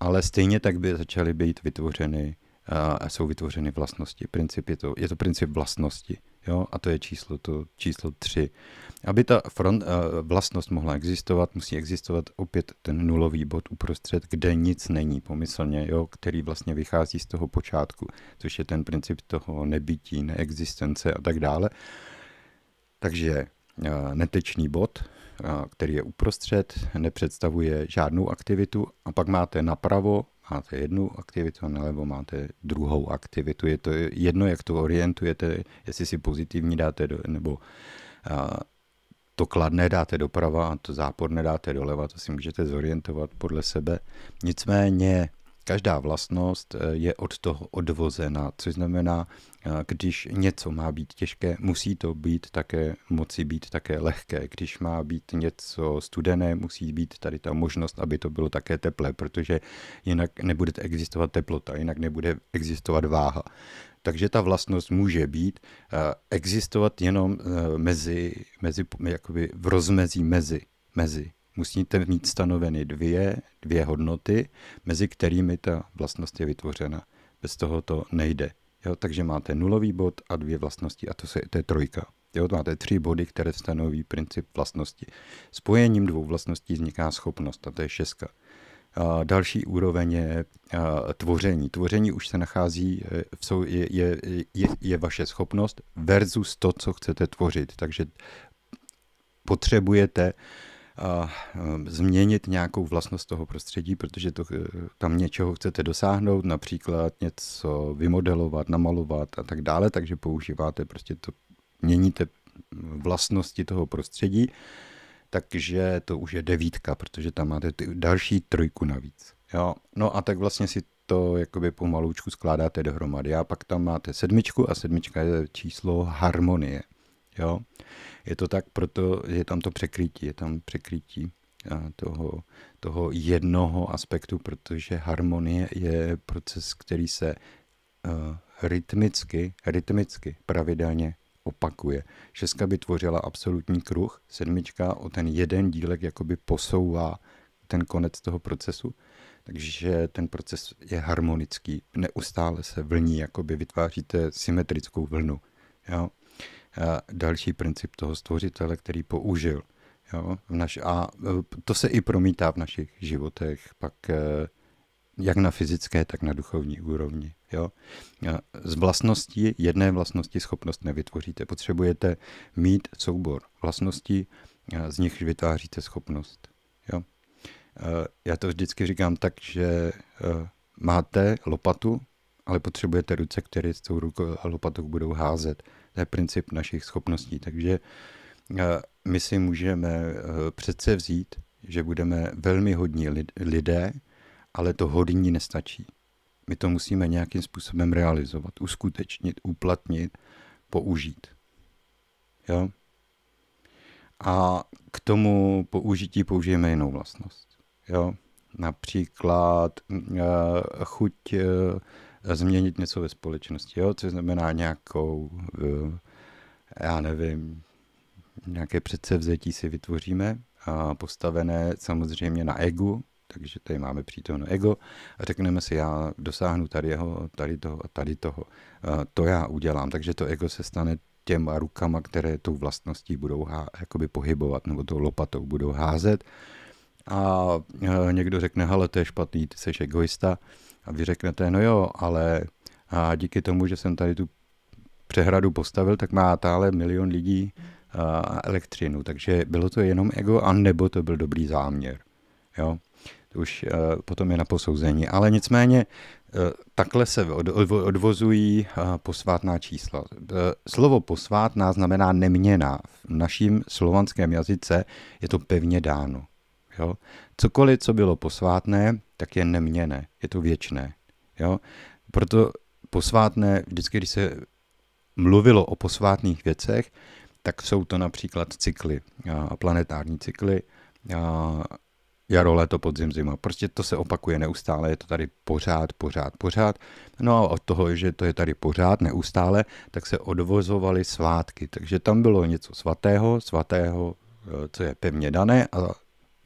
A: ale stejně tak by začaly být vytvořeny a jsou vytvořeny vlastnosti. Princip je, to, je to princip vlastnosti. Jo? A to je číslo, to číslo 3. Aby ta front, eh, vlastnost mohla existovat, musí existovat opět ten nulový bod uprostřed, kde nic není pomyslně, jo? který vlastně vychází z toho počátku, což je ten princip toho nebytí, neexistence a tak dále. Takže eh, netečný bod, eh, který je uprostřed, nepředstavuje žádnou aktivitu a pak máte napravo máte jednu aktivitu, nebo máte druhou aktivitu. Je to jedno, jak to orientujete, jestli si pozitivní dáte do, nebo a, to kladné dáte doprava a to záporné dáte doleva, to si můžete zorientovat podle sebe. Nicméně Každá vlastnost eh, je od toho odvozena, což znamená, eh, když něco má být těžké, musí to být také, moci být také lehké. Když má být něco studené, musí být tady ta možnost, aby to bylo také teplé, protože jinak nebude existovat teplota, jinak nebude existovat váha. Takže ta vlastnost může být eh, existovat jenom mezi, mezi jakoby v rozmezí mezi, mezi musíte mít stanoveny dvě, dvě hodnoty, mezi kterými ta vlastnost je vytvořena. Bez toho to nejde. Jo, takže máte nulový bod a dvě vlastnosti a to, se, to je trojka. Jo, to máte tři body, které stanoví princip vlastnosti. Spojením dvou vlastností vzniká schopnost a to je šestka. A další úroveň je a, tvoření. Tvoření už se nachází, e, sou, je, je, je, je vaše schopnost versus to, co chcete tvořit. Takže potřebujete uh, a změnit nějakou vlastnost toho prostředí, protože to, e, tam něčeho chcete dosáhnout, například něco vymodelovat, namalovat a tak dále, takže používáte prostě to, měníte vlastnosti toho prostředí, takže to už je devítka, protože tam máte ty další trojku navíc. Jo? No a tak vlastně si to jakoby pomalučku skládáte dohromady a pak tam máte sedmičku a sedmička je číslo harmonie. Jo? Je to tak, proto je tam to překrytí, je tam překrytí toho, toho jednoho aspektu, protože harmonie je proces, který se uh, rytmicky, rytmicky pravidelně opakuje. Šestka by tvořila absolutní kruh, sedmička o ten jeden dílek jakoby posouvá ten konec toho procesu, takže ten proces je harmonický, neustále se vlní, jakoby vytváříte symetrickou vlnu. Jo? a další princip toho stvořitele, který použil. Jo? V naš, a e, to se i promítá v našich životech pak e, jak na fyzické, tak na duchovní úrovni. Jo? Z vlastnosti, jedné vlastnosti schopnost nevytvoříte. Potřebujete mít soubor vlastností, z nich vytváříte schopnost. Jo? Já to vždycky říkám tak, že e, máte lopatu, ale potřebujete ruce, které s tou rukou a lopatou budou házet. To je princip našich schopností. Takže eh, my si můžeme eh, přece vzít, že budeme velmi hodní lidé, ale to hodní nestačí. My to musíme nějakým způsobem realizovat, uskutečnit, uplatnit, použít. Jo? A k tomu použití použijeme jinou vlastnost. Jo? Například eh, chuť změnit něco ve společnosti, jo? což znamená nějakou, eh, já nevím, nějaké předsevzetí si vytvoříme, a postavené samozřejmě na egu, takže tady máme přítomno ego a řekneme si, já dosáhnu tady jeho, tady toho a tady toho. A to já udělám, takže to ego se stane těma rukama, které tou vlastností budou há, jakoby pohybovat nebo tou lopatou budou házet. A eh, někdo řekne, hele, to je špatný, ty jsi egoista. A vy řeknete, no jo, ale a díky tomu, že jsem tady tu přehradu postavil, tak má tále milion lidí a, elektřinu. Takže bylo to jenom ego, anebo to byl dobrý záměr. Jo? To už a, e, potom je na posouzení. Ale nicméně e, takhle se od, od, odvozují e, posvátná čísla. Slovo posvátná znamená neměná. V naším slovanském jazyce je to pevně dáno. Jo? Cokoliv, co bylo posvátné, tak je neměné, je to věčné. Jo? Proto posvátné, vždycky, když se mluvilo o posvátných věcech, tak jsou to například cykly, planetární cykly, jaro, léto, podzim, zima. Prostě to se opakuje neustále, je to tady pořád, pořád, pořád. No a od toho, že to je tady pořád, neustále, tak se odvozovaly svátky. Takže tam bylo něco svatého, svatého, e, co je pevně dané a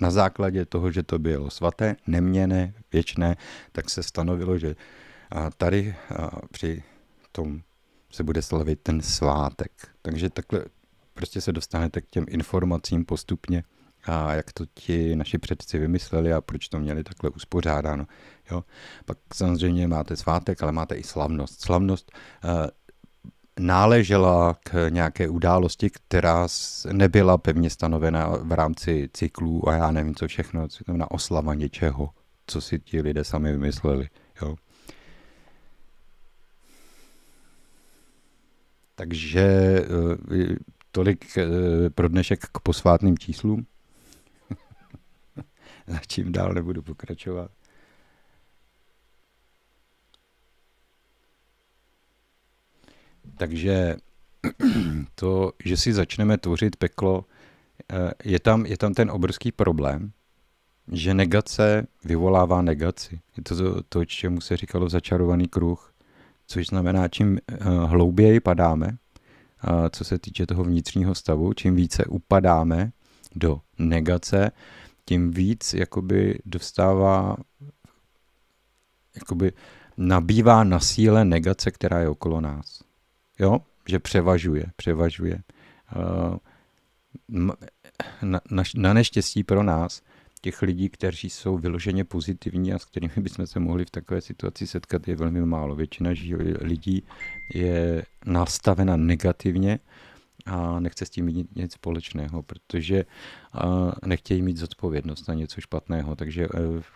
A: na základě toho, že to bylo svaté, neměné, věčné, tak se stanovilo, že tady při tom se bude slavit ten svátek. Takže takhle prostě se dostanete k těm informacím postupně a jak to ti naši předci vymysleli a proč to měli takhle uspořádáno. Jo? Pak samozřejmě máte svátek, ale máte i slavnost. Slavnost náležela k nějaké události, která nebyla pevně stanovena v rámci cyklů a já nevím co všechno, co na oslava něčeho, co si ti lidé sami vymysleli. Jo. Takže eh, tolik eh, pro dnešek k posvátným číslům. Na čím dál nebudu pokračovat. Takže to, že si začneme tvořit peklo, eh, je tam, je tam ten obrovský problém, že negace vyvolává negaci. Je to, to, čemu se říkalo začarovaný kruh, což znamená, čím eh, hlouběji padáme, co se týče toho vnitřního stavu, čím více upadáme do negace, tím víc jakoby dostává, jakoby nabývá na síle negace, která je okolo nás jo? že převažuje, převažuje. Uh, na, na, na neštěstí pro nás, těch lidí, kteří jsou vyloženě pozitivní a s kterými bychom se mohli v takové situaci setkat, je velmi málo. Většina lidí je nastavena negativně a nechce s tím mít nic společného, protože nechtějí mít zodpovědnost na něco špatného. Takže e,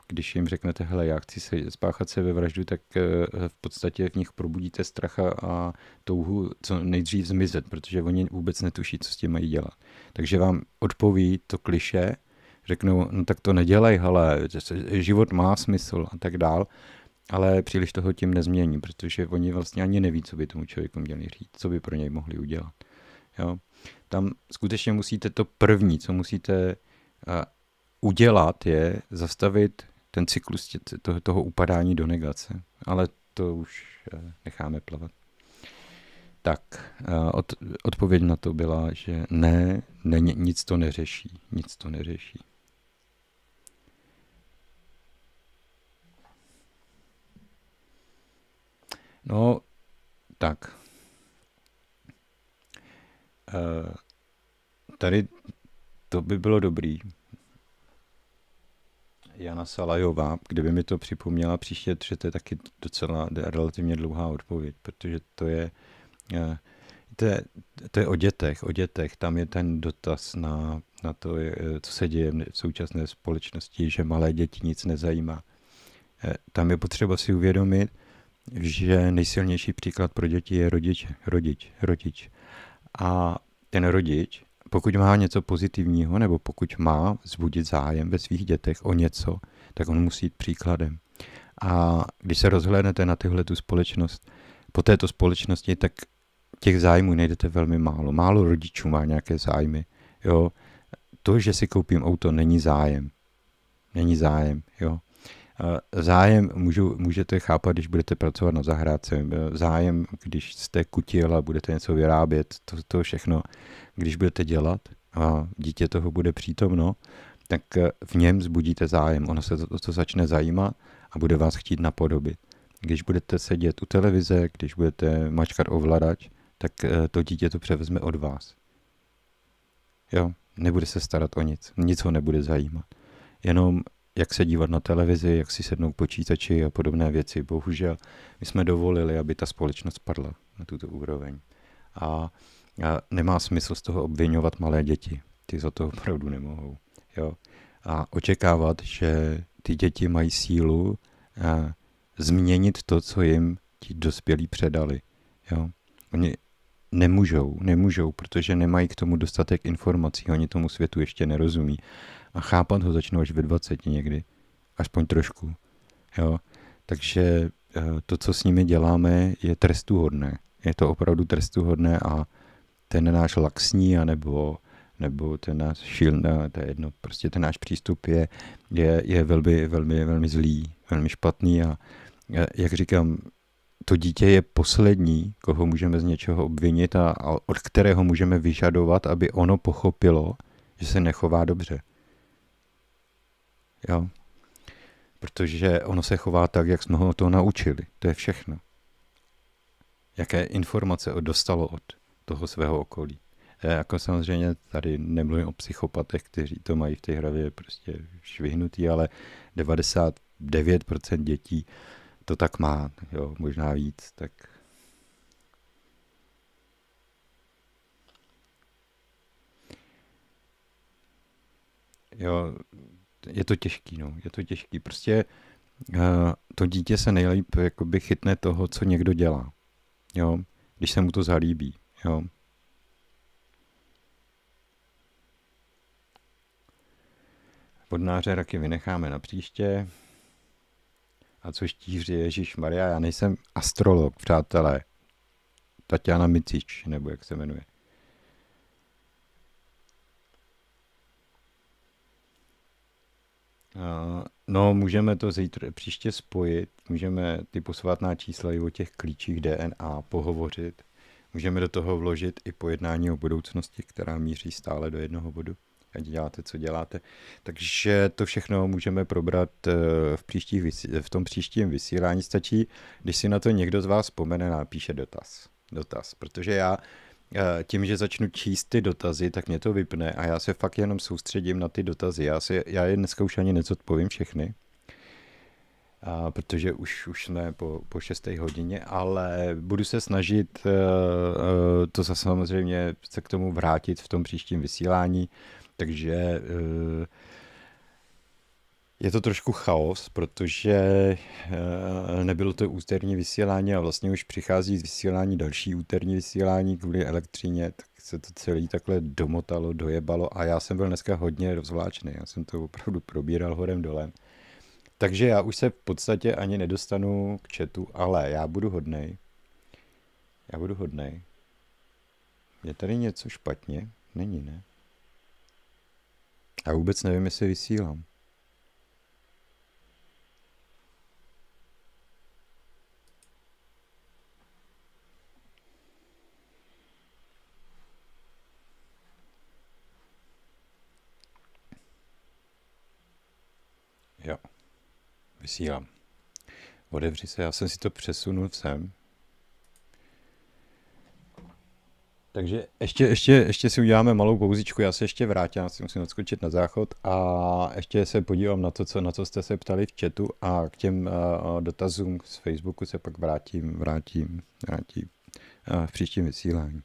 A: když jim řeknete, hele, já chci se, spáchat se ve vraždu, tak e, v podstatě v nich probudíte stracha a touhu co nejdřív zmizet, protože oni vůbec netuší, co s tím mají dělat. Takže vám odpoví to kliše, řeknou, no tak to nedělej, hele, život má smysl a tak dál, ale příliš toho tím nezmění, protože oni vlastně ani neví, co by tomu člověku měli říct, co by pro něj mohli udělat. Jo. Tam skutečně musíte to první, co musíte uh, udělat, je zastavit ten cyklus tě, toho, toho upadání do negace. Ale to už uh, necháme plavat. Tak, uh, od, odpověď na to byla, že ne, ne, nic to neřeší, nic to neřeší. No, tak. Eh, tady to by bylo dobrý. Jana Salajová, kdyby mi to připomněla příště, že to je taky docela relativně dlouhá odpověď, protože to je, eh, to je, to je o dětech, o dětech. Tam je ten dotaz na, na to, co se děje v současné společnosti, že malé děti nic nezajímá. Eh, tam je potřeba si uvědomit, že nejsilnější příklad pro děti je rodič, rodič, rodič. A ten rodič, pokud má něco pozitivního, nebo pokud má zbudit zájem ve svých dětech o něco, tak on musí jít příkladem. A když se rozhlédnete na tyhle tu společnost, po této společnosti, tak těch zájmů najdete velmi málo. Málo rodičů má nějaké zájmy. Jo? To, že si koupím auto, není zájem. Není zájem. Jo? Eh, zájem můžu, můžete chápat, když budete pracovat na zahrádce. Eh, zájem, když jste kutil a budete něco vyrábět, to, to všechno, když budete dělat a dítě toho bude přítomno, tak eh, v něm zbudíte zájem. Ono se to, to začne zajímat a bude vás chtít napodobit. Když budete sedět u televize, když budete mačkat ovladač, tak to dítě to převezme od vás. Jo, nebude se starat o nic, nic ho nebude zajímat. Jenom jak se dívat na televizi, jak si sednout k počítači a podobné věci. Bohužel my jsme dovolili, aby ta společnost padla na tuto úroveň. A, a nemá smysl z toho obvinovat malé děti. Ty za to opravdu nemohou. Jo? A očekávat, že ty děti mají sílu a, změnit to, co jim ti dospělí předali. Jo? Oni nemůžou, nemůžou, protože nemají k tomu dostatek informací, oni tomu světu ještě nerozumí a chápat ho začnu až ve 20 někdy, aspoň trošku. Jo? Takže eh, to, co s nimi děláme, je trestuhodné. Je to opravdu trestuhodné a ten náš laxní, anebo nebo ten náš šilna, to je jedno, prostě ten náš přístup je, je, je velmi, velmi, velmi zlý, velmi špatný a eh, jak říkám, to dítě je poslední, koho můžeme z něčeho obvinit a, a od kterého můžeme vyžadovat, aby ono pochopilo, že se nechová dobře. Jo? Protože ono se chová tak, jak jsme ho to naučili. To je všechno. Jaké informace dostalo od toho svého okolí. Já e, jako samozřejmě tady nemluvím o psychopatech, kteří to mají v té hravě prostě švihnutý, ale 99% dětí to tak má, jo, možná víc, tak jo, je to těžký, no, je to těžký. Prostě uh, to dítě se nejlíp jakoby chytne toho, co někdo dělá, jo, když se mu to zalíbí, jo. Vodnáře raky vynecháme na příště. A co štíři, Ježíš Maria, já nejsem astrolog, přátelé. Tatiana Micič, nebo jak se jmenuje. Eh, no, můžeme to zítra, příště spojit, můžeme ty posvátná čísla i o těch klíčích DNA pohovořit. Můžeme do toho vložit i pojednání o budoucnosti, která míří stále do jednoho bodu, ať děláte, co děláte. Takže to všechno můžeme probrat eh, v, příští, v tom příštím vysílání. Stačí, když si na to někdo z vás vzpomene napíše dotaz. Dotaz, protože já Eh, tím, že začnu číst ty dotazy, tak mě to vypne a já se fakt jenom soustředím na ty dotazy. Já, si, já je dneska už ani nezodpovím všechny, a eh, protože už, už jsme po, po šesté hodině, ale budu se snažit uh, to zase samozřejmě se k tomu vrátit v tom příštím vysílání, takže uh, je to trošku chaos, protože eh, nebylo to úterní vysílání a vlastně už přichází z vysílání další úterní vysílání kvůli elektřině, tak se to celé takhle domotalo, dojebalo a já jsem byl dneska hodně rozvláčený, já jsem to opravdu probíral horem dolem. Takže já už se v podstatě ani nedostanu k chatu, ale já budu hodnej. Já budu hodnej. Je tady něco špatně? Není, ne? Já vůbec nevím, jestli vysílám. Vysílám. Odevři se, já jsem si to přesunul sem. Takže ještě, ještě, ještě si uděláme malou pouzičku, já se ještě vrátím, já si musím odskočit na záchod a ještě se podívám na to, co, na co jste se ptali v chatu a k těm uh, dotazům z Facebooku se pak vrátím, vrátím, vrátím uh, v příštím vysílání.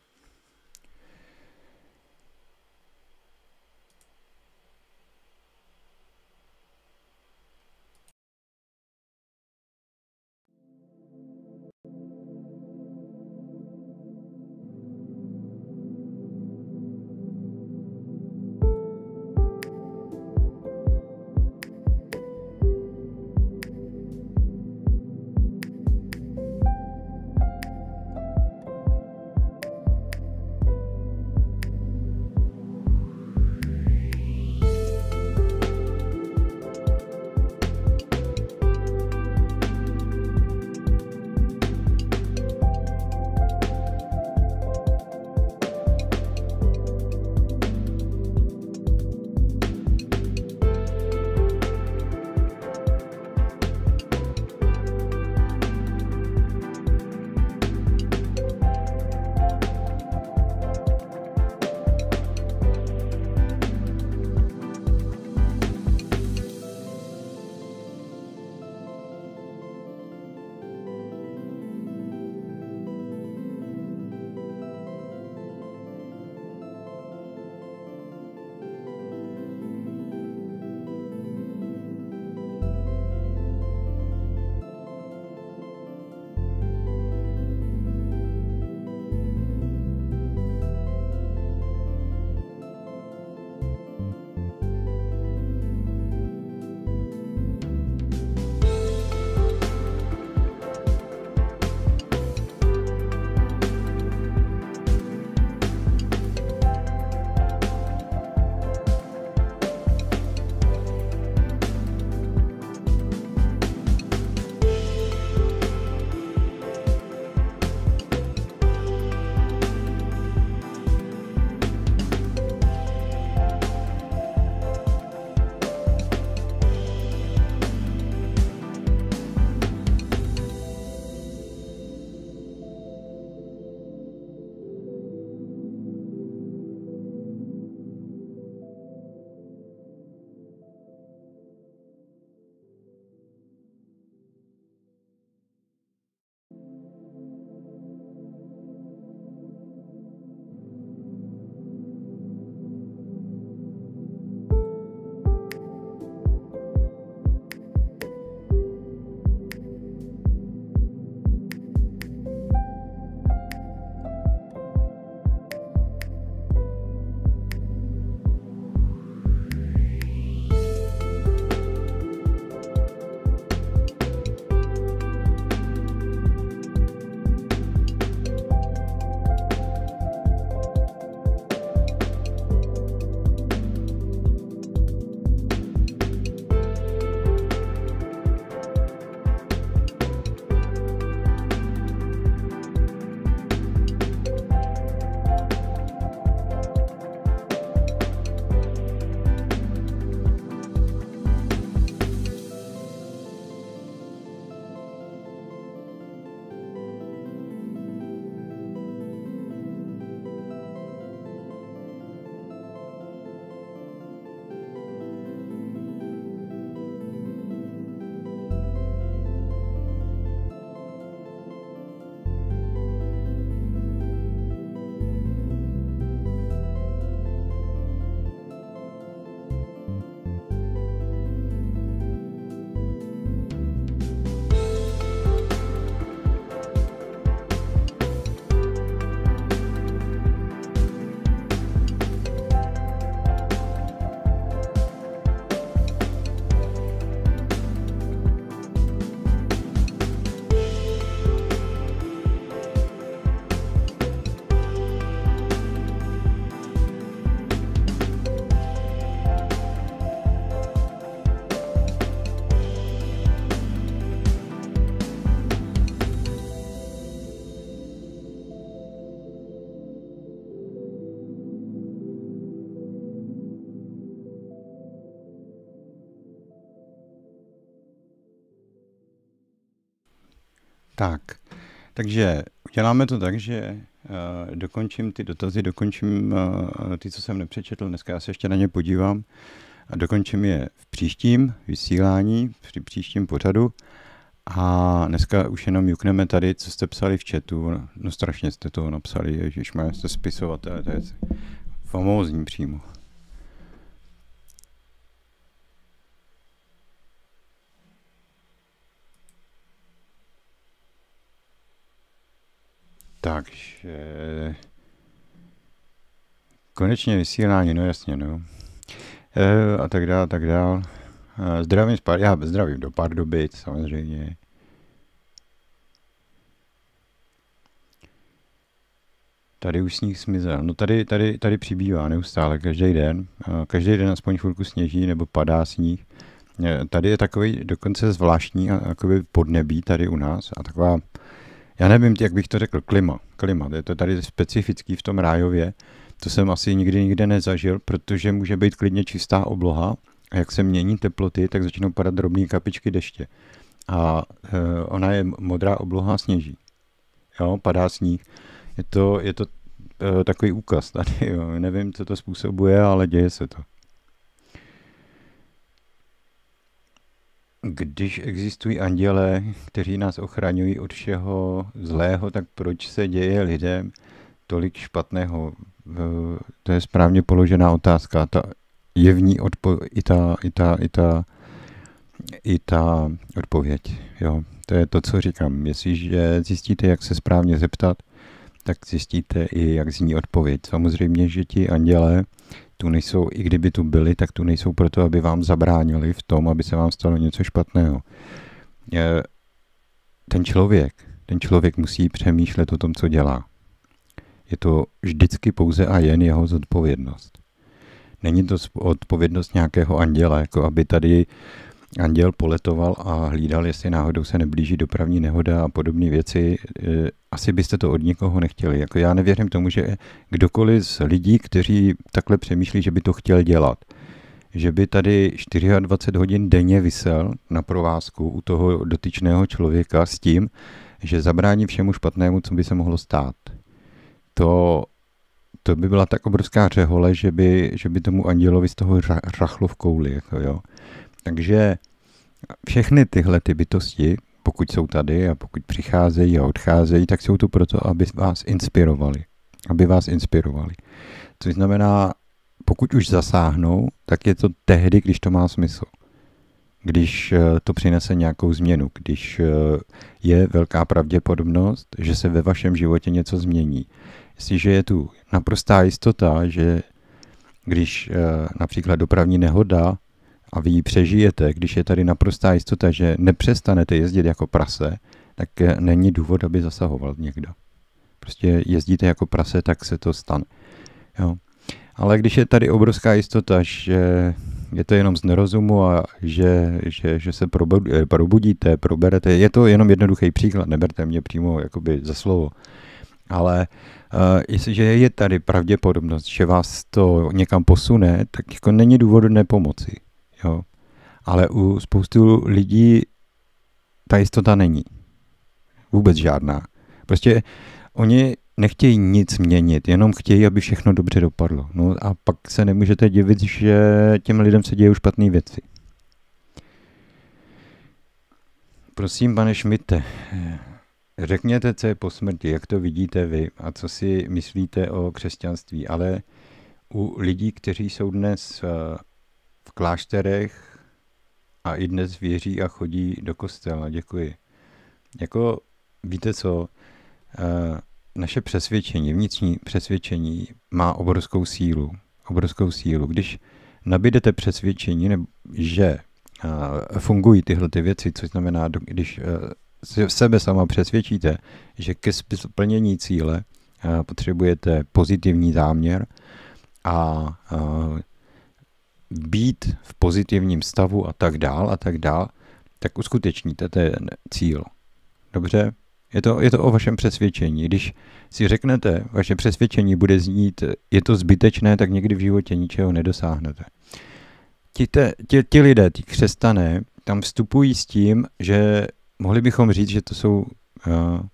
A: Takže uděláme to tak, že uh, dokončím ty dotazy, dokončím uh, ty, co jsem nepřečetl. Dneska já se ještě na ně podívám. A dokončím je v příštím vysílání, při příštím pořadu. A dneska už jenom jukneme tady, co jste psali v chatu. No, no strašně jste toho napsali, ježišmarja, jste spisovatel, to je famózní přímo. Takže... Konečně vysílání, no jasně, no. E, a tak dál, tak dál. E, zdravím, par... já zdravím do Pardubic, samozřejmě. Tady už sníh smizel, No tady, tady, tady přibývá neustále, každý den. E, každý den aspoň chvilku sněží nebo padá sníh. E, tady je takový dokonce zvláštní podnebí tady u nás a taková já nevím, jak bych to řekl, klima. Klima, je to tady specifický v tom rájově. To jsem asi nikdy nikde nezažil, protože může být klidně čistá obloha a jak se mění teploty, tak začnou padat drobné kapičky deště. A e, ona je modrá obloha sněží. Jo, padá sníh. Je to, je to e, takový úkaz tady, jo. Nevím, co to způsobuje, ale děje se to. Když existují anděle, kteří nás ochraňují od všeho zlého, tak proč se děje lidem tolik špatného? To je správně položená otázka. Ta jevní odpo- i, ta, i, ta, i, ta, i ta odpověď. Jo? To je to, co říkám. Jestliže zjistíte, jak se správně zeptat, tak zjistíte i, jak zní odpověď. Samozřejmě, že ti anděle tu nejsou, i kdyby tu byli, tak tu nejsou proto, aby vám zabránili v tom, aby se vám stalo něco špatného. Ten člověk, ten člověk musí přemýšlet o tom, co dělá. Je to vždycky pouze a jen jeho zodpovědnost. Není to odpovědnost nějakého anděla, jako aby tady anděl poletoval a hlídal, jestli náhodou se neblíží dopravní nehoda a podobné věci. E, asi byste to od někoho nechtěli. Jako já nevěřím tomu, že kdokoliv z lidí, kteří takhle přemýšlí, že by to chtěl dělat, že by tady 24 hodin denně vysel na provázku u toho dotyčného člověka s tím, že zabrání všemu špatnému, co by se mohlo stát. To, to by byla tak obrovská řehole, že by, že by tomu andělovi z toho rachlo v kouli. Jako jo. Takže všechny tyhle ty bytosti, pokud jsou tady a pokud přicházejí a odcházejí, tak jsou tu proto, aby vás inspirovali. Aby vás inspirovali. Což znamená, pokud už zasáhnou, tak je to tehdy, když to má smysl. Když eh, to přinese nějakou změnu, když eh, je velká pravděpodobnost, že se ve vašem životě něco změní. Jestliže je tu naprostá jistota, že když eh, například dopravní nehoda a vy ji přežijete, když je tady naprostá jistota, že nepřestanete jezdit jako prase, tak eh, není důvod, aby zasahoval někdo. Prostě jezdíte jako prase, tak se to stane. Jo. Ale když je tady obrovská jistota, že je to jenom z nerozumu a že, že, že se eh, probudíte, proberete, je to jenom jednoduchý příklad, neberte mě přímo jakoby za slovo. Ale uh, jestliže je tady pravděpodobnost, že vás to někam posune, tak jako není důvodu nepomoci. Jo. Ale u spoustu lidí ta jistota není. Vůbec žádná. Prostě oni nechtějí nic měnit, jenom chtějí, aby všechno dobře dopadlo. No a pak se nemůžete divit, že těm lidem se dějí špatné věci. Prosím, pane Šmite, řekněte, co je po smrti, jak to vidíte vy a co si myslíte o křesťanství, ale u lidí, kteří jsou dnes klášterech a i dnes věří a chodí do kostela. Děkuji. Jako víte co, eh, naše přesvědčení, vnitřní přesvědčení má obrovskou sílu. Obrovskou sílu. Když nabídete přesvědčení, že eh, fungují tyhle ty věci, což znamená, když eh, sebe sama přesvědčíte, že ke splnění cíle potřebujete pozitivní záměr a být v pozitivním stavu a tak dál a tak dál, tak uskutečníte ten cíl. Dobře? Je to, je to o vašem přesvědčení. Když si řeknete, vaše přesvědčení bude znít, je to zbytečné, tak někdy v životě ničeho nedosáhnete. Ti, te, ti, ti lidé, ti křestané, tam vstupují s tím, že mohli bychom říct, že to jsou uh,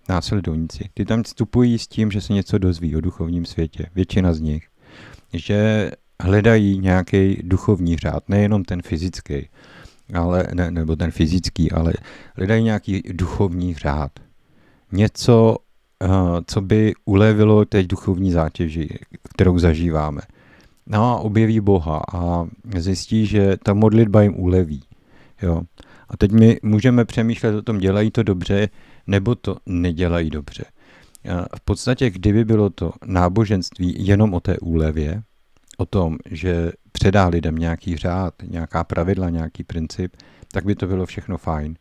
A: následovníci. Ty tam vstupují s tím, že se něco dozví o duchovním světě, většina z nich. Že hledají nějaký duchovní řád, nejenom ten fyzický, ale, ne, nebo ten fyzický, ale hledají nějaký duchovní řád. Něco, eh, co by ulevilo té duchovní zátěži, kterou zažíváme. No a objeví Boha a zjistí, že ta modlitba jim uleví. Jo. A teď my můžeme přemýšlet o tom, dělají to dobře, nebo to nedělají dobře. Eh, v podstatě, kdyby bylo to náboženství jenom o té úlevě, o tom, že předá lidem nějaký řád, nějaká pravidla, nějaký princip, tak by to bylo všechno fajn.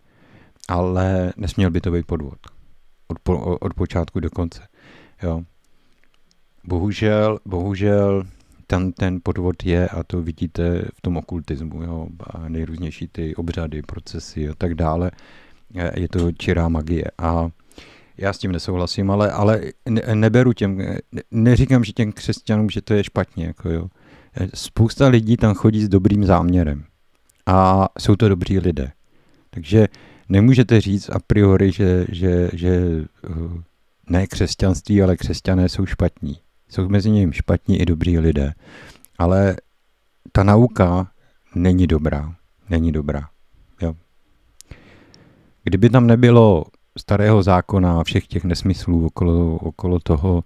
A: Ale nesměl by to být podvod. Od, po, od počátku do konce. Jo. Bohužel, bohužel ten ten podvod je a to vidíte v tom okultismu, jo, a nejrůznější ty obřady, procesy a tak dále. Je to čirá magie a já s tím nesouhlasím, ale, ale neberu těm, neříkám, že těm křesťanům, že to je špatně. Jako jo. Spousta lidí tam chodí s dobrým záměrem a jsou to dobří lidé. Takže nemůžete říct a priori, že, že, že eh, ne křesťanství, ale křesťané jsou špatní. Jsou mezi nimi špatní i dobrý lidé. Ale ta nauka není dobrá. Není dobrá. Jo. Kdyby tam nebylo starého zákona a všech těch nesmyslů okolo, okolo toho,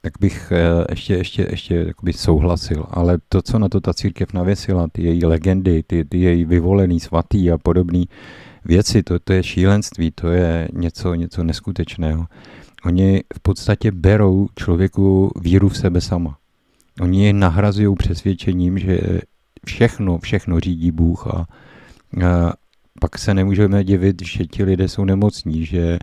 A: tak bych eh, ještě, ještě, ještě souhlasil. Ale to, co na to ta církev navěsila, ty její legendy, ty, ty její vyvolený svatý a podobné věci, to, to je šílenství, to je něco, něco neskutečného. Oni v podstatě berou člověku víru v sebe sama. Oni je nahrazují přesvědčením, že všechno, všechno řídí Bůh a, pak se nemůžeme divit, že ti lidé jsou nemocní, že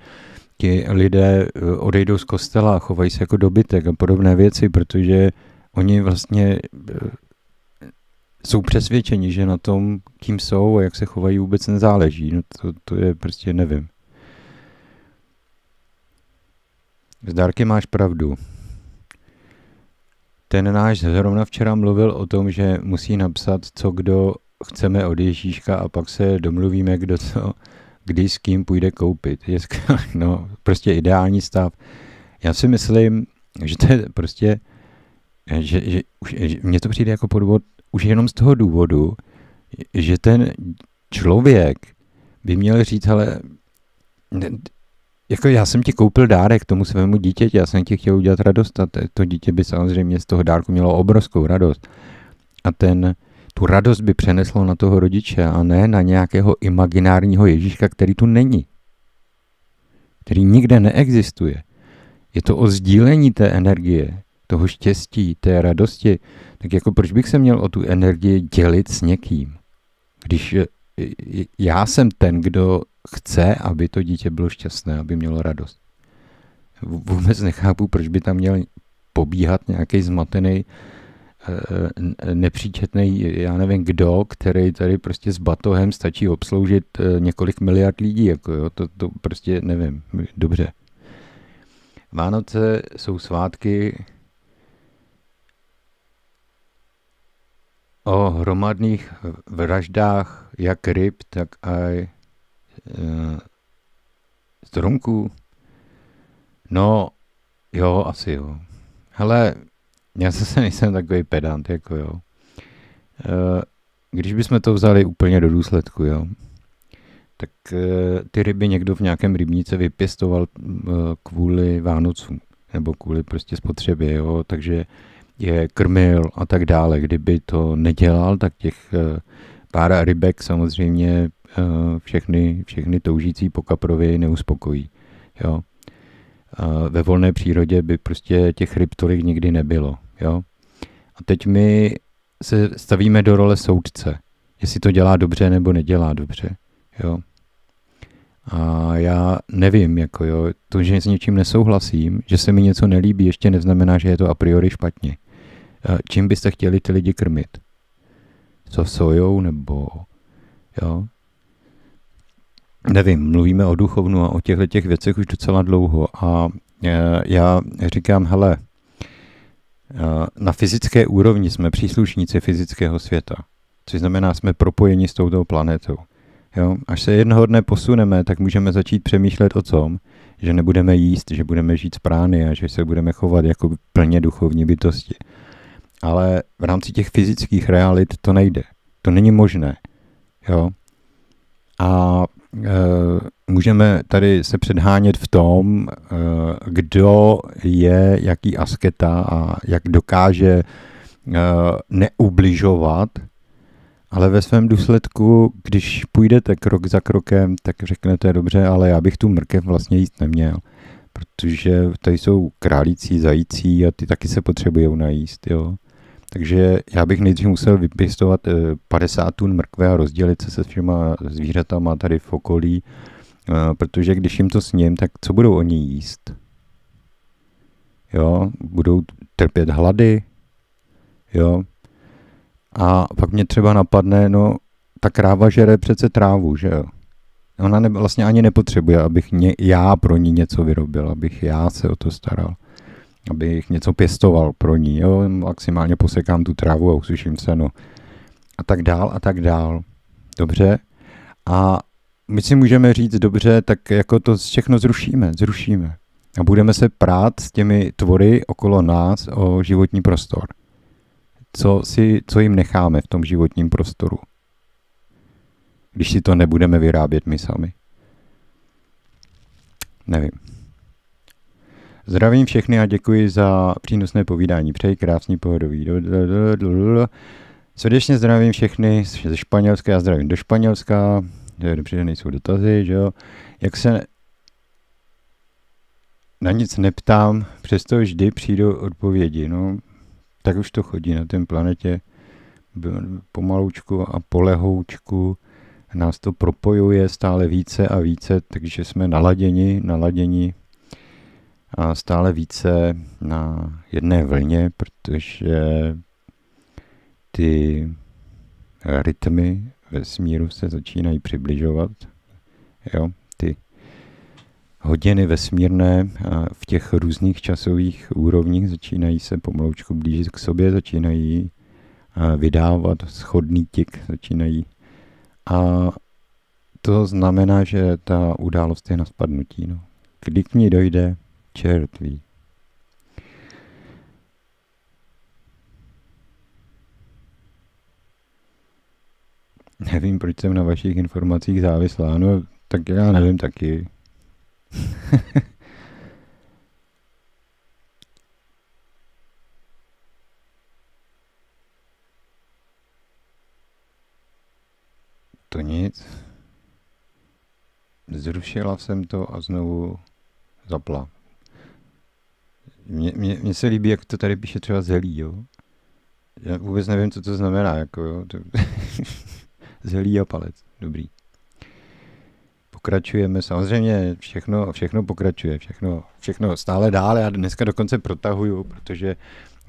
A: ti lidé eh, odejdou z kostela a chovají se jako dobytek a podobné věci, protože oni vlastně eh, jsou přesvědčeni, že na tom, kým jsou a jak se chovají, vůbec nezáleží. No to, to je prostě nevím. Z dárky máš pravdu. Ten náš zrovna včera mluvil o tom, že musí napsat, co kdo chceme od Ježíška a pak se domluvíme, kdo co, kdy s kým půjde koupit. Je, no, prostě ideální stav. Já si myslím, že to je prostě, že, že, už, že mně to přijde jako podvod už jenom z toho důvodu, že ten člověk by měl říct, ale jako já jsem ti koupil dárek tomu svému dítěti, já jsem ti chtěl udělat radost a to dítě by samozřejmě z toho dárku mělo obrovskou radost. A ten, tu radost by přeneslo na toho rodiče a ne na nějakého imaginárního Ježíška, který tu není, který nikde neexistuje. Je to o sdílení té energie, toho štěstí, té radosti. Tak jako proč bych se měl o tu energii dělit s někým, když eh, eh, já jsem ten, kdo chce, aby to dítě bylo šťastné, aby mělo radost. Vůbec nechápu, proč by tam měl pobíhat nějaký zmatený uh, Eh, nepříčetný, já nevím kdo, který tady prostě s batohem stačí obsloužit eh, několik miliard lidí, jako jo, to, to prostě nevím, dobře. Vánoce jsou svátky o hromadných vraždách jak ryb, tak i stromků. Eh, no, jo, asi jo. Hele, já zase nejsem takový pedant, jako jo. Eh, když bychom to vzali úplně do důsledku, jo, tak eh, ty ryby někdo v nějakém rybníce vypěstoval eh, kvůli Vánocům nebo kvůli prostě spotřebě, jo, takže je krmil a tak dále. Kdyby to nedělal, tak těch pár rybek samozřejmě všechny, všechny toužící po kaprově neuspokojí. Jo. Ve volné přírodě by prostě těch ryb tolik nikdy nebylo. Jo? A teď my se stavíme do role soudce, jestli to dělá dobře nebo nedělá dobře. Jo? A já nevím, jako jo, to, že s něčím nesouhlasím, že se mi něco nelíbí, ještě neznamená, že je to a priori špatně. E, čím byste chtěli ty lidi krmit? Co sojou nebo... Jo? Nevím, mluvíme o duchovnu a o těchto těch věcech už docela dlouho a e, já říkám, hele, Eh, na fyzické úrovni jsme příslušníci fyzického světa, což znamená, jsme propojeni s touto planetou. Jo? Až se jednoho dne posuneme, tak můžeme začít přemýšlet o tom, že nebudeme jíst, že budeme žít z prány a že se budeme chovat jako plně duchovní bytosti. Ale v rámci těch fyzických realit to nejde. To není možné. Jo? A Eh, můžeme tady se předhánět v tom, eh, kdo je jaký asketa a jak dokáže eh, neubližovat, ale ve svém důsledku, když půjdete krok za krokem, tak řeknete dobře, ale já bych tu mrkev vlastně jíst neměl, protože tady jsou králící, zající a ty taky se potřebují najíst, jo. Takže já bych nejdřív musel vypěstovat 50 eh, tun mrkve a rozdělit se se všema zvířatama tady v okolí, eh, protože když jim to sním, tak co budou oni jíst? Jo, budou trpět hlady, jo. A pak mě třeba napadne, no, ta kráva žere přece trávu, že jo. Ona ne, vlastně ani nepotřebuje, abych ně, já pro ní něco vyrobil, abych já se o to staral abych něco pěstoval pro ní, jo, maximálně posekám tu trávu a usuším cenu. No. A tak dál a tak dál. Dobře? A my si můžeme říct, dobře, tak jako to všechno zrušíme, zrušíme. A budeme se prát s těmi tvory okolo nás o životní prostor. Co, si, co jim necháme v tom životním prostoru? Když si to nebudeme vyrábět my sami. Nevím. Zdravím všechny a děkuji za přínosné povídání. Přeji krásný pohodový. Srdečně zdravím všechny ze Španělska, já zdravím do Španělska. Dobře, že nejsou dotazy, že jo. Jak se na nic neptám, přesto vždy přijdou odpovědi. No, tak už to chodí na té planetě pomaloučku a polehoučku. Nás to propojuje stále více a více, takže jsme naladěni, naladěni stále více na jedné vlně, protože ty rytmy vesmíru se začínají přibližovat. Jo, ty hodiny vesmírné v těch různých časových úrovních začínají se pomaloučku blížit k sobě, začínají vydávat schodný tik, začínají a to znamená, že ta událost je na spadnutí. No. Kdy k ní dojde, čert ví. Nevím, proč jsem na vašich informacích závislá. No, tak já nevím taky. to nic. Zrušila jsem to a znovu zapla. Mně, mně, mně se líbí, jak to tady píše třeba zelí, jo. Já vůbec nevím, co to znamená, jako jo. To... zelí a palec, dobrý. Pokračujeme, samozřejmě všechno, všechno pokračuje, všechno, všechno stále dále. Já dneska dokonce protahuju, protože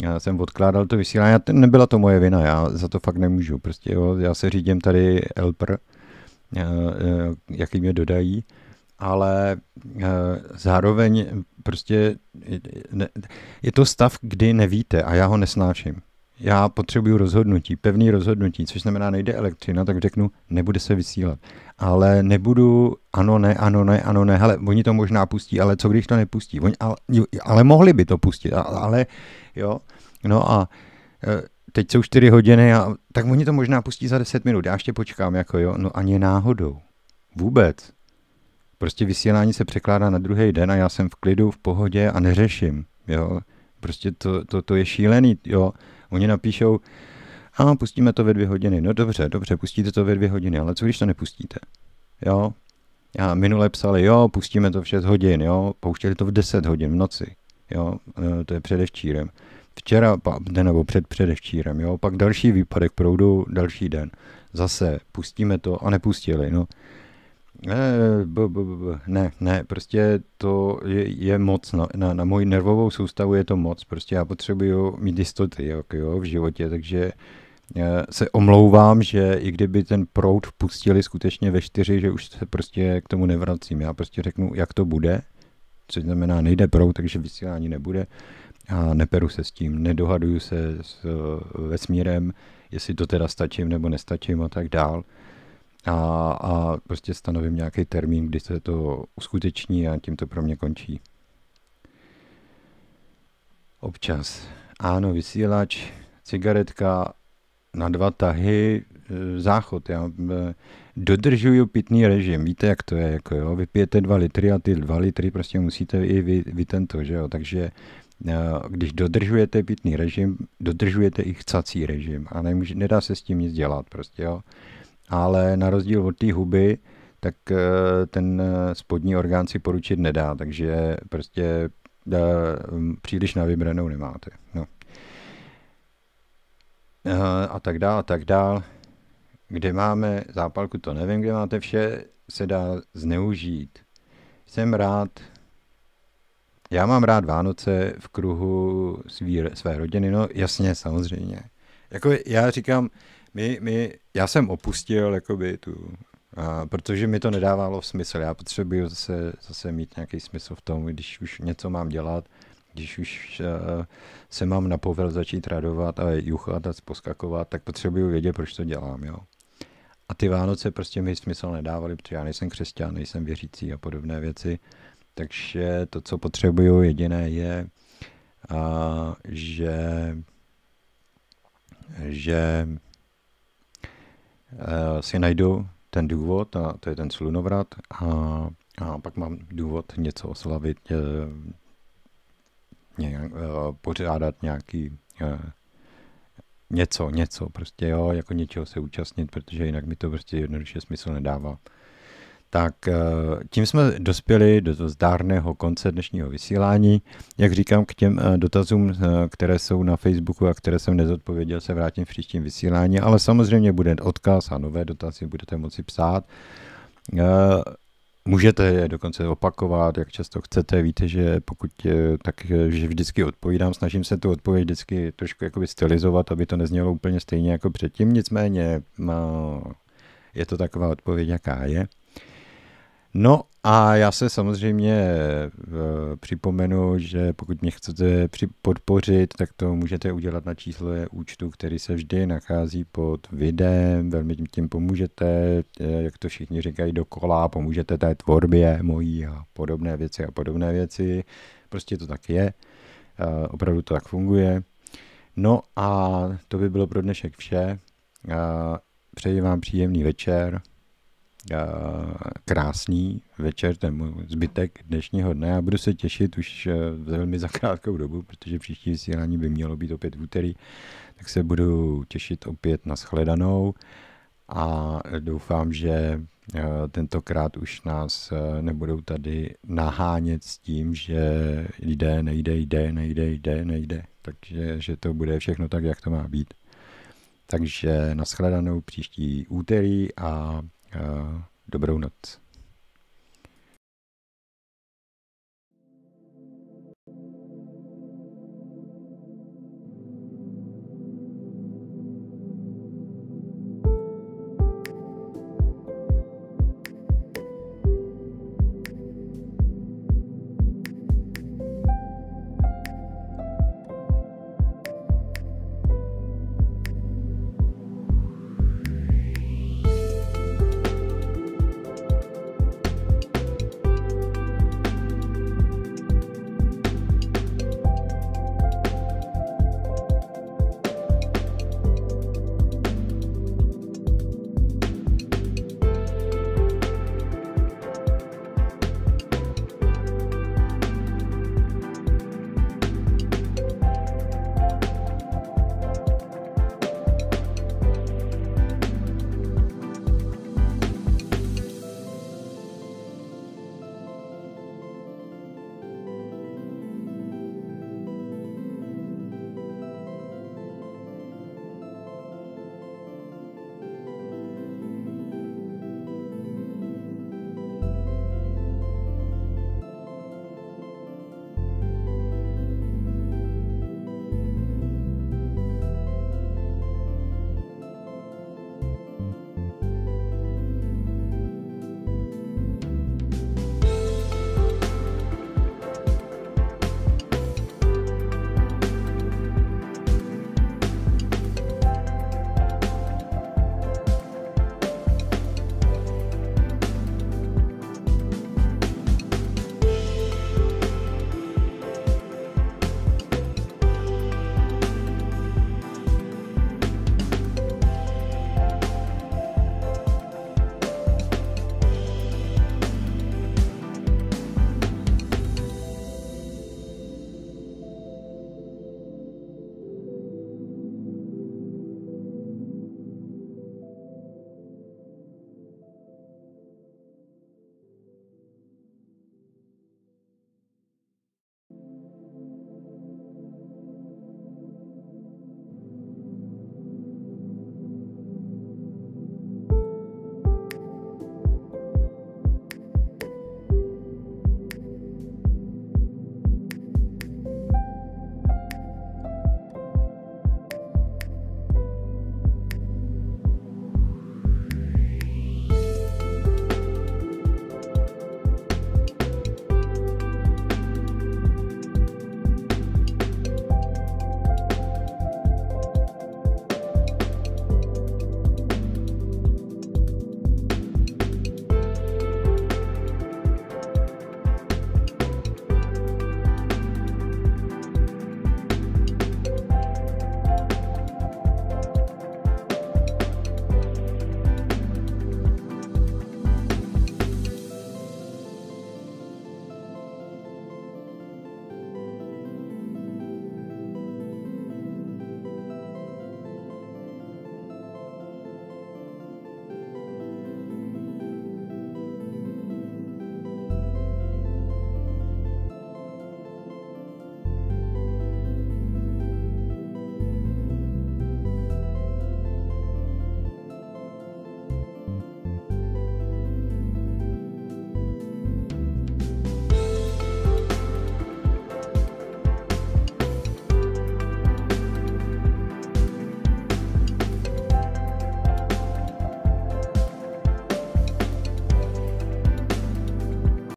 A: já jsem odkládal to vysílání, já nebyla to moje vina, já za to fakt nemůžu. Prostě jo, já se řídím tady Elpr, eh, eh, jaký mě dodají ale eh, zároveň prostě je to stav, kdy nevíte a já ho nesnáším. Já potřebuju rozhodnutí, pevný rozhodnutí, což znamená, nejde elektřina, tak řeknu, nebude se vysílat. Ale nebudu, ano, ne, ano, ne, ano, ne, hele, oni to možná pustí, ale co když to nepustí? Oni, ale, ale mohli by to pustit, ale jo, no a eh, teď jsou čtyři hodiny, a, tak oni to možná pustí za deset minut, já ještě počkám, jako jo, no ani náhodou. Vůbec. Prostě vysílání se překládá na druhý den a já jsem v klidu, v pohodě a neřeším. Jo? Prostě to, to, to je šílený. Jo? Oni napíšou, a pustíme to ve dvě hodiny. No dobře, dobře, pustíte to ve dvě hodiny, ale co když to nepustíte? Jo? Já minule psali, jo, pustíme to v 6 hodin, jo, pouštěli to v 10 hodin v noci, jo, e, to je předevčírem. Včera, ne, nebo před předevčírem, jo, pak další výpadek proudu, další den. Zase pustíme to a nepustili, no. Ne, b, b, b, ne, ne, prostě to je, je moc, na, no, na, na moji nervovou soustavu je to moc, prostě já potřebuju mít jistoty jak, jo, v životě, takže eh, se omlouvám, že i kdyby ten proud pustili skutečně ve čtyři, že už se prostě k tomu nevracím. Já prostě řeknu, jak to bude, což znamená, nejde proud, takže vysílání nebude a neperu se s tím, nedohaduju se s eh, vesmírem, jestli to teda stačím nebo nestačím a tak dál a, a prostě stanovím nějaký termín, kdy se to uskuteční a tím to pro mě končí. Občas. Ano, vysílač, cigaretka na dva tahy, e, záchod. Já e, dodržuju pitný režim. Víte, jak to je? Jako, jo? Vy pijete dva litry a ty dva litry prostě musíte i vy, vy tento, že jo? Takže e, když dodržujete pitný režim, dodržujete i chcací režim a nemůže, nedá se s tím nic dělat prostě, jo? ale na rozdíl od té huby, tak eh, ten eh, spodní orgán si poručit nedá, takže prostě eh, příliš na vybranou nemáte. No. A tak dál, a tak dál. Kde máme zápalku, to nevím, kde máte vše, se dá zneužít. Jsem rád, já mám rád Vánoce v kruhu svý, své rodiny, no jasně, samozřejmě. Jako já říkám, my, my, já jsem opustil jakoby tu, a, protože mi to nedávalo smysl. Já potřebuju zase, zase mít nějaký smysl v tom, když už něco mám dělat, když už a, eh, se mám na povel začít radovat a juchat a poskakovat, tak potřebuju vědět, proč to dělám, jo. A ty Vánoce prostě mi smysl nedávaly, protože já nejsem křesťan, nejsem věřící a podobné věci. Takže to, co potřebuju jediné je, a, že, že Eh, si najdu ten důvod, a to je ten slunovrat, a, a pak mám důvod něco oslavit, eh, nějak, eh, pořádat nějaký něco, něco, prostě jo, jako něčeho se účastnit, protože jinak mi to prostě jednoduše smysl nedává. Tak eh, tím jsme dospěli do zdárného konce dnešního vysílání. Jak říkám, k těm eh, dotazům, eh, které jsou na Facebooku a které jsem nezodpověděl, se vrátím v příštím vysílání, ale samozřejmě bude odkaz a nové dotazy budete moci psát. Můžete je dokonce opakovat, jak často chcete. Víte, že pokud tak že vždycky odpovídám, snažím se tu odpověď vždycky trošku jakoby stylizovat, aby to neznělo úplně stejně jako předtím. Nicméně je to taková odpověď, jaká je. No a já se samozřejmě eh, připomenu, že pokud mě chcete podpořit, tak to můžete udělat na číslo účtu, který se vždy nachází pod videem. Velmi tím pomůžete, eh, jak to všichni říkají dokola, pomůžete té tvorbě mojí a podobné věci a podobné věci. Prostě to tak je. Eh, opravdu to tak funguje. No a to by bylo pro dnešek vše. Přeji vám příjemný večer Eh, krásný večer, ten zbytek dnešního dne já budu se těšit už eh, velmi za krátkou dobu, protože příští vysílání by mělo být opět v úterý, tak se budu těšit opět na shledanou a doufám, že eh, tentokrát už nás nebudou tady nahánět s tím, že jde, nejde, jde, nejde, jde, nejde. Takže že to bude všechno tak, jak to má být. Takže nashledanou příští úterý a Eh, dobrou noc.